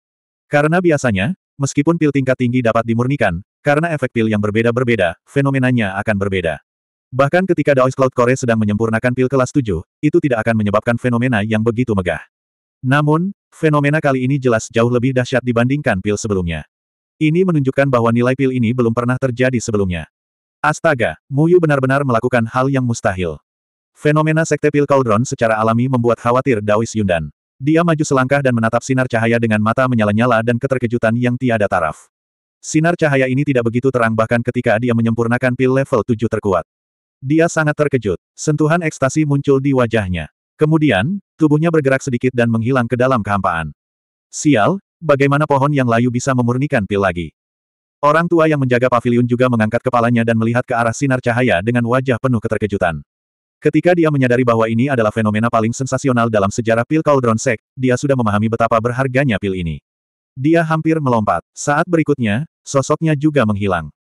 Karena biasanya, meskipun pil tingkat tinggi dapat dimurnikan, karena efek pil yang berbeda-berbeda, fenomenanya akan berbeda. Bahkan ketika Daois Cloud Core sedang menyempurnakan pil kelas 7, itu tidak akan menyebabkan fenomena yang begitu megah. Namun, fenomena kali ini jelas jauh lebih dahsyat dibandingkan pil sebelumnya. Ini menunjukkan bahwa nilai pil ini belum pernah terjadi sebelumnya. Astaga, Muyu benar-benar melakukan hal yang mustahil. Fenomena sekte pil Cauldron secara alami membuat khawatir Daois Yundan. Dia maju selangkah dan menatap sinar cahaya dengan mata menyala-nyala dan keterkejutan yang tiada taraf. Sinar cahaya ini tidak begitu terang bahkan ketika dia menyempurnakan pil level 7 terkuat. Dia sangat terkejut. Sentuhan ekstasi muncul di wajahnya. Kemudian, tubuhnya bergerak sedikit dan menghilang ke dalam kehampaan. Sial, bagaimana pohon yang layu bisa memurnikan pil lagi? Orang tua yang menjaga pavilion juga mengangkat kepalanya dan melihat ke arah sinar cahaya dengan wajah penuh keterkejutan. Ketika dia menyadari bahwa ini adalah fenomena paling sensasional dalam sejarah pil Cauldron Sek, dia sudah memahami betapa berharganya pil ini. Dia hampir melompat. Saat berikutnya, Sosoknya juga menghilang.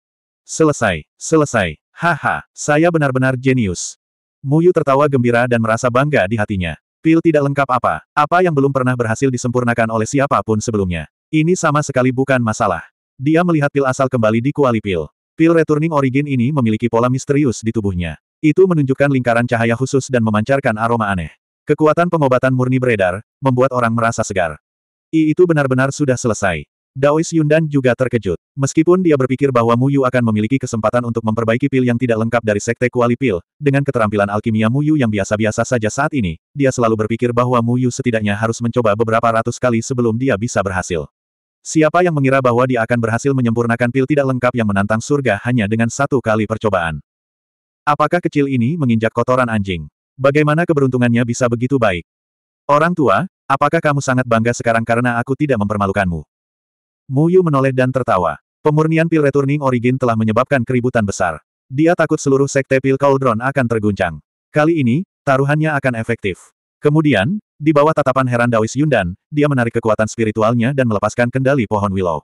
Selesai, selesai, haha, saya benar-benar jenius. Muyu tertawa gembira dan merasa bangga di hatinya. Pil tidak lengkap apa, apa yang belum pernah berhasil disempurnakan oleh siapapun sebelumnya. Ini sama sekali bukan masalah. Dia melihat pil asal kembali di kuali pil. Pil returning origin ini memiliki pola misterius di tubuhnya. Itu menunjukkan lingkaran cahaya khusus dan memancarkan aroma aneh. Kekuatan pengobatan murni beredar, membuat orang merasa segar. I itu benar-benar sudah selesai. Daois Yundan juga terkejut. Meskipun dia berpikir bahwa Mu Yu akan memiliki kesempatan untuk memperbaiki pil yang tidak lengkap dari Sekte Kuali Pil, dengan keterampilan alkimia Mu Yu yang biasa-biasa saja saat ini, dia selalu berpikir bahwa Mu Yu setidaknya harus mencoba beberapa ratus kali sebelum dia bisa berhasil. Siapa yang mengira bahwa dia akan berhasil menyempurnakan pil tidak lengkap yang menantang surga hanya dengan satu kali percobaan? Apakah kecil ini menginjak kotoran anjing? Bagaimana keberuntungannya bisa begitu baik? Orang tua, apakah kamu sangat bangga sekarang karena aku tidak mempermalukanmu? Mu Yu menoleh dan tertawa. Pemurnian pil returning origin telah menyebabkan keributan besar. Dia takut seluruh sekte pil Cauldron akan terguncang. Kali ini, taruhannya akan efektif. Kemudian, di bawah tatapan heran Dawis Yundan, dia menarik kekuatan spiritualnya dan melepaskan kendali pohon willow.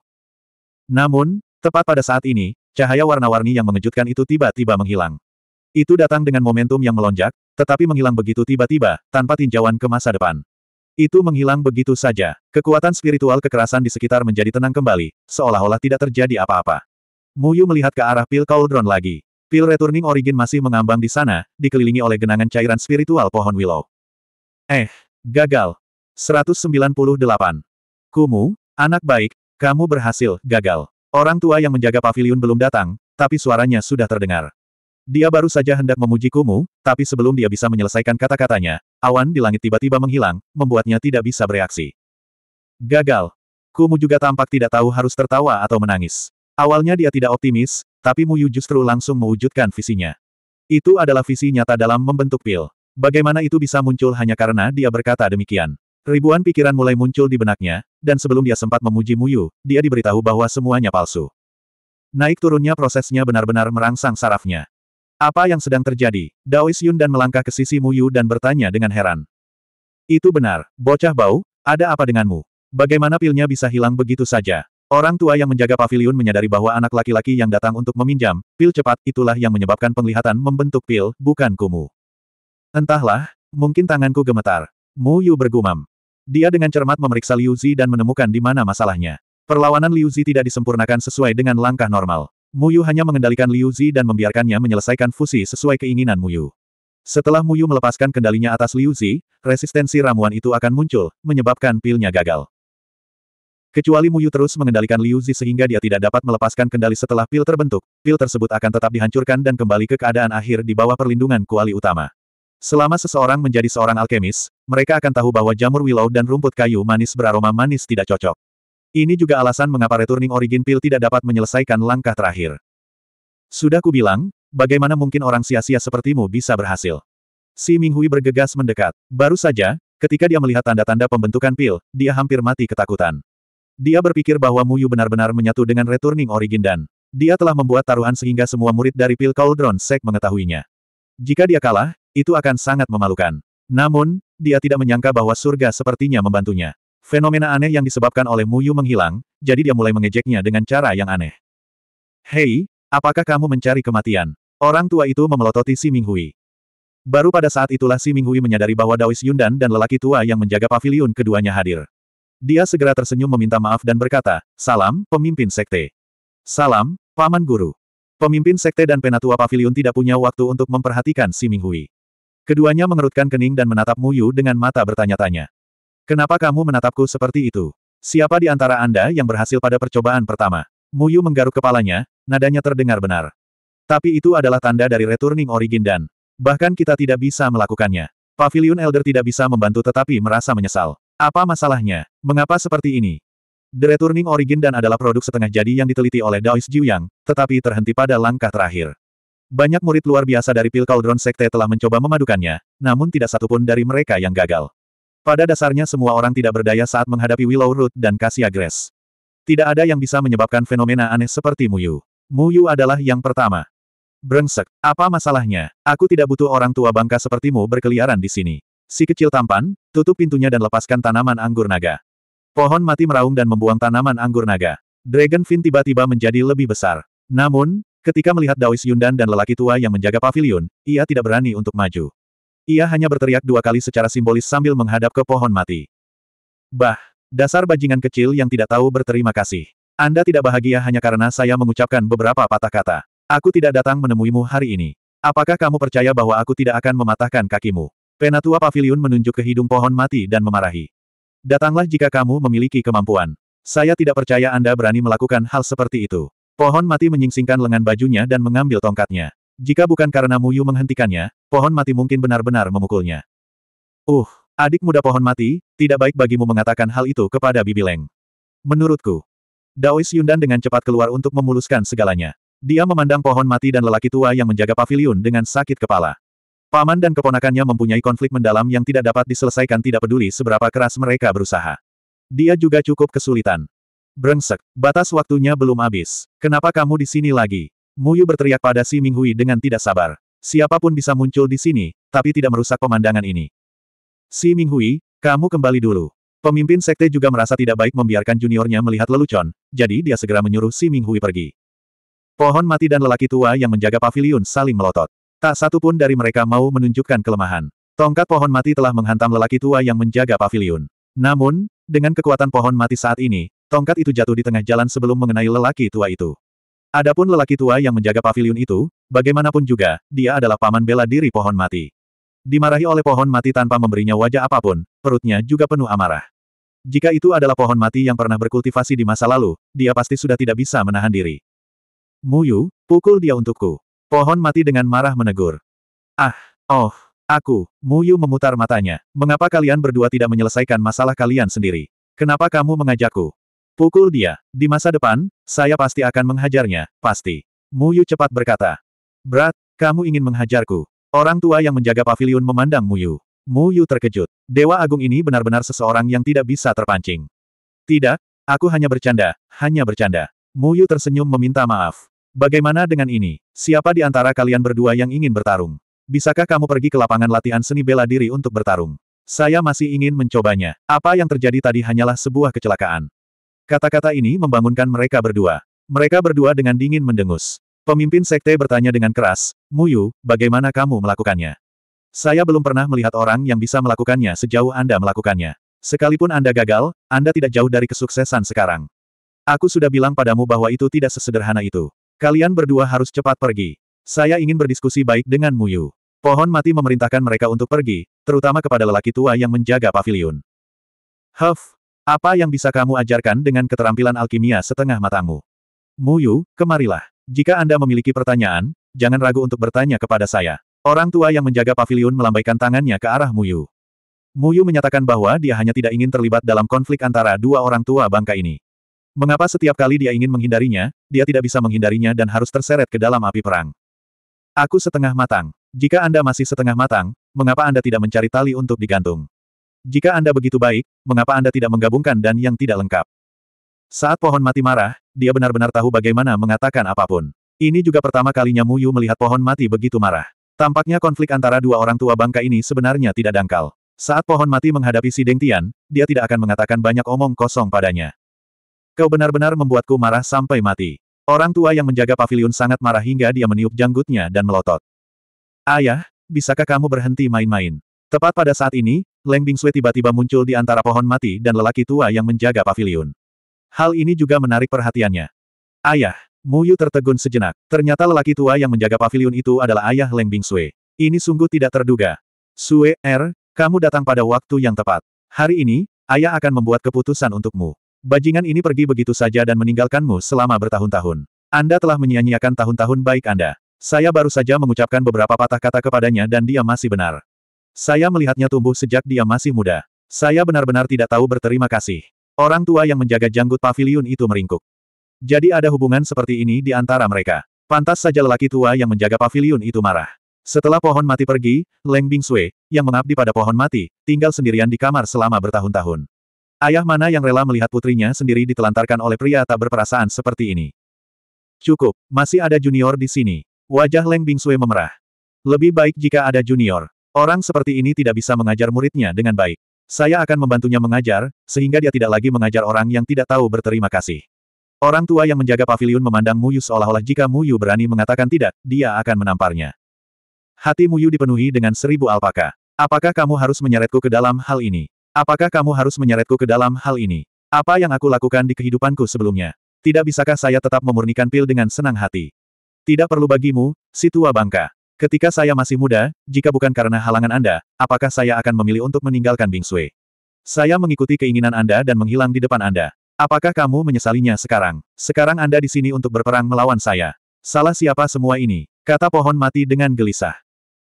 Namun, tepat pada saat ini, cahaya warna-warni yang mengejutkan itu tiba-tiba menghilang. Itu datang dengan momentum yang melonjak, tetapi menghilang begitu tiba-tiba, tanpa tinjauan ke masa depan. Itu menghilang begitu saja. Kekuatan spiritual kekerasan di sekitar menjadi tenang kembali, seolah-olah tidak terjadi apa-apa. Muyu melihat ke arah pil cauldron lagi. Pil returning origin masih mengambang di sana, dikelilingi oleh genangan cairan spiritual pohon willow. Eh, gagal. 198. Kumu, anak baik, kamu berhasil, gagal. Orang tua yang menjaga pavilion belum datang, tapi suaranya sudah terdengar. Dia baru saja hendak memuji Kumu, tapi sebelum dia bisa menyelesaikan kata-katanya, Awan di langit tiba-tiba menghilang, membuatnya tidak bisa bereaksi. Gagal. Kumu juga tampak tidak tahu harus tertawa atau menangis. Awalnya dia tidak optimis, tapi Muyu justru langsung mewujudkan visinya. Itu adalah visi nyata dalam membentuk pil. Bagaimana itu bisa muncul hanya karena dia berkata demikian. Ribuan pikiran mulai muncul di benaknya, dan sebelum dia sempat memuji Muyu, dia diberitahu bahwa semuanya palsu. Naik turunnya prosesnya benar-benar merangsang sarafnya. Apa yang sedang terjadi? Daois Yun dan melangkah ke sisi Mu Yu dan bertanya dengan heran. Itu benar, bocah bau, ada apa denganmu? Bagaimana pilnya bisa hilang begitu saja? Orang tua yang menjaga pavilion menyadari bahwa anak laki-laki yang datang untuk meminjam, pil cepat, itulah yang menyebabkan penglihatan membentuk pil, bukan kumu. Entahlah, mungkin tanganku gemetar. Mu Yu bergumam. Dia dengan cermat memeriksa Liu Zi dan menemukan di mana masalahnya. Perlawanan Liu Zi tidak disempurnakan sesuai dengan langkah normal. Muyu hanya mengendalikan Liu Zi dan membiarkannya menyelesaikan fusi sesuai keinginan Muyu. Setelah Muyu melepaskan kendalinya atas Liu Zi, resistensi ramuan itu akan muncul, menyebabkan pilnya gagal. Kecuali Muyu terus mengendalikan Liu Zi sehingga dia tidak dapat melepaskan kendali setelah pil terbentuk, pil tersebut akan tetap dihancurkan dan kembali ke keadaan akhir di bawah perlindungan kuali utama. Selama seseorang menjadi seorang alkemis, mereka akan tahu bahwa jamur willow dan rumput kayu manis beraroma manis tidak cocok. Ini juga alasan mengapa returning origin pill tidak dapat menyelesaikan langkah terakhir. Sudah kubilang, bagaimana mungkin orang sia-sia sepertimu bisa berhasil? Si Minghui bergegas mendekat. Baru saja, ketika dia melihat tanda-tanda pembentukan pil, dia hampir mati ketakutan. Dia berpikir bahwa Mu Yu benar-benar menyatu dengan returning origin dan dia telah membuat taruhan sehingga semua murid dari pil Cauldron Sek mengetahuinya. Jika dia kalah, itu akan sangat memalukan. Namun, dia tidak menyangka bahwa surga sepertinya membantunya. Fenomena aneh yang disebabkan oleh Muyu menghilang, jadi dia mulai mengejeknya dengan cara yang aneh. Hei, apakah kamu mencari kematian? Orang tua itu memelototi si Minghui. Baru pada saat itulah si Minghui menyadari bahwa Daois Yundan dan lelaki tua yang menjaga pavilion keduanya hadir. Dia segera tersenyum meminta maaf dan berkata, Salam, pemimpin sekte. Salam, Paman Guru. Pemimpin sekte dan penatua pavilion tidak punya waktu untuk memperhatikan si Minghui. Keduanya mengerutkan kening dan menatap Muyu dengan mata bertanya-tanya. Kenapa kamu menatapku seperti itu? Siapa di antara Anda yang berhasil pada percobaan pertama? Muyu menggaruk kepalanya, nadanya terdengar benar. Tapi itu adalah tanda dari returning origin dan bahkan kita tidak bisa melakukannya. Pavilion Elder tidak bisa membantu tetapi merasa menyesal. Apa masalahnya? Mengapa seperti ini? The Returning Origin dan adalah produk setengah jadi yang diteliti oleh Daois Jiuyang, tetapi terhenti pada langkah terakhir. Banyak murid luar biasa dari Pil Cauldron Sekte telah mencoba memadukannya, namun tidak satupun dari mereka yang gagal. Pada dasarnya semua orang tidak berdaya saat menghadapi Willow Root dan Cassia Grace. Tidak ada yang bisa menyebabkan fenomena aneh seperti Muyu. Muyu adalah yang pertama. Brengsek, apa masalahnya? Aku tidak butuh orang tua bangka sepertimu berkeliaran di sini. Si kecil tampan, tutup pintunya dan lepaskan tanaman anggur naga. Pohon mati meraung dan membuang tanaman anggur naga. Fin tiba-tiba menjadi lebih besar. Namun, ketika melihat Daois Yundan dan lelaki tua yang menjaga pavilion, ia tidak berani untuk maju. Ia hanya berteriak dua kali secara simbolis sambil menghadap ke pohon mati. Bah, dasar bajingan kecil yang tidak tahu berterima kasih. Anda tidak bahagia hanya karena saya mengucapkan beberapa patah kata. Aku tidak datang menemuimu hari ini. Apakah kamu percaya bahwa aku tidak akan mematahkan kakimu? Penatua Pavilion menunjuk ke hidung pohon mati dan memarahi. Datanglah jika kamu memiliki kemampuan. Saya tidak percaya Anda berani melakukan hal seperti itu. Pohon mati menyingsingkan lengan bajunya dan mengambil tongkatnya. Jika bukan karena Muyu menghentikannya, pohon mati mungkin benar-benar memukulnya. Uh, adik muda pohon mati, tidak baik bagimu mengatakan hal itu kepada Bibi Leng. Menurutku. Daois Yundan dengan cepat keluar untuk memuluskan segalanya. Dia memandang pohon mati dan lelaki tua yang menjaga pavilion dengan sakit kepala. Paman dan keponakannya mempunyai konflik mendalam yang tidak dapat diselesaikan tidak peduli seberapa keras mereka berusaha. Dia juga cukup kesulitan. Brengsek, batas waktunya belum habis. Kenapa kamu di sini lagi? Muyu berteriak pada si Minghui dengan tidak sabar. Siapapun bisa muncul di sini, tapi tidak merusak pemandangan ini. Si Minghui, kamu kembali dulu. Pemimpin sekte juga merasa tidak baik membiarkan juniornya melihat lelucon, jadi dia segera menyuruh si Minghui pergi. Pohon mati dan lelaki tua yang menjaga pavilion saling melotot. Tak satu pun dari mereka mau menunjukkan kelemahan. Tongkat pohon mati telah menghantam lelaki tua yang menjaga pavilion. Namun, dengan kekuatan pohon mati saat ini, tongkat itu jatuh di tengah jalan sebelum mengenai lelaki tua itu. Adapun lelaki tua yang menjaga pavilion itu, bagaimanapun juga, dia adalah paman bela diri pohon mati. Dimarahi oleh pohon mati tanpa memberinya wajah apapun, perutnya juga penuh amarah. Jika itu adalah pohon mati yang pernah berkultivasi di masa lalu, dia pasti sudah tidak bisa menahan diri. Muyu, pukul dia untukku. Pohon mati dengan marah menegur. Ah, oh, aku, Muyu memutar matanya. Mengapa kalian berdua tidak menyelesaikan masalah kalian sendiri? Kenapa kamu mengajakku? Pukul dia. Di masa depan, saya pasti akan menghajarnya, pasti. Mu Yu cepat berkata. Berat, kamu ingin menghajarku. Orang tua yang menjaga pavilion memandang Mu Yu. Mu Yu terkejut. Dewa Agung ini benar-benar seseorang yang tidak bisa terpancing. Tidak, aku hanya bercanda, hanya bercanda. Mu Yu tersenyum meminta maaf. Bagaimana dengan ini? Siapa di antara kalian berdua yang ingin bertarung? Bisakah kamu pergi ke lapangan latihan seni bela diri untuk bertarung? Saya masih ingin mencobanya. Apa yang terjadi tadi hanyalah sebuah kecelakaan. Kata-kata ini membangunkan mereka berdua. Mereka berdua dengan dingin mendengus. Pemimpin sekte bertanya dengan keras, Muyu, bagaimana kamu melakukannya? Saya belum pernah melihat orang yang bisa melakukannya sejauh Anda melakukannya. Sekalipun Anda gagal, Anda tidak jauh dari kesuksesan sekarang. Aku sudah bilang padamu bahwa itu tidak sesederhana itu. Kalian berdua harus cepat pergi. Saya ingin berdiskusi baik dengan Muyu. Pohon mati memerintahkan mereka untuk pergi, terutama kepada lelaki tua yang menjaga pavilion. Huff, apa yang bisa kamu ajarkan dengan keterampilan alkimia setengah matamu? Muyu, kemarilah. Jika Anda memiliki pertanyaan, jangan ragu untuk bertanya kepada saya. Orang tua yang menjaga pavilion melambaikan tangannya ke arah Muyu. Muyu menyatakan bahwa dia hanya tidak ingin terlibat dalam konflik antara dua orang tua bangka ini. Mengapa setiap kali dia ingin menghindarinya, dia tidak bisa menghindarinya dan harus terseret ke dalam api perang? Aku setengah matang. Jika Anda masih setengah matang, mengapa Anda tidak mencari tali untuk digantung? Jika Anda begitu baik, mengapa Anda tidak menggabungkan dan yang tidak lengkap? Saat pohon mati marah, dia benar-benar tahu bagaimana mengatakan apapun. Ini juga pertama kalinya Muyu melihat pohon mati begitu marah. Tampaknya konflik antara dua orang tua bangka ini sebenarnya tidak dangkal. Saat pohon mati menghadapi si Deng Tian, dia tidak akan mengatakan banyak omong kosong padanya. Kau benar-benar membuatku marah sampai mati. Orang tua yang menjaga pavilion sangat marah hingga dia meniup janggutnya dan melotot. Ayah, bisakah kamu berhenti main-main? Tepat pada saat ini, Leng Bingsui tiba-tiba muncul di antara pohon mati dan lelaki tua yang menjaga pavilion. Hal ini juga menarik perhatiannya. Ayah, Muyu tertegun sejenak. Ternyata lelaki tua yang menjaga pavilion itu adalah ayah Leng Bingsui. Ini sungguh tidak terduga. Sue, Er, kamu datang pada waktu yang tepat. Hari ini, ayah akan membuat keputusan untukmu. Bajingan ini pergi begitu saja dan meninggalkanmu selama bertahun-tahun. Anda telah menyia-nyiakan tahun-tahun baik Anda. Saya baru saja mengucapkan beberapa patah kata kepadanya dan dia masih benar. Saya melihatnya tumbuh sejak dia masih muda. Saya benar-benar tidak tahu berterima kasih. Orang tua yang menjaga janggut pavilion itu meringkuk. Jadi ada hubungan seperti ini di antara mereka. Pantas saja lelaki tua yang menjaga pavilion itu marah. Setelah pohon mati pergi, Leng Bingsue, yang mengabdi pada pohon mati, tinggal sendirian di kamar selama bertahun-tahun. Ayah mana yang rela melihat putrinya sendiri ditelantarkan oleh pria tak berperasaan seperti ini. Cukup, masih ada junior di sini. Wajah Leng Bingsue memerah. Lebih baik jika ada junior. Orang seperti ini tidak bisa mengajar muridnya dengan baik. Saya akan membantunya mengajar, sehingga dia tidak lagi mengajar orang yang tidak tahu berterima kasih. Orang tua yang menjaga pavilion memandang Muyu seolah-olah jika Muyu berani mengatakan tidak, dia akan menamparnya. Hati Muyu dipenuhi dengan seribu alpaka. Apakah kamu harus menyeretku ke dalam hal ini? Apakah kamu harus menyeretku ke dalam hal ini? Apa yang aku lakukan di kehidupanku sebelumnya? Tidak bisakah saya tetap memurnikan pil dengan senang hati? Tidak perlu bagimu, si tua bangka. Ketika saya masih muda, jika bukan karena halangan Anda, apakah saya akan memilih untuk meninggalkan Bing Sui? Saya mengikuti keinginan Anda dan menghilang di depan Anda. Apakah kamu menyesalinya sekarang? Sekarang Anda di sini untuk berperang melawan saya. Salah siapa semua ini? Kata pohon mati dengan gelisah.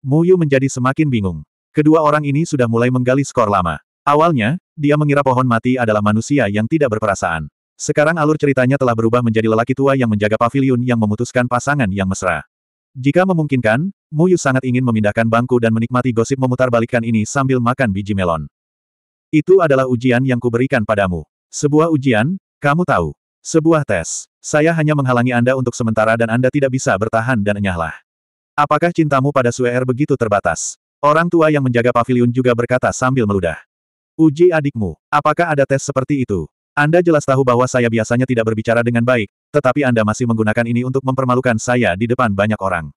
Mu Yu menjadi semakin bingung. Kedua orang ini sudah mulai menggali skor lama. Awalnya, dia mengira pohon mati adalah manusia yang tidak berperasaan. Sekarang alur ceritanya telah berubah menjadi lelaki tua yang menjaga paviliun yang memutuskan pasangan yang mesra. Jika memungkinkan, Mu Yu sangat ingin memindahkan bangku dan menikmati gosip memutarbalikkan ini sambil makan biji melon. Itu adalah ujian yang kuberikan padamu. Sebuah ujian, kamu tahu. Sebuah tes. Saya hanya menghalangi Anda untuk sementara dan Anda tidak bisa bertahan dan enyahlah. Apakah cintamu pada Suer er begitu terbatas? Orang tua yang menjaga pavilion juga berkata sambil meludah. Uji adikmu, apakah ada tes seperti itu? Anda jelas tahu bahwa saya biasanya tidak berbicara dengan baik, tetapi Anda masih menggunakan ini untuk mempermalukan saya di depan banyak orang.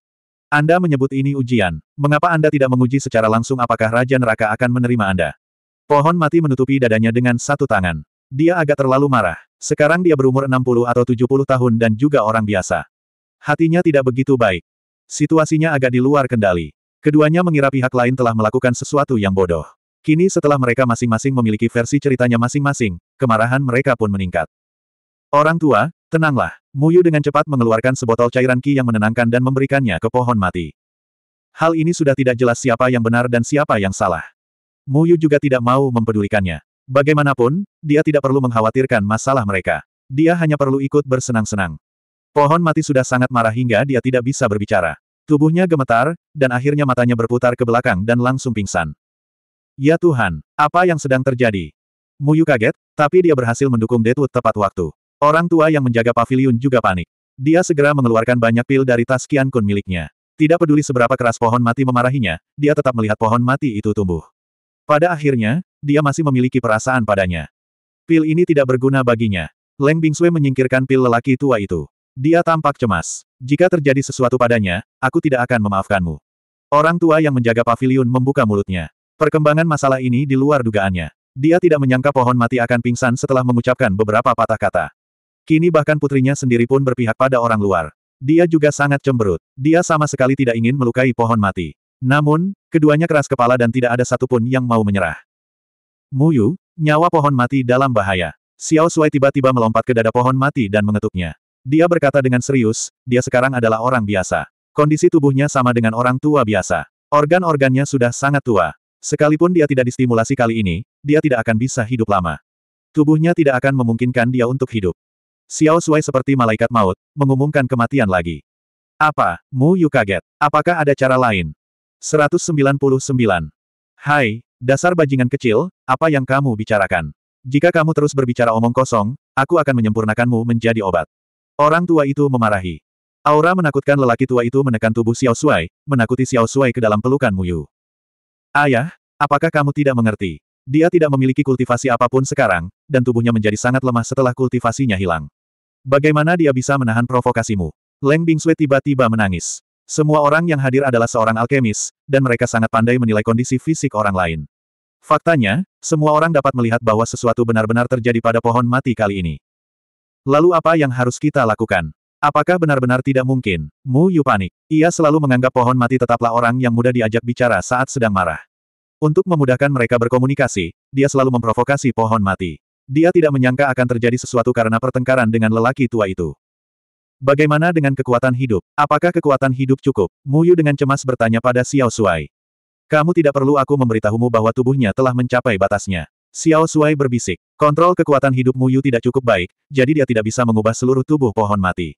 Anda menyebut ini ujian. Mengapa Anda tidak menguji secara langsung apakah Raja Neraka akan menerima Anda? Pohon mati menutupi dadanya dengan satu tangan. Dia agak terlalu marah. Sekarang dia berumur 60 atau 70 tahun dan juga orang biasa. Hatinya tidak begitu baik. Situasinya agak di luar kendali. Keduanya mengira pihak lain telah melakukan sesuatu yang bodoh. Kini setelah mereka masing-masing memiliki versi ceritanya masing-masing, kemarahan mereka pun meningkat. Orang tua, tenanglah. Muyu dengan cepat mengeluarkan sebotol cairan ki yang menenangkan dan memberikannya ke pohon mati. Hal ini sudah tidak jelas siapa yang benar dan siapa yang salah. Muyu juga tidak mau mempedulikannya. Bagaimanapun, dia tidak perlu mengkhawatirkan masalah mereka. Dia hanya perlu ikut bersenang-senang. Pohon mati sudah sangat marah hingga dia tidak bisa berbicara. Tubuhnya gemetar, dan akhirnya matanya berputar ke belakang dan langsung pingsan. Ya Tuhan, apa yang sedang terjadi? Muyu kaget, tapi dia berhasil mendukung Deadwood tepat waktu. Orang tua yang menjaga pavilion juga panik. Dia segera mengeluarkan banyak pil dari tas Kian Kun miliknya. Tidak peduli seberapa keras pohon mati memarahinya, dia tetap melihat pohon mati itu tumbuh. Pada akhirnya, dia masih memiliki perasaan padanya. Pil ini tidak berguna baginya. Leng Bing Sui menyingkirkan pil lelaki tua itu. Dia tampak cemas. Jika terjadi sesuatu padanya, aku tidak akan memaafkanmu. Orang tua yang menjaga pavilion membuka mulutnya. Perkembangan masalah ini di luar dugaannya. Dia tidak menyangka pohon mati akan pingsan setelah mengucapkan beberapa patah kata. Kini bahkan putrinya sendiri pun berpihak pada orang luar. Dia juga sangat cemberut. Dia sama sekali tidak ingin melukai pohon mati. Namun, keduanya keras kepala dan tidak ada satupun yang mau menyerah. Muyu, nyawa pohon mati dalam bahaya. Xiao Shuai tiba-tiba melompat ke dada pohon mati dan mengetuknya. Dia berkata dengan serius, dia sekarang adalah orang biasa. Kondisi tubuhnya sama dengan orang tua biasa. Organ-organnya sudah sangat tua. Sekalipun dia tidak distimulasi kali ini, dia tidak akan bisa hidup lama. Tubuhnya tidak akan memungkinkan dia untuk hidup. Xiao Sui seperti malaikat maut, mengumumkan kematian lagi. Apa, Mu Yu kaget? Apakah ada cara lain? 199. Hai, dasar bajingan kecil, apa yang kamu bicarakan? Jika kamu terus berbicara omong kosong, aku akan menyempurnakanmu menjadi obat. Orang tua itu memarahi. Aura menakutkan lelaki tua itu menekan tubuh Xiao Sui, menakuti Xiao Sui ke dalam pelukan Mu Yu. Ayah, apakah kamu tidak mengerti? Dia tidak memiliki kultivasi apapun sekarang, dan tubuhnya menjadi sangat lemah setelah kultivasinya hilang. Bagaimana dia bisa menahan provokasimu? Leng Bingsui tiba-tiba menangis. Semua orang yang hadir adalah seorang alkemis, dan mereka sangat pandai menilai kondisi fisik orang lain. Faktanya, semua orang dapat melihat bahwa sesuatu benar-benar terjadi pada pohon mati kali ini. Lalu apa yang harus kita lakukan? Apakah benar-benar tidak mungkin? Mu Yu panik. Ia selalu menganggap pohon mati tetaplah orang yang mudah diajak bicara saat sedang marah. Untuk memudahkan mereka berkomunikasi, dia selalu memprovokasi pohon mati. Dia tidak menyangka akan terjadi sesuatu karena pertengkaran dengan lelaki tua itu. Bagaimana dengan kekuatan hidup? Apakah kekuatan hidup cukup? Mu Yu dengan cemas bertanya pada Xiao Shuai. Kamu tidak perlu aku memberitahumu bahwa tubuhnya telah mencapai batasnya. Xiao Shuai berbisik. Kontrol kekuatan hidup Mu Yu tidak cukup baik, jadi dia tidak bisa mengubah seluruh tubuh pohon mati.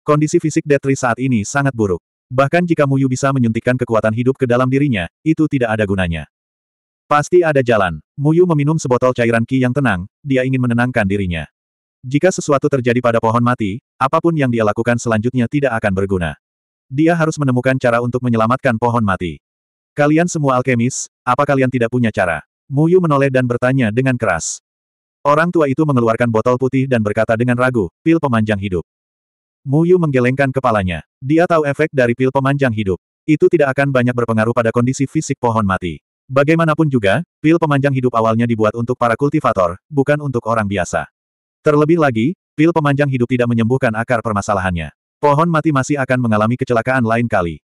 Kondisi fisik Detri saat ini sangat buruk. Bahkan jika Muyu bisa menyuntikkan kekuatan hidup ke dalam dirinya, itu tidak ada gunanya. Pasti ada jalan. Muyu meminum sebotol cairan Ki yang tenang, dia ingin menenangkan dirinya. Jika sesuatu terjadi pada pohon mati, apapun yang dia lakukan selanjutnya tidak akan berguna. Dia harus menemukan cara untuk menyelamatkan pohon mati. Kalian semua alkemis, apa kalian tidak punya cara? Muyu menoleh dan bertanya dengan keras. Orang tua itu mengeluarkan botol putih dan berkata dengan ragu, pil pemanjang hidup. Muyu menggelengkan kepalanya. Dia tahu efek dari pil pemanjang hidup. Itu tidak akan banyak berpengaruh pada kondisi fisik pohon mati. Bagaimanapun juga, pil pemanjang hidup awalnya dibuat untuk para kultivator, bukan untuk orang biasa. Terlebih lagi, pil pemanjang hidup tidak menyembuhkan akar permasalahannya. Pohon mati masih akan mengalami kecelakaan lain kali.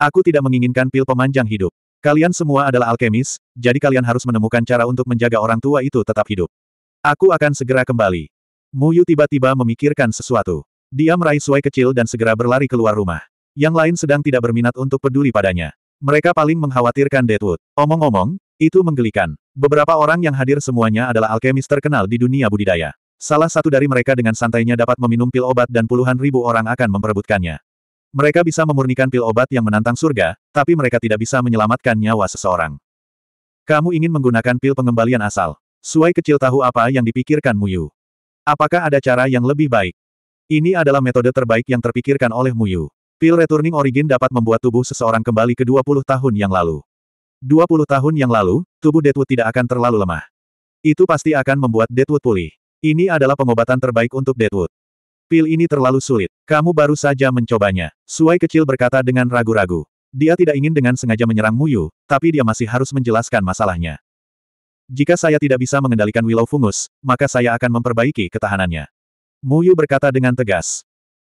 Aku tidak menginginkan pil pemanjang hidup. Kalian semua adalah alkemis, jadi kalian harus menemukan cara untuk menjaga orang tua itu tetap hidup. Aku akan segera kembali. Muyu tiba-tiba memikirkan sesuatu. Dia meraih suai kecil dan segera berlari keluar rumah. Yang lain sedang tidak berminat untuk peduli padanya. Mereka paling mengkhawatirkan Deadwood. Omong-omong, itu menggelikan. Beberapa orang yang hadir semuanya adalah alkemis terkenal di dunia budidaya. Salah satu dari mereka dengan santainya dapat meminum pil obat dan puluhan ribu orang akan memperebutkannya. Mereka bisa memurnikan pil obat yang menantang surga, tapi mereka tidak bisa menyelamatkan nyawa seseorang. Kamu ingin menggunakan pil pengembalian asal. Suai kecil tahu apa yang dipikirkan Muyu. Apakah ada cara yang lebih baik? Ini adalah metode terbaik yang terpikirkan oleh Muyu. Pil Returning Origin dapat membuat tubuh seseorang kembali ke 20 tahun yang lalu. 20 tahun yang lalu, tubuh Deadwood tidak akan terlalu lemah. Itu pasti akan membuat Deadwood pulih. Ini adalah pengobatan terbaik untuk Deadwood. Pil ini terlalu sulit. Kamu baru saja mencobanya. Suai kecil berkata dengan ragu-ragu. Dia tidak ingin dengan sengaja menyerang Muyu, tapi dia masih harus menjelaskan masalahnya. Jika saya tidak bisa mengendalikan Willow Fungus, maka saya akan memperbaiki ketahanannya. Muyu berkata dengan tegas.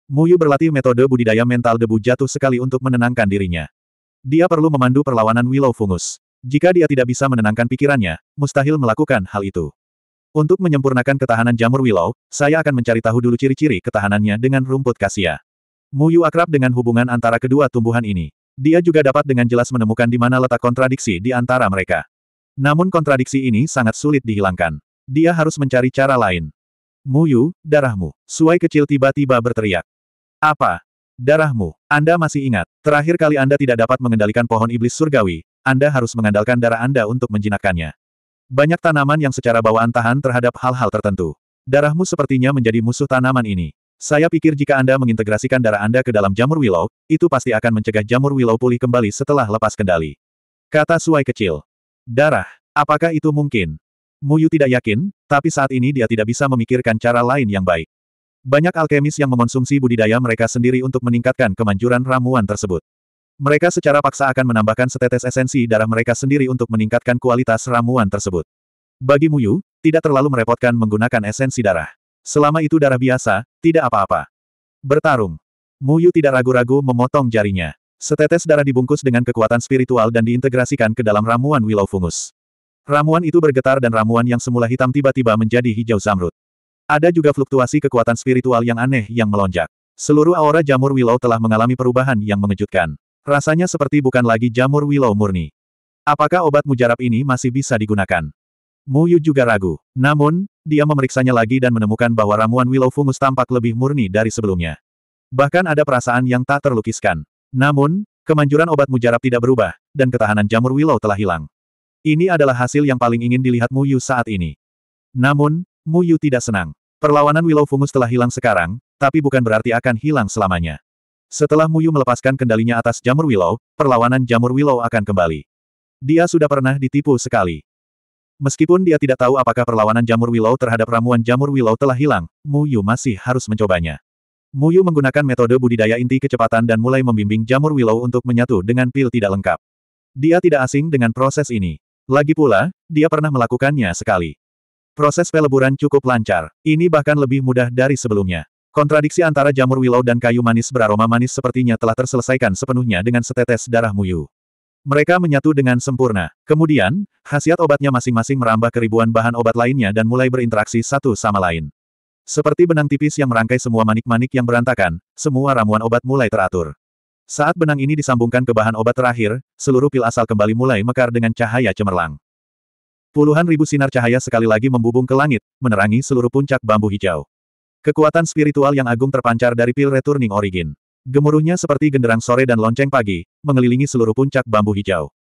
Muyu berlatih metode budidaya mental debu jatuh sekali untuk menenangkan dirinya. Dia perlu memandu perlawanan Willow Fungus. Jika dia tidak bisa menenangkan pikirannya, mustahil melakukan hal itu. Untuk menyempurnakan ketahanan jamur Willow, saya akan mencari tahu dulu ciri-ciri ketahanannya dengan rumput kasia. Muyu akrab dengan hubungan antara kedua tumbuhan ini. Dia juga dapat dengan jelas menemukan di mana letak kontradiksi di antara mereka. Namun kontradiksi ini sangat sulit dihilangkan. Dia harus mencari cara lain. Muyu, darahmu. Suai kecil tiba-tiba berteriak. Apa? Darahmu. Anda masih ingat, terakhir kali Anda tidak dapat mengendalikan pohon iblis surgawi, Anda harus mengandalkan darah Anda untuk menjinakkannya. Banyak tanaman yang secara bawaan tahan terhadap hal-hal tertentu. Darahmu sepertinya menjadi musuh tanaman ini. Saya pikir jika Anda mengintegrasikan darah Anda ke dalam jamur willow, itu pasti akan mencegah jamur willow pulih kembali setelah lepas kendali. Kata suai kecil. Darah, apakah itu mungkin? Muyu tidak yakin, tapi saat ini dia tidak bisa memikirkan cara lain yang baik. Banyak alkemis yang mengonsumsi budidaya mereka sendiri untuk meningkatkan kemanjuran ramuan tersebut. Mereka secara paksa akan menambahkan setetes esensi darah mereka sendiri untuk meningkatkan kualitas ramuan tersebut. Bagi Muyu, tidak terlalu merepotkan menggunakan esensi darah. Selama itu darah biasa, tidak apa-apa. Bertarung. Muyu tidak ragu-ragu memotong jarinya. Setetes darah dibungkus dengan kekuatan spiritual dan diintegrasikan ke dalam ramuan Willow Fungus. Ramuan itu bergetar dan ramuan yang semula hitam tiba-tiba menjadi hijau zamrud. Ada juga fluktuasi kekuatan spiritual yang aneh yang melonjak. Seluruh aura jamur willow telah mengalami perubahan yang mengejutkan. Rasanya seperti bukan lagi jamur willow murni. Apakah obat mujarab ini masih bisa digunakan? Mu Yu juga ragu. Namun, dia memeriksanya lagi dan menemukan bahwa ramuan willow fungus tampak lebih murni dari sebelumnya. Bahkan ada perasaan yang tak terlukiskan. Namun, kemanjuran obat mujarab tidak berubah, dan ketahanan jamur willow telah hilang. Ini adalah hasil yang paling ingin dilihat Mu Yu saat ini. Namun, Mu Yu tidak senang. Perlawanan Willow Fungus telah hilang sekarang, tapi bukan berarti akan hilang selamanya. Setelah Mu Yu melepaskan kendalinya atas jamur Willow, perlawanan jamur Willow akan kembali. Dia sudah pernah ditipu sekali. Meskipun dia tidak tahu apakah perlawanan jamur Willow terhadap ramuan jamur Willow telah hilang, Mu Yu masih harus mencobanya. Mu Yu menggunakan metode budidaya inti kecepatan dan mulai membimbing jamur Willow untuk menyatu dengan pil tidak lengkap. Dia tidak asing dengan proses ini. Lagi pula, dia pernah melakukannya sekali. Proses peleburan cukup lancar, ini bahkan lebih mudah dari sebelumnya. Kontradiksi antara jamur willow dan kayu manis beraroma manis sepertinya telah terselesaikan sepenuhnya dengan setetes darah muyu. Mereka menyatu dengan sempurna. Kemudian, khasiat obatnya masing-masing merambah ke ribuan bahan obat lainnya dan mulai berinteraksi satu sama lain. Seperti benang tipis yang merangkai semua manik-manik yang berantakan, semua ramuan obat mulai teratur. Saat benang ini disambungkan ke bahan obat terakhir, seluruh pil asal kembali mulai mekar dengan cahaya cemerlang. Puluhan ribu sinar cahaya sekali lagi membubung ke langit, menerangi seluruh puncak bambu hijau. Kekuatan spiritual yang agung terpancar dari pil returning origin. Gemuruhnya seperti genderang sore dan lonceng pagi, mengelilingi seluruh puncak bambu hijau.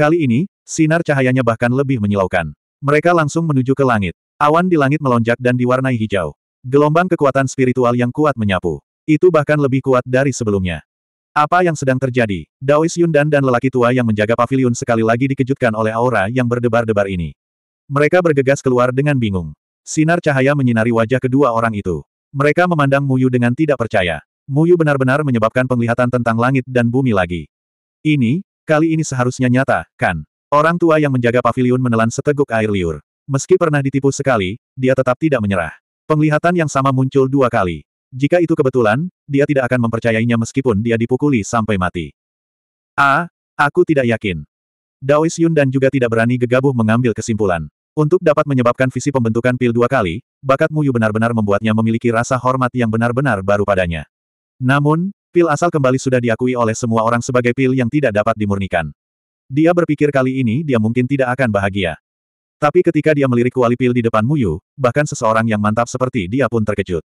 Kali ini, sinar cahayanya bahkan lebih menyilaukan. Mereka langsung menuju ke langit. Awan di langit melonjak dan diwarnai hijau. Gelombang kekuatan spiritual yang kuat menyapu. Itu bahkan lebih kuat dari sebelumnya. Apa yang sedang terjadi? Daois Yundan dan lelaki tua yang menjaga pavilion sekali lagi dikejutkan oleh aura yang berdebar-debar ini. Mereka bergegas keluar dengan bingung. Sinar cahaya menyinari wajah kedua orang itu. Mereka memandang Muyu dengan tidak percaya. Muyu benar-benar menyebabkan penglihatan tentang langit dan bumi lagi. Ini, kali ini seharusnya nyata, kan? Orang tua yang menjaga pavilion menelan seteguk air liur. Meski pernah ditipu sekali, dia tetap tidak menyerah. Penglihatan yang sama muncul dua kali. Jika itu kebetulan, dia tidak akan mempercayainya meskipun dia dipukuli sampai mati. A. Aku tidak yakin. Daois Yun dan juga tidak berani gegabah mengambil kesimpulan. Untuk dapat menyebabkan visi pembentukan pil dua kali, bakat Yu benar-benar membuatnya memiliki rasa hormat yang benar-benar baru padanya. Namun, pil asal kembali sudah diakui oleh semua orang sebagai pil yang tidak dapat dimurnikan. Dia berpikir kali ini dia mungkin tidak akan bahagia. Tapi ketika dia melirik kuali pil di depan Yu, bahkan seseorang yang mantap seperti dia pun terkejut.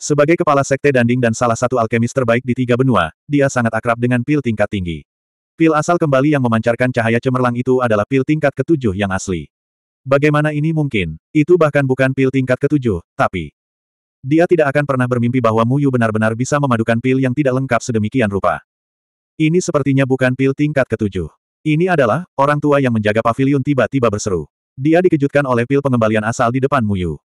Sebagai kepala sekte Danding dan salah satu alkemis terbaik di tiga benua, dia sangat akrab dengan pil tingkat tinggi. Pil asal kembali yang memancarkan cahaya cemerlang itu adalah pil tingkat ketujuh yang asli. Bagaimana ini mungkin? Itu bahkan bukan pil tingkat ketujuh, tapi... Dia tidak akan pernah bermimpi bahwa Muyu benar-benar bisa memadukan pil yang tidak lengkap sedemikian rupa. Ini sepertinya bukan pil tingkat ketujuh. Ini adalah, orang tua yang menjaga pavilion tiba-tiba berseru. Dia dikejutkan oleh pil pengembalian asal di depan Muyu.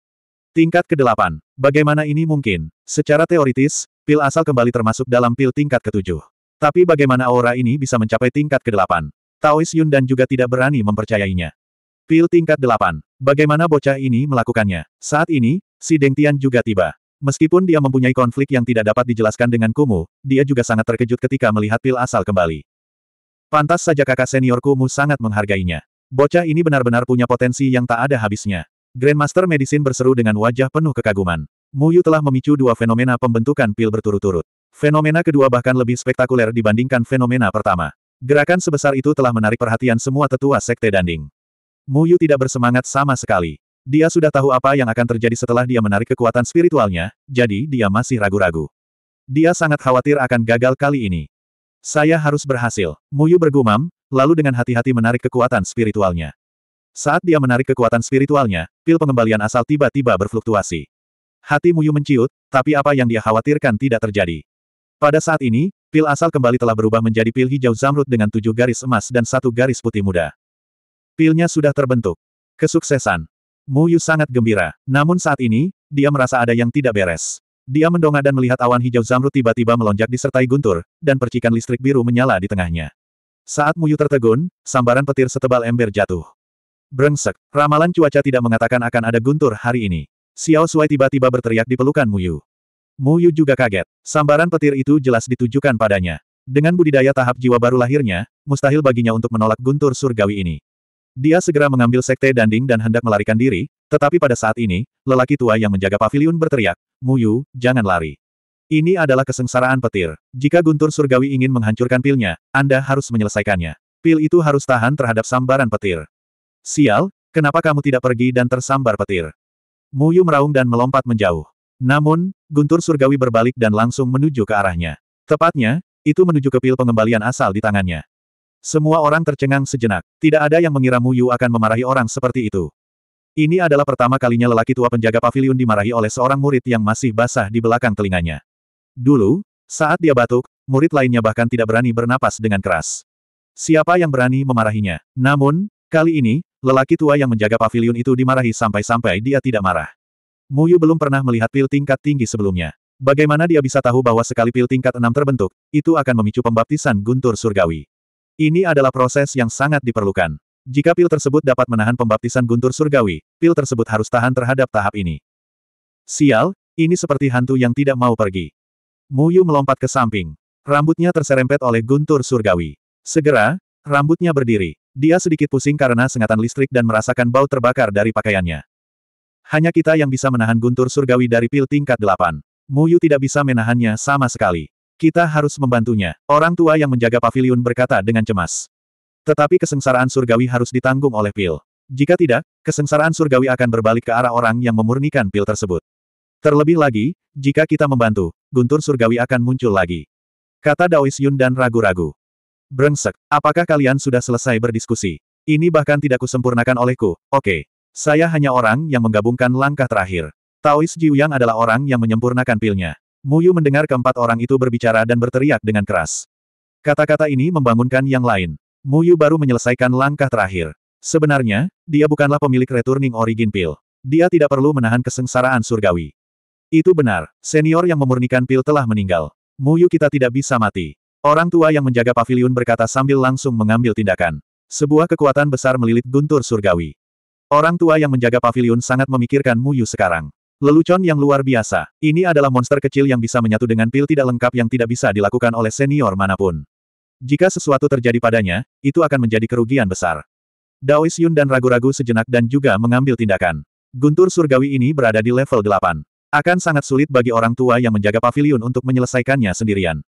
Tingkat ke-8. Bagaimana ini mungkin? Secara teoritis, pil asal kembali termasuk dalam pil tingkat ke-7. Tapi bagaimana aura ini bisa mencapai tingkat ke-8? Taois Yun dan juga tidak berani mempercayainya. Pil tingkat 8. Bagaimana bocah ini melakukannya? Saat ini, si Deng Tian juga tiba. Meskipun dia mempunyai konflik yang tidak dapat dijelaskan dengan Kumu, dia juga sangat terkejut ketika melihat pil asal kembali. Pantas saja kakak senior Kumu sangat menghargainya. Bocah ini benar-benar punya potensi yang tak ada habisnya. Grandmaster Medicine berseru dengan wajah penuh kekaguman. Mu Yu telah memicu dua fenomena pembentukan pil berturut-turut. Fenomena kedua bahkan lebih spektakuler dibandingkan fenomena pertama. Gerakan sebesar itu telah menarik perhatian semua tetua sekte Danding. Mu Yu tidak bersemangat sama sekali. Dia sudah tahu apa yang akan terjadi setelah dia menarik kekuatan spiritualnya, jadi dia masih ragu-ragu. Dia sangat khawatir akan gagal kali ini. Saya harus berhasil. Mu Yu bergumam, lalu dengan hati-hati menarik kekuatan spiritualnya. Saat dia menarik kekuatan spiritualnya, pil pengembalian asal tiba-tiba berfluktuasi. Hati Muyu menciut, tapi apa yang dia khawatirkan tidak terjadi. Pada saat ini, pil asal kembali telah berubah menjadi pil hijau zamrud dengan tujuh garis emas dan satu garis putih muda. Pilnya sudah terbentuk. Kesuksesan. Muyu sangat gembira. Namun saat ini, dia merasa ada yang tidak beres. Dia mendongak dan melihat awan hijau zamrud tiba-tiba melonjak disertai guntur, dan percikan listrik biru menyala di tengahnya. Saat Muyu tertegun, sambaran petir setebal ember jatuh. Brengsek, ramalan cuaca tidak mengatakan akan ada guntur hari ini. Xiao Shuai tiba-tiba berteriak di pelukan Muyu. Muyu juga kaget. Sambaran petir itu jelas ditujukan padanya. Dengan budidaya tahap jiwa baru lahirnya, mustahil baginya untuk menolak guntur surgawi ini. Dia segera mengambil sekte danding dan hendak melarikan diri, tetapi pada saat ini, lelaki tua yang menjaga pavilion berteriak, Mu Yu, jangan lari. Ini adalah kesengsaraan petir. Jika guntur surgawi ingin menghancurkan pilnya, Anda harus menyelesaikannya. Pil itu harus tahan terhadap sambaran petir. Sial, kenapa kamu tidak pergi dan tersambar petir? Muyu meraung dan melompat menjauh. Namun, guntur surgawi berbalik dan langsung menuju ke arahnya. Tepatnya, itu menuju ke pil pengembalian asal di tangannya. Semua orang tercengang sejenak. Tidak ada yang mengira Muyu akan memarahi orang seperti itu. Ini adalah pertama kalinya lelaki tua penjaga pavilion dimarahi oleh seorang murid yang masih basah di belakang telinganya. Dulu, saat dia batuk, murid lainnya bahkan tidak berani bernapas dengan keras. Siapa yang berani memarahinya? Namun, kali ini, Lelaki tua yang menjaga pavilion itu dimarahi sampai-sampai dia tidak marah. Muyu belum pernah melihat pil tingkat tinggi sebelumnya. Bagaimana dia bisa tahu bahwa sekali pil tingkat enam terbentuk, itu akan memicu pembaptisan guntur surgawi. Ini adalah proses yang sangat diperlukan. Jika pil tersebut dapat menahan pembaptisan guntur surgawi, pil tersebut harus tahan terhadap tahap ini. Sial, ini seperti hantu yang tidak mau pergi. Muyu melompat ke samping. Rambutnya terserempet oleh guntur surgawi. Segera, rambutnya berdiri. Dia sedikit pusing karena sengatan listrik dan merasakan bau terbakar dari pakaiannya. Hanya kita yang bisa menahan guntur surgawi dari pil tingkat delapan. Muyu tidak bisa menahannya sama sekali. Kita harus membantunya. Orang tua yang menjaga pavilion berkata dengan cemas. Tetapi kesengsaraan surgawi harus ditanggung oleh pil. Jika tidak, kesengsaraan surgawi akan berbalik ke arah orang yang memurnikan pil tersebut. Terlebih lagi, jika kita membantu, guntur surgawi akan muncul lagi. Kata Daois Yun dan ragu-ragu. Brengsek, apakah kalian sudah selesai berdiskusi? Ini bahkan tidak kusempurnakan olehku, oke. Okay. Saya hanya orang yang menggabungkan langkah terakhir. Taois Jiuyang adalah orang yang menyempurnakan pilnya. Muyu mendengar keempat orang itu berbicara dan berteriak dengan keras. Kata-kata ini membangunkan yang lain. Muyu baru menyelesaikan langkah terakhir. Sebenarnya, dia bukanlah pemilik returning origin pil. Dia tidak perlu menahan kesengsaraan surgawi. Itu benar, senior yang memurnikan pil telah meninggal. Muyu kita tidak bisa mati. Orang tua yang menjaga pavilion berkata sambil langsung mengambil tindakan. Sebuah kekuatan besar melilit guntur surgawi. Orang tua yang menjaga pavilion sangat memikirkan Muyu sekarang. Lelucon yang luar biasa. Ini adalah monster kecil yang bisa menyatu dengan pil tidak lengkap yang tidak bisa dilakukan oleh senior manapun. Jika sesuatu terjadi padanya, itu akan menjadi kerugian besar. Daois Yun dan ragu-ragu sejenak dan juga mengambil tindakan. Guntur surgawi ini berada di level 8. Akan sangat sulit bagi orang tua yang menjaga pavilion untuk menyelesaikannya sendirian.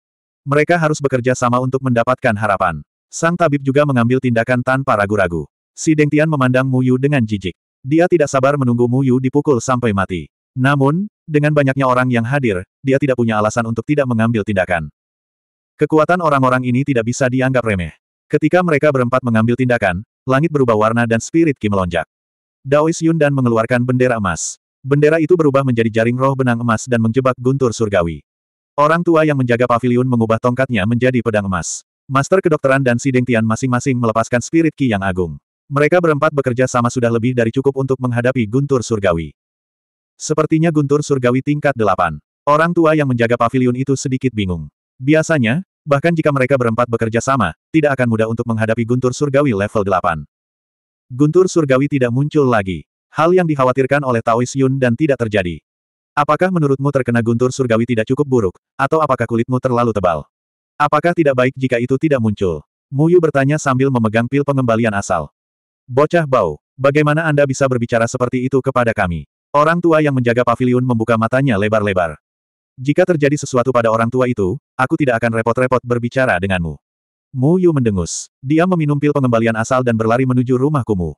Mereka harus bekerja sama untuk mendapatkan harapan. Sang tabib juga mengambil tindakan tanpa ragu-ragu. Si Tian memandang Mu Yu dengan jijik. Dia tidak sabar menunggu Mu Yu dipukul sampai mati. Namun, dengan banyaknya orang yang hadir, dia tidak punya alasan untuk tidak mengambil tindakan. Kekuatan orang-orang ini tidak bisa dianggap remeh. Ketika mereka berempat mengambil tindakan, langit berubah warna dan spirit Ki melonjak. Daois Yun dan mengeluarkan bendera emas. Bendera itu berubah menjadi jaring roh benang emas dan menjebak guntur surgawi. Orang tua yang menjaga pavilion mengubah tongkatnya menjadi pedang emas. Master kedokteran dan Sideng Tian masing-masing melepaskan spirit ki yang agung. Mereka berempat bekerja sama sudah lebih dari cukup untuk menghadapi Guntur Surgawi. Sepertinya Guntur Surgawi tingkat delapan. Orang tua yang menjaga pavilion itu sedikit bingung. Biasanya, bahkan jika mereka berempat bekerja sama, tidak akan mudah untuk menghadapi Guntur Surgawi level delapan. Guntur Surgawi tidak muncul lagi. Hal yang dikhawatirkan oleh Taois Yun dan tidak terjadi. Apakah menurutmu terkena guntur surgawi tidak cukup buruk, atau apakah kulitmu terlalu tebal? Apakah tidak baik jika itu tidak muncul? Muyu bertanya sambil memegang pil pengembalian asal. Bocah bau, bagaimana Anda bisa berbicara seperti itu kepada kami? Orang tua yang menjaga pavilion membuka matanya lebar-lebar. Jika terjadi sesuatu pada orang tua itu, aku tidak akan repot-repot berbicara denganmu. Mu Yu mendengus. Dia meminum pil pengembalian asal dan berlari menuju rumah Kumu.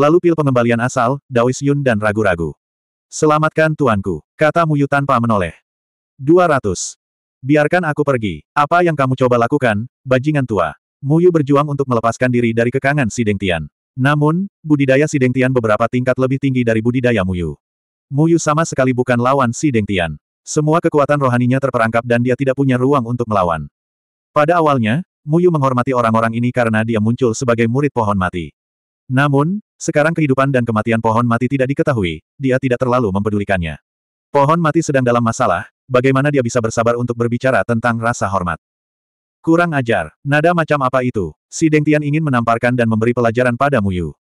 Lalu pil pengembalian asal, Daois Yun dan ragu-ragu. Selamatkan tuanku, kata Muyu tanpa menoleh. 200. Biarkan aku pergi. Apa yang kamu coba lakukan, bajingan tua? Muyu berjuang untuk melepaskan diri dari kekangan si Tian. Namun, budidaya si Tian beberapa tingkat lebih tinggi dari budidaya Muyu. Muyu sama sekali bukan lawan si Tian. Semua kekuatan rohaninya terperangkap dan dia tidak punya ruang untuk melawan. Pada awalnya, Muyu menghormati orang-orang ini karena dia muncul sebagai murid pohon mati. Namun, sekarang kehidupan dan kematian pohon mati tidak diketahui, dia tidak terlalu mempedulikannya. Pohon mati sedang dalam masalah, bagaimana dia bisa bersabar untuk berbicara tentang rasa hormat. Kurang ajar, nada macam apa itu? Si Deng Tian ingin menamparkan dan memberi pelajaran pada Mu Yu.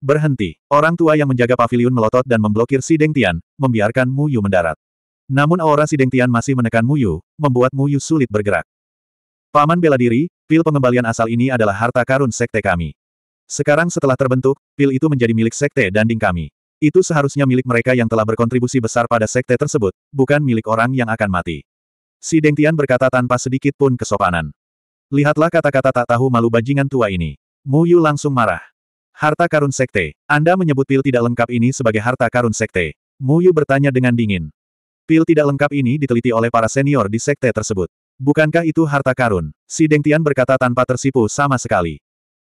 Berhenti, orang tua yang menjaga pavilion melotot dan memblokir si Deng Tian, membiarkan Mu Yu mendarat. Namun aura si Deng Tian masih menekan Mu Yu, membuat Mu Yu sulit bergerak. Paman bela diri, pil pengembalian asal ini adalah harta karun sekte kami. Sekarang setelah terbentuk, pil itu menjadi milik sekte danding kami. Itu seharusnya milik mereka yang telah berkontribusi besar pada sekte tersebut, bukan milik orang yang akan mati. Si Deng Tian berkata tanpa sedikit pun kesopanan. Lihatlah kata-kata tak tahu malu bajingan tua ini. Mu Yu langsung marah. Harta karun sekte. Anda menyebut pil tidak lengkap ini sebagai harta karun sekte. Mu Yu bertanya dengan dingin. Pil tidak lengkap ini diteliti oleh para senior di sekte tersebut. Bukankah itu harta karun? Si Deng Tian berkata tanpa tersipu sama sekali.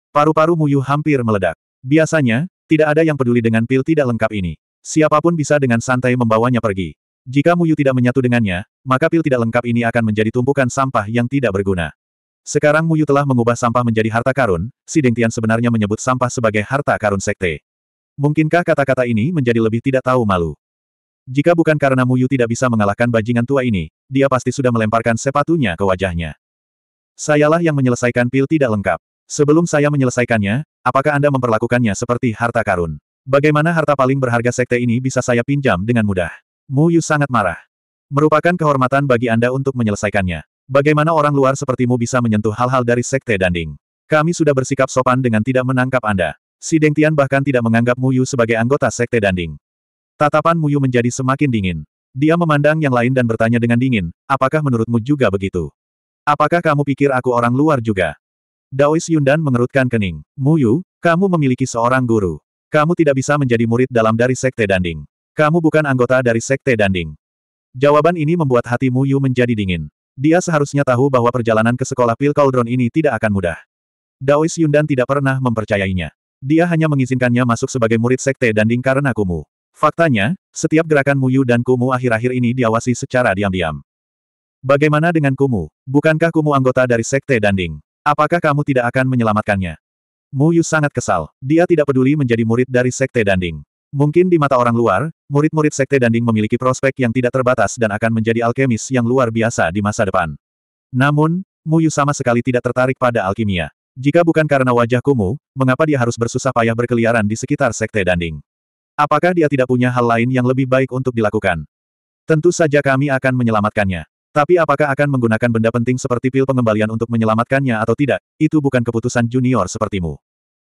Paru-paru Muyu hampir meledak. Biasanya, tidak ada yang peduli dengan pil tidak lengkap ini. Siapapun bisa dengan santai membawanya pergi. Jika Muyu tidak menyatu dengannya, maka pil tidak lengkap ini akan menjadi tumpukan sampah yang tidak berguna. Sekarang Muyu telah mengubah sampah menjadi harta karun, si Deng Tian sebenarnya menyebut sampah sebagai harta karun sekte. Mungkinkah kata-kata ini menjadi lebih tidak tahu malu? Jika bukan karena Muyu tidak bisa mengalahkan bajingan tua ini, dia pasti sudah melemparkan sepatunya ke wajahnya. Sayalah yang menyelesaikan pil tidak lengkap. Sebelum saya menyelesaikannya, apakah Anda memperlakukannya seperti harta karun? Bagaimana harta paling berharga sekte ini bisa saya pinjam dengan mudah? Mu Yu sangat marah. Merupakan kehormatan bagi Anda untuk menyelesaikannya. Bagaimana orang luar sepertimu bisa menyentuh hal-hal dari sekte Danding? Kami sudah bersikap sopan dengan tidak menangkap Anda. Si Tian bahkan tidak menganggap Mu Yu sebagai anggota sekte Danding. Tatapan Mu Yu menjadi semakin dingin. Dia memandang yang lain dan bertanya dengan dingin, apakah menurutmu juga begitu? Apakah kamu pikir aku orang luar juga? Daois Yundan mengerutkan kening. Muyu, kamu memiliki seorang guru. Kamu tidak bisa menjadi murid dalam dari Sekte Danding. Kamu bukan anggota dari Sekte Danding. Jawaban ini membuat hati Muyu menjadi dingin. Dia seharusnya tahu bahwa perjalanan ke sekolah Pil Cauldron ini tidak akan mudah. Daois Yundan tidak pernah mempercayainya. Dia hanya mengizinkannya masuk sebagai murid Sekte Danding karena Kumu. Faktanya, setiap gerakan Muyu dan Kumu akhir-akhir ini diawasi secara diam-diam. Bagaimana dengan Kumu? Bukankah Kumu anggota dari Sekte Danding? Apakah kamu tidak akan menyelamatkannya? Mu Yu sangat kesal. Dia tidak peduli menjadi murid dari Sekte Danding. Mungkin di mata orang luar, murid-murid Sekte Danding memiliki prospek yang tidak terbatas dan akan menjadi alkemis yang luar biasa di masa depan. Namun, Mu Yu sama sekali tidak tertarik pada alkimia. Jika bukan karena wajah Kumu, mengapa dia harus bersusah payah berkeliaran di sekitar Sekte Danding? Apakah dia tidak punya hal lain yang lebih baik untuk dilakukan? Tentu saja kami akan menyelamatkannya. Tapi apakah akan menggunakan benda penting seperti pil pengembalian untuk menyelamatkannya atau tidak, itu bukan keputusan junior sepertimu.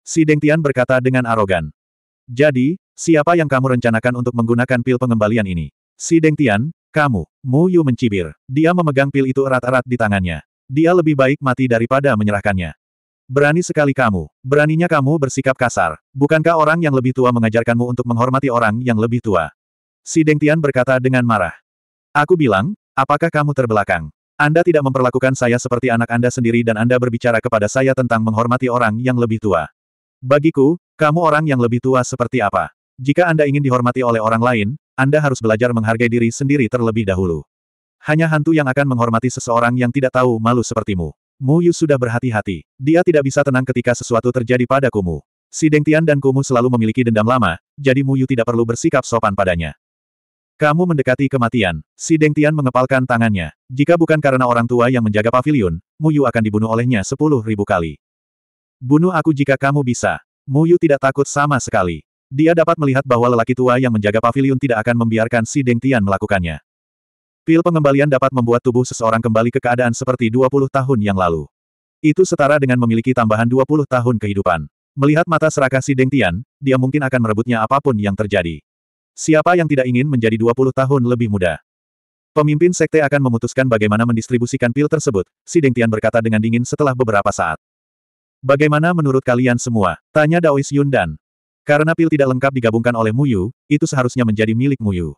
Si Deng Tian berkata dengan arogan. Jadi, siapa yang kamu rencanakan untuk menggunakan pil pengembalian ini? Si Deng Tian, kamu, Mu Yu mencibir. Dia memegang pil itu erat-erat di tangannya. Dia lebih baik mati daripada menyerahkannya. Berani sekali kamu. Beraninya kamu bersikap kasar. Bukankah orang yang lebih tua mengajarkanmu untuk menghormati orang yang lebih tua? Si Deng Tian berkata dengan marah. Aku bilang, Apakah kamu terbelakang? Anda tidak memperlakukan saya seperti anak Anda sendiri dan Anda berbicara kepada saya tentang menghormati orang yang lebih tua. Bagiku, kamu orang yang lebih tua seperti apa? Jika Anda ingin dihormati oleh orang lain, Anda harus belajar menghargai diri sendiri terlebih dahulu. Hanya hantu yang akan menghormati seseorang yang tidak tahu malu sepertimu. Mu Yu sudah berhati-hati. Dia tidak bisa tenang ketika sesuatu terjadi pada Kumu. Si Tian dan Kumu selalu memiliki dendam lama, jadi Mu Yu tidak perlu bersikap sopan padanya. Kamu mendekati kematian. Si Deng Tian mengepalkan tangannya. Jika bukan karena orang tua yang menjaga pavilion, Mu Yu akan dibunuh olehnya sepuluh ribu kali. Bunuh aku jika kamu bisa. Mu Yu tidak takut sama sekali. Dia dapat melihat bahwa lelaki tua yang menjaga pavilion tidak akan membiarkan si Deng Tian melakukannya. Pil pengembalian dapat membuat tubuh seseorang kembali ke keadaan seperti 20 tahun yang lalu. Itu setara dengan memiliki tambahan 20 tahun kehidupan. Melihat mata serakah si Deng Tian, dia mungkin akan merebutnya apapun yang terjadi. Siapa yang tidak ingin menjadi 20 tahun lebih muda? Pemimpin sekte akan memutuskan bagaimana mendistribusikan pil tersebut, si Deng Tian berkata dengan dingin setelah beberapa saat. Bagaimana menurut kalian semua? Tanya Daois Yun Dan. Karena pil tidak lengkap digabungkan oleh Muyu, itu seharusnya menjadi milik Muyu.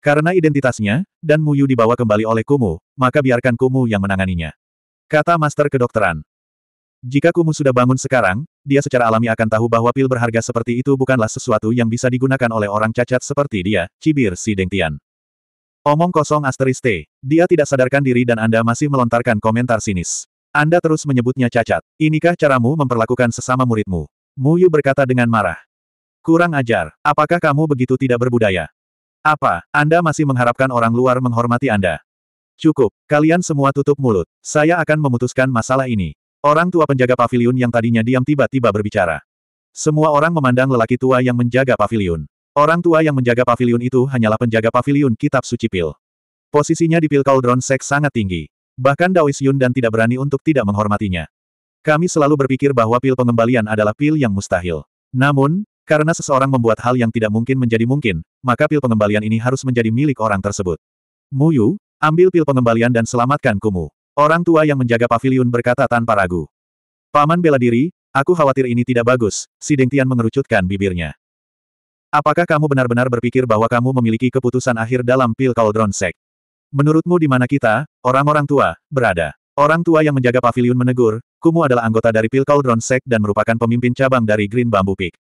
Karena identitasnya, dan Muyu dibawa kembali oleh Kumu, maka biarkan Kumu yang menanganinya. Kata Master Kedokteran. Jika Kumu sudah bangun sekarang, dia secara alami akan tahu bahwa pil berharga seperti itu bukanlah sesuatu yang bisa digunakan oleh orang cacat seperti dia, cibir si Dengtian. Omong kosong asteris T. Dia tidak sadarkan diri dan Anda masih melontarkan komentar sinis. Anda terus menyebutnya cacat. Inikah caramu memperlakukan sesama muridmu? Mu Yu berkata dengan marah. Kurang ajar. Apakah kamu begitu tidak berbudaya? Apa, Anda masih mengharapkan orang luar menghormati Anda? Cukup, kalian semua tutup mulut. Saya akan memutuskan masalah ini. Orang tua penjaga pavilion yang tadinya diam tiba-tiba berbicara. Semua orang memandang lelaki tua yang menjaga pavilion. Orang tua yang menjaga pavilion itu hanyalah penjaga pavilion kitab suci pil. Posisinya di pil Cauldron Sek sangat tinggi. Bahkan Daois Yun dan tidak berani untuk tidak menghormatinya. Kami selalu berpikir bahwa pil pengembalian adalah pil yang mustahil. Namun, karena seseorang membuat hal yang tidak mungkin menjadi mungkin, maka pil pengembalian ini harus menjadi milik orang tersebut. Muyu, ambil pil pengembalian dan selamatkan Kumu. Orang tua yang menjaga pavilion berkata tanpa ragu. Paman bela diri, aku khawatir ini tidak bagus, si Deng Tian mengerucutkan bibirnya. Apakah kamu benar-benar berpikir bahwa kamu memiliki keputusan akhir dalam pil Cauldron sek? Menurutmu di mana kita, orang-orang tua, berada? Orang tua yang menjaga pavilion menegur, Kumu adalah anggota dari pil Cauldron sek dan merupakan pemimpin cabang dari Green Bamboo Peak.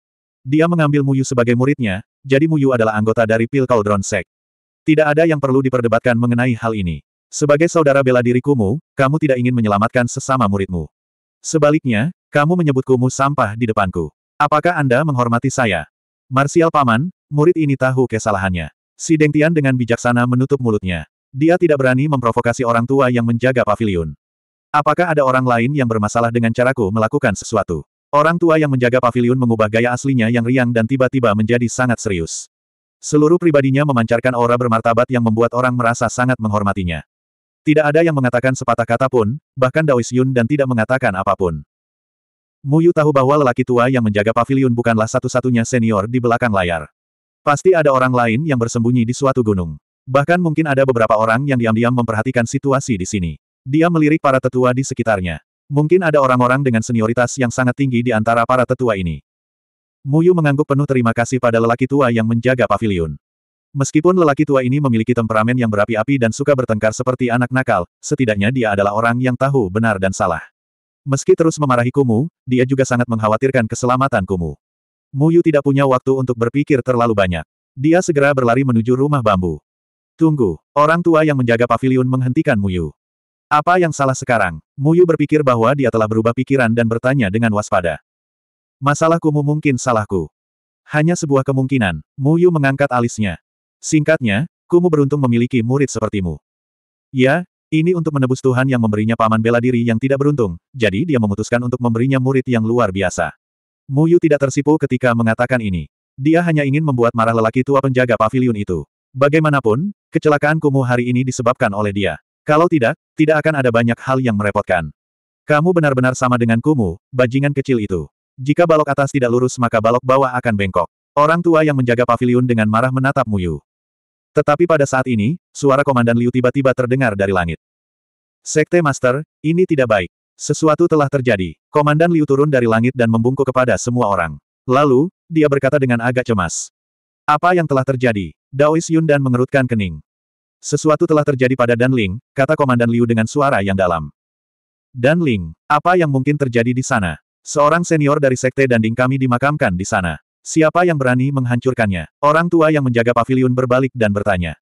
Dia mengambil Muyu sebagai muridnya, jadi Muyu adalah anggota dari pil Cauldron sek. Tidak ada yang perlu diperdebatkan mengenai hal ini. Sebagai saudara bela dirikumu, kamu tidak ingin menyelamatkan sesama muridmu. Sebaliknya, kamu menyebutku mu sampah di depanku. Apakah Anda menghormati saya? Marsial Paman, murid ini tahu kesalahannya. Si Deng Tian dengan bijaksana menutup mulutnya. Dia tidak berani memprovokasi orang tua yang menjaga pavilion. Apakah ada orang lain yang bermasalah dengan caraku melakukan sesuatu? Orang tua yang menjaga pavilion mengubah gaya aslinya yang riang dan tiba-tiba menjadi sangat serius. Seluruh pribadinya memancarkan aura bermartabat yang membuat orang merasa sangat menghormatinya. Tidak ada yang mengatakan sepatah kata pun, bahkan Daois Yun dan tidak mengatakan apapun. Mu Yu tahu bahwa lelaki tua yang menjaga pavilion bukanlah satu-satunya senior di belakang layar. Pasti ada orang lain yang bersembunyi di suatu gunung. Bahkan mungkin ada beberapa orang yang diam-diam memperhatikan situasi di sini. Dia melirik para tetua di sekitarnya. Mungkin ada orang-orang dengan senioritas yang sangat tinggi di antara para tetua ini. Muyu mengangguk penuh terima kasih pada lelaki tua yang menjaga pavilion. Meskipun lelaki tua ini memiliki temperamen yang berapi-api dan suka bertengkar seperti anak nakal, setidaknya dia adalah orang yang tahu benar dan salah. Meski terus memarahi Kumu, dia juga sangat mengkhawatirkan keselamatan Kumu. Muyu tidak punya waktu untuk berpikir terlalu banyak. Dia segera berlari menuju rumah bambu. Tunggu, orang tua yang menjaga pavilion menghentikan Muyu. Apa yang salah sekarang? Muyu berpikir bahwa dia telah berubah pikiran dan bertanya dengan waspada. Masalah Kumu mungkin salahku. Hanya sebuah kemungkinan, Muyu mengangkat alisnya. Singkatnya, Kumu beruntung memiliki murid sepertimu. Ya, ini untuk menebus Tuhan yang memberinya paman bela diri yang tidak beruntung, jadi dia memutuskan untuk memberinya murid yang luar biasa. Muyu tidak tersipu ketika mengatakan ini. Dia hanya ingin membuat marah lelaki tua penjaga pavilion itu. Bagaimanapun, kecelakaan Kumu hari ini disebabkan oleh dia. Kalau tidak, tidak akan ada banyak hal yang merepotkan. Kamu benar-benar sama dengan Kumu, bajingan kecil itu. Jika balok atas tidak lurus maka balok bawah akan bengkok. Orang tua yang menjaga pavilion dengan marah menatap Muyu. Tetapi pada saat ini, suara Komandan Liu tiba-tiba terdengar dari langit. Sekte Master, ini tidak baik. Sesuatu telah terjadi. Komandan Liu turun dari langit dan membungkuk kepada semua orang. Lalu, dia berkata dengan agak cemas. Apa yang telah terjadi? Daois Yun dan mengerutkan kening. Sesuatu telah terjadi pada Dan Ling, kata Komandan Liu dengan suara yang dalam. Dan Ling, apa yang mungkin terjadi di sana? Seorang senior dari Sekte Danding kami dimakamkan di sana. Siapa yang berani menghancurkannya? Orang tua yang menjaga pavilion berbalik dan bertanya.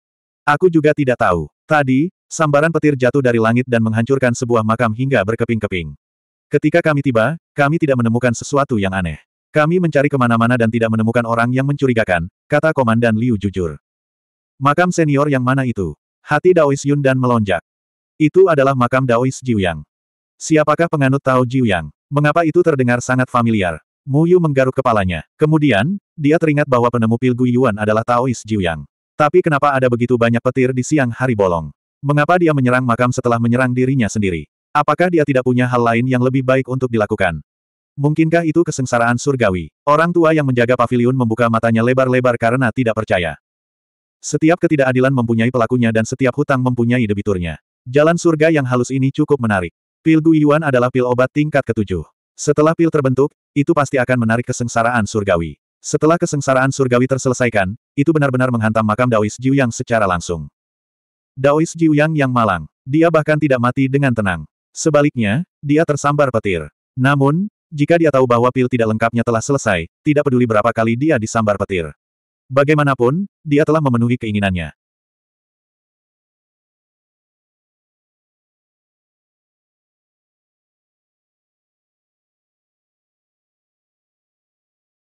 Aku juga tidak tahu. Tadi, sambaran petir jatuh dari langit dan menghancurkan sebuah makam hingga berkeping-keping. Ketika kami tiba, kami tidak menemukan sesuatu yang aneh. Kami mencari kemana-mana dan tidak menemukan orang yang mencurigakan, kata Komandan Liu jujur. Makam senior yang mana itu? Hati Daois Yun dan melonjak. Itu adalah makam Daois Jiuyang. Siapakah penganut Tao Jiuyang? Mengapa itu terdengar sangat familiar? Mu Yu menggaruk kepalanya. Kemudian, dia teringat bahwa penemu pil Guiyuan Yuan adalah Taois Jiuyang. Tapi kenapa ada begitu banyak petir di siang hari bolong? Mengapa dia menyerang makam setelah menyerang dirinya sendiri? Apakah dia tidak punya hal lain yang lebih baik untuk dilakukan? Mungkinkah itu kesengsaraan surgawi? Orang tua yang menjaga pavilion membuka matanya lebar-lebar karena tidak percaya. Setiap ketidakadilan mempunyai pelakunya dan setiap hutang mempunyai debiturnya. Jalan surga yang halus ini cukup menarik. Pil Yuan adalah pil obat tingkat ketujuh. Setelah pil terbentuk, itu pasti akan menarik kesengsaraan surgawi. Setelah kesengsaraan surgawi terselesaikan, itu benar-benar menghantam makam Daois yang secara langsung. Daois Jiuyang yang malang. Dia bahkan tidak mati dengan tenang. Sebaliknya, dia tersambar petir. Namun, jika dia tahu bahwa pil tidak lengkapnya telah selesai, tidak peduli berapa kali dia disambar petir. Bagaimanapun, dia telah memenuhi keinginannya.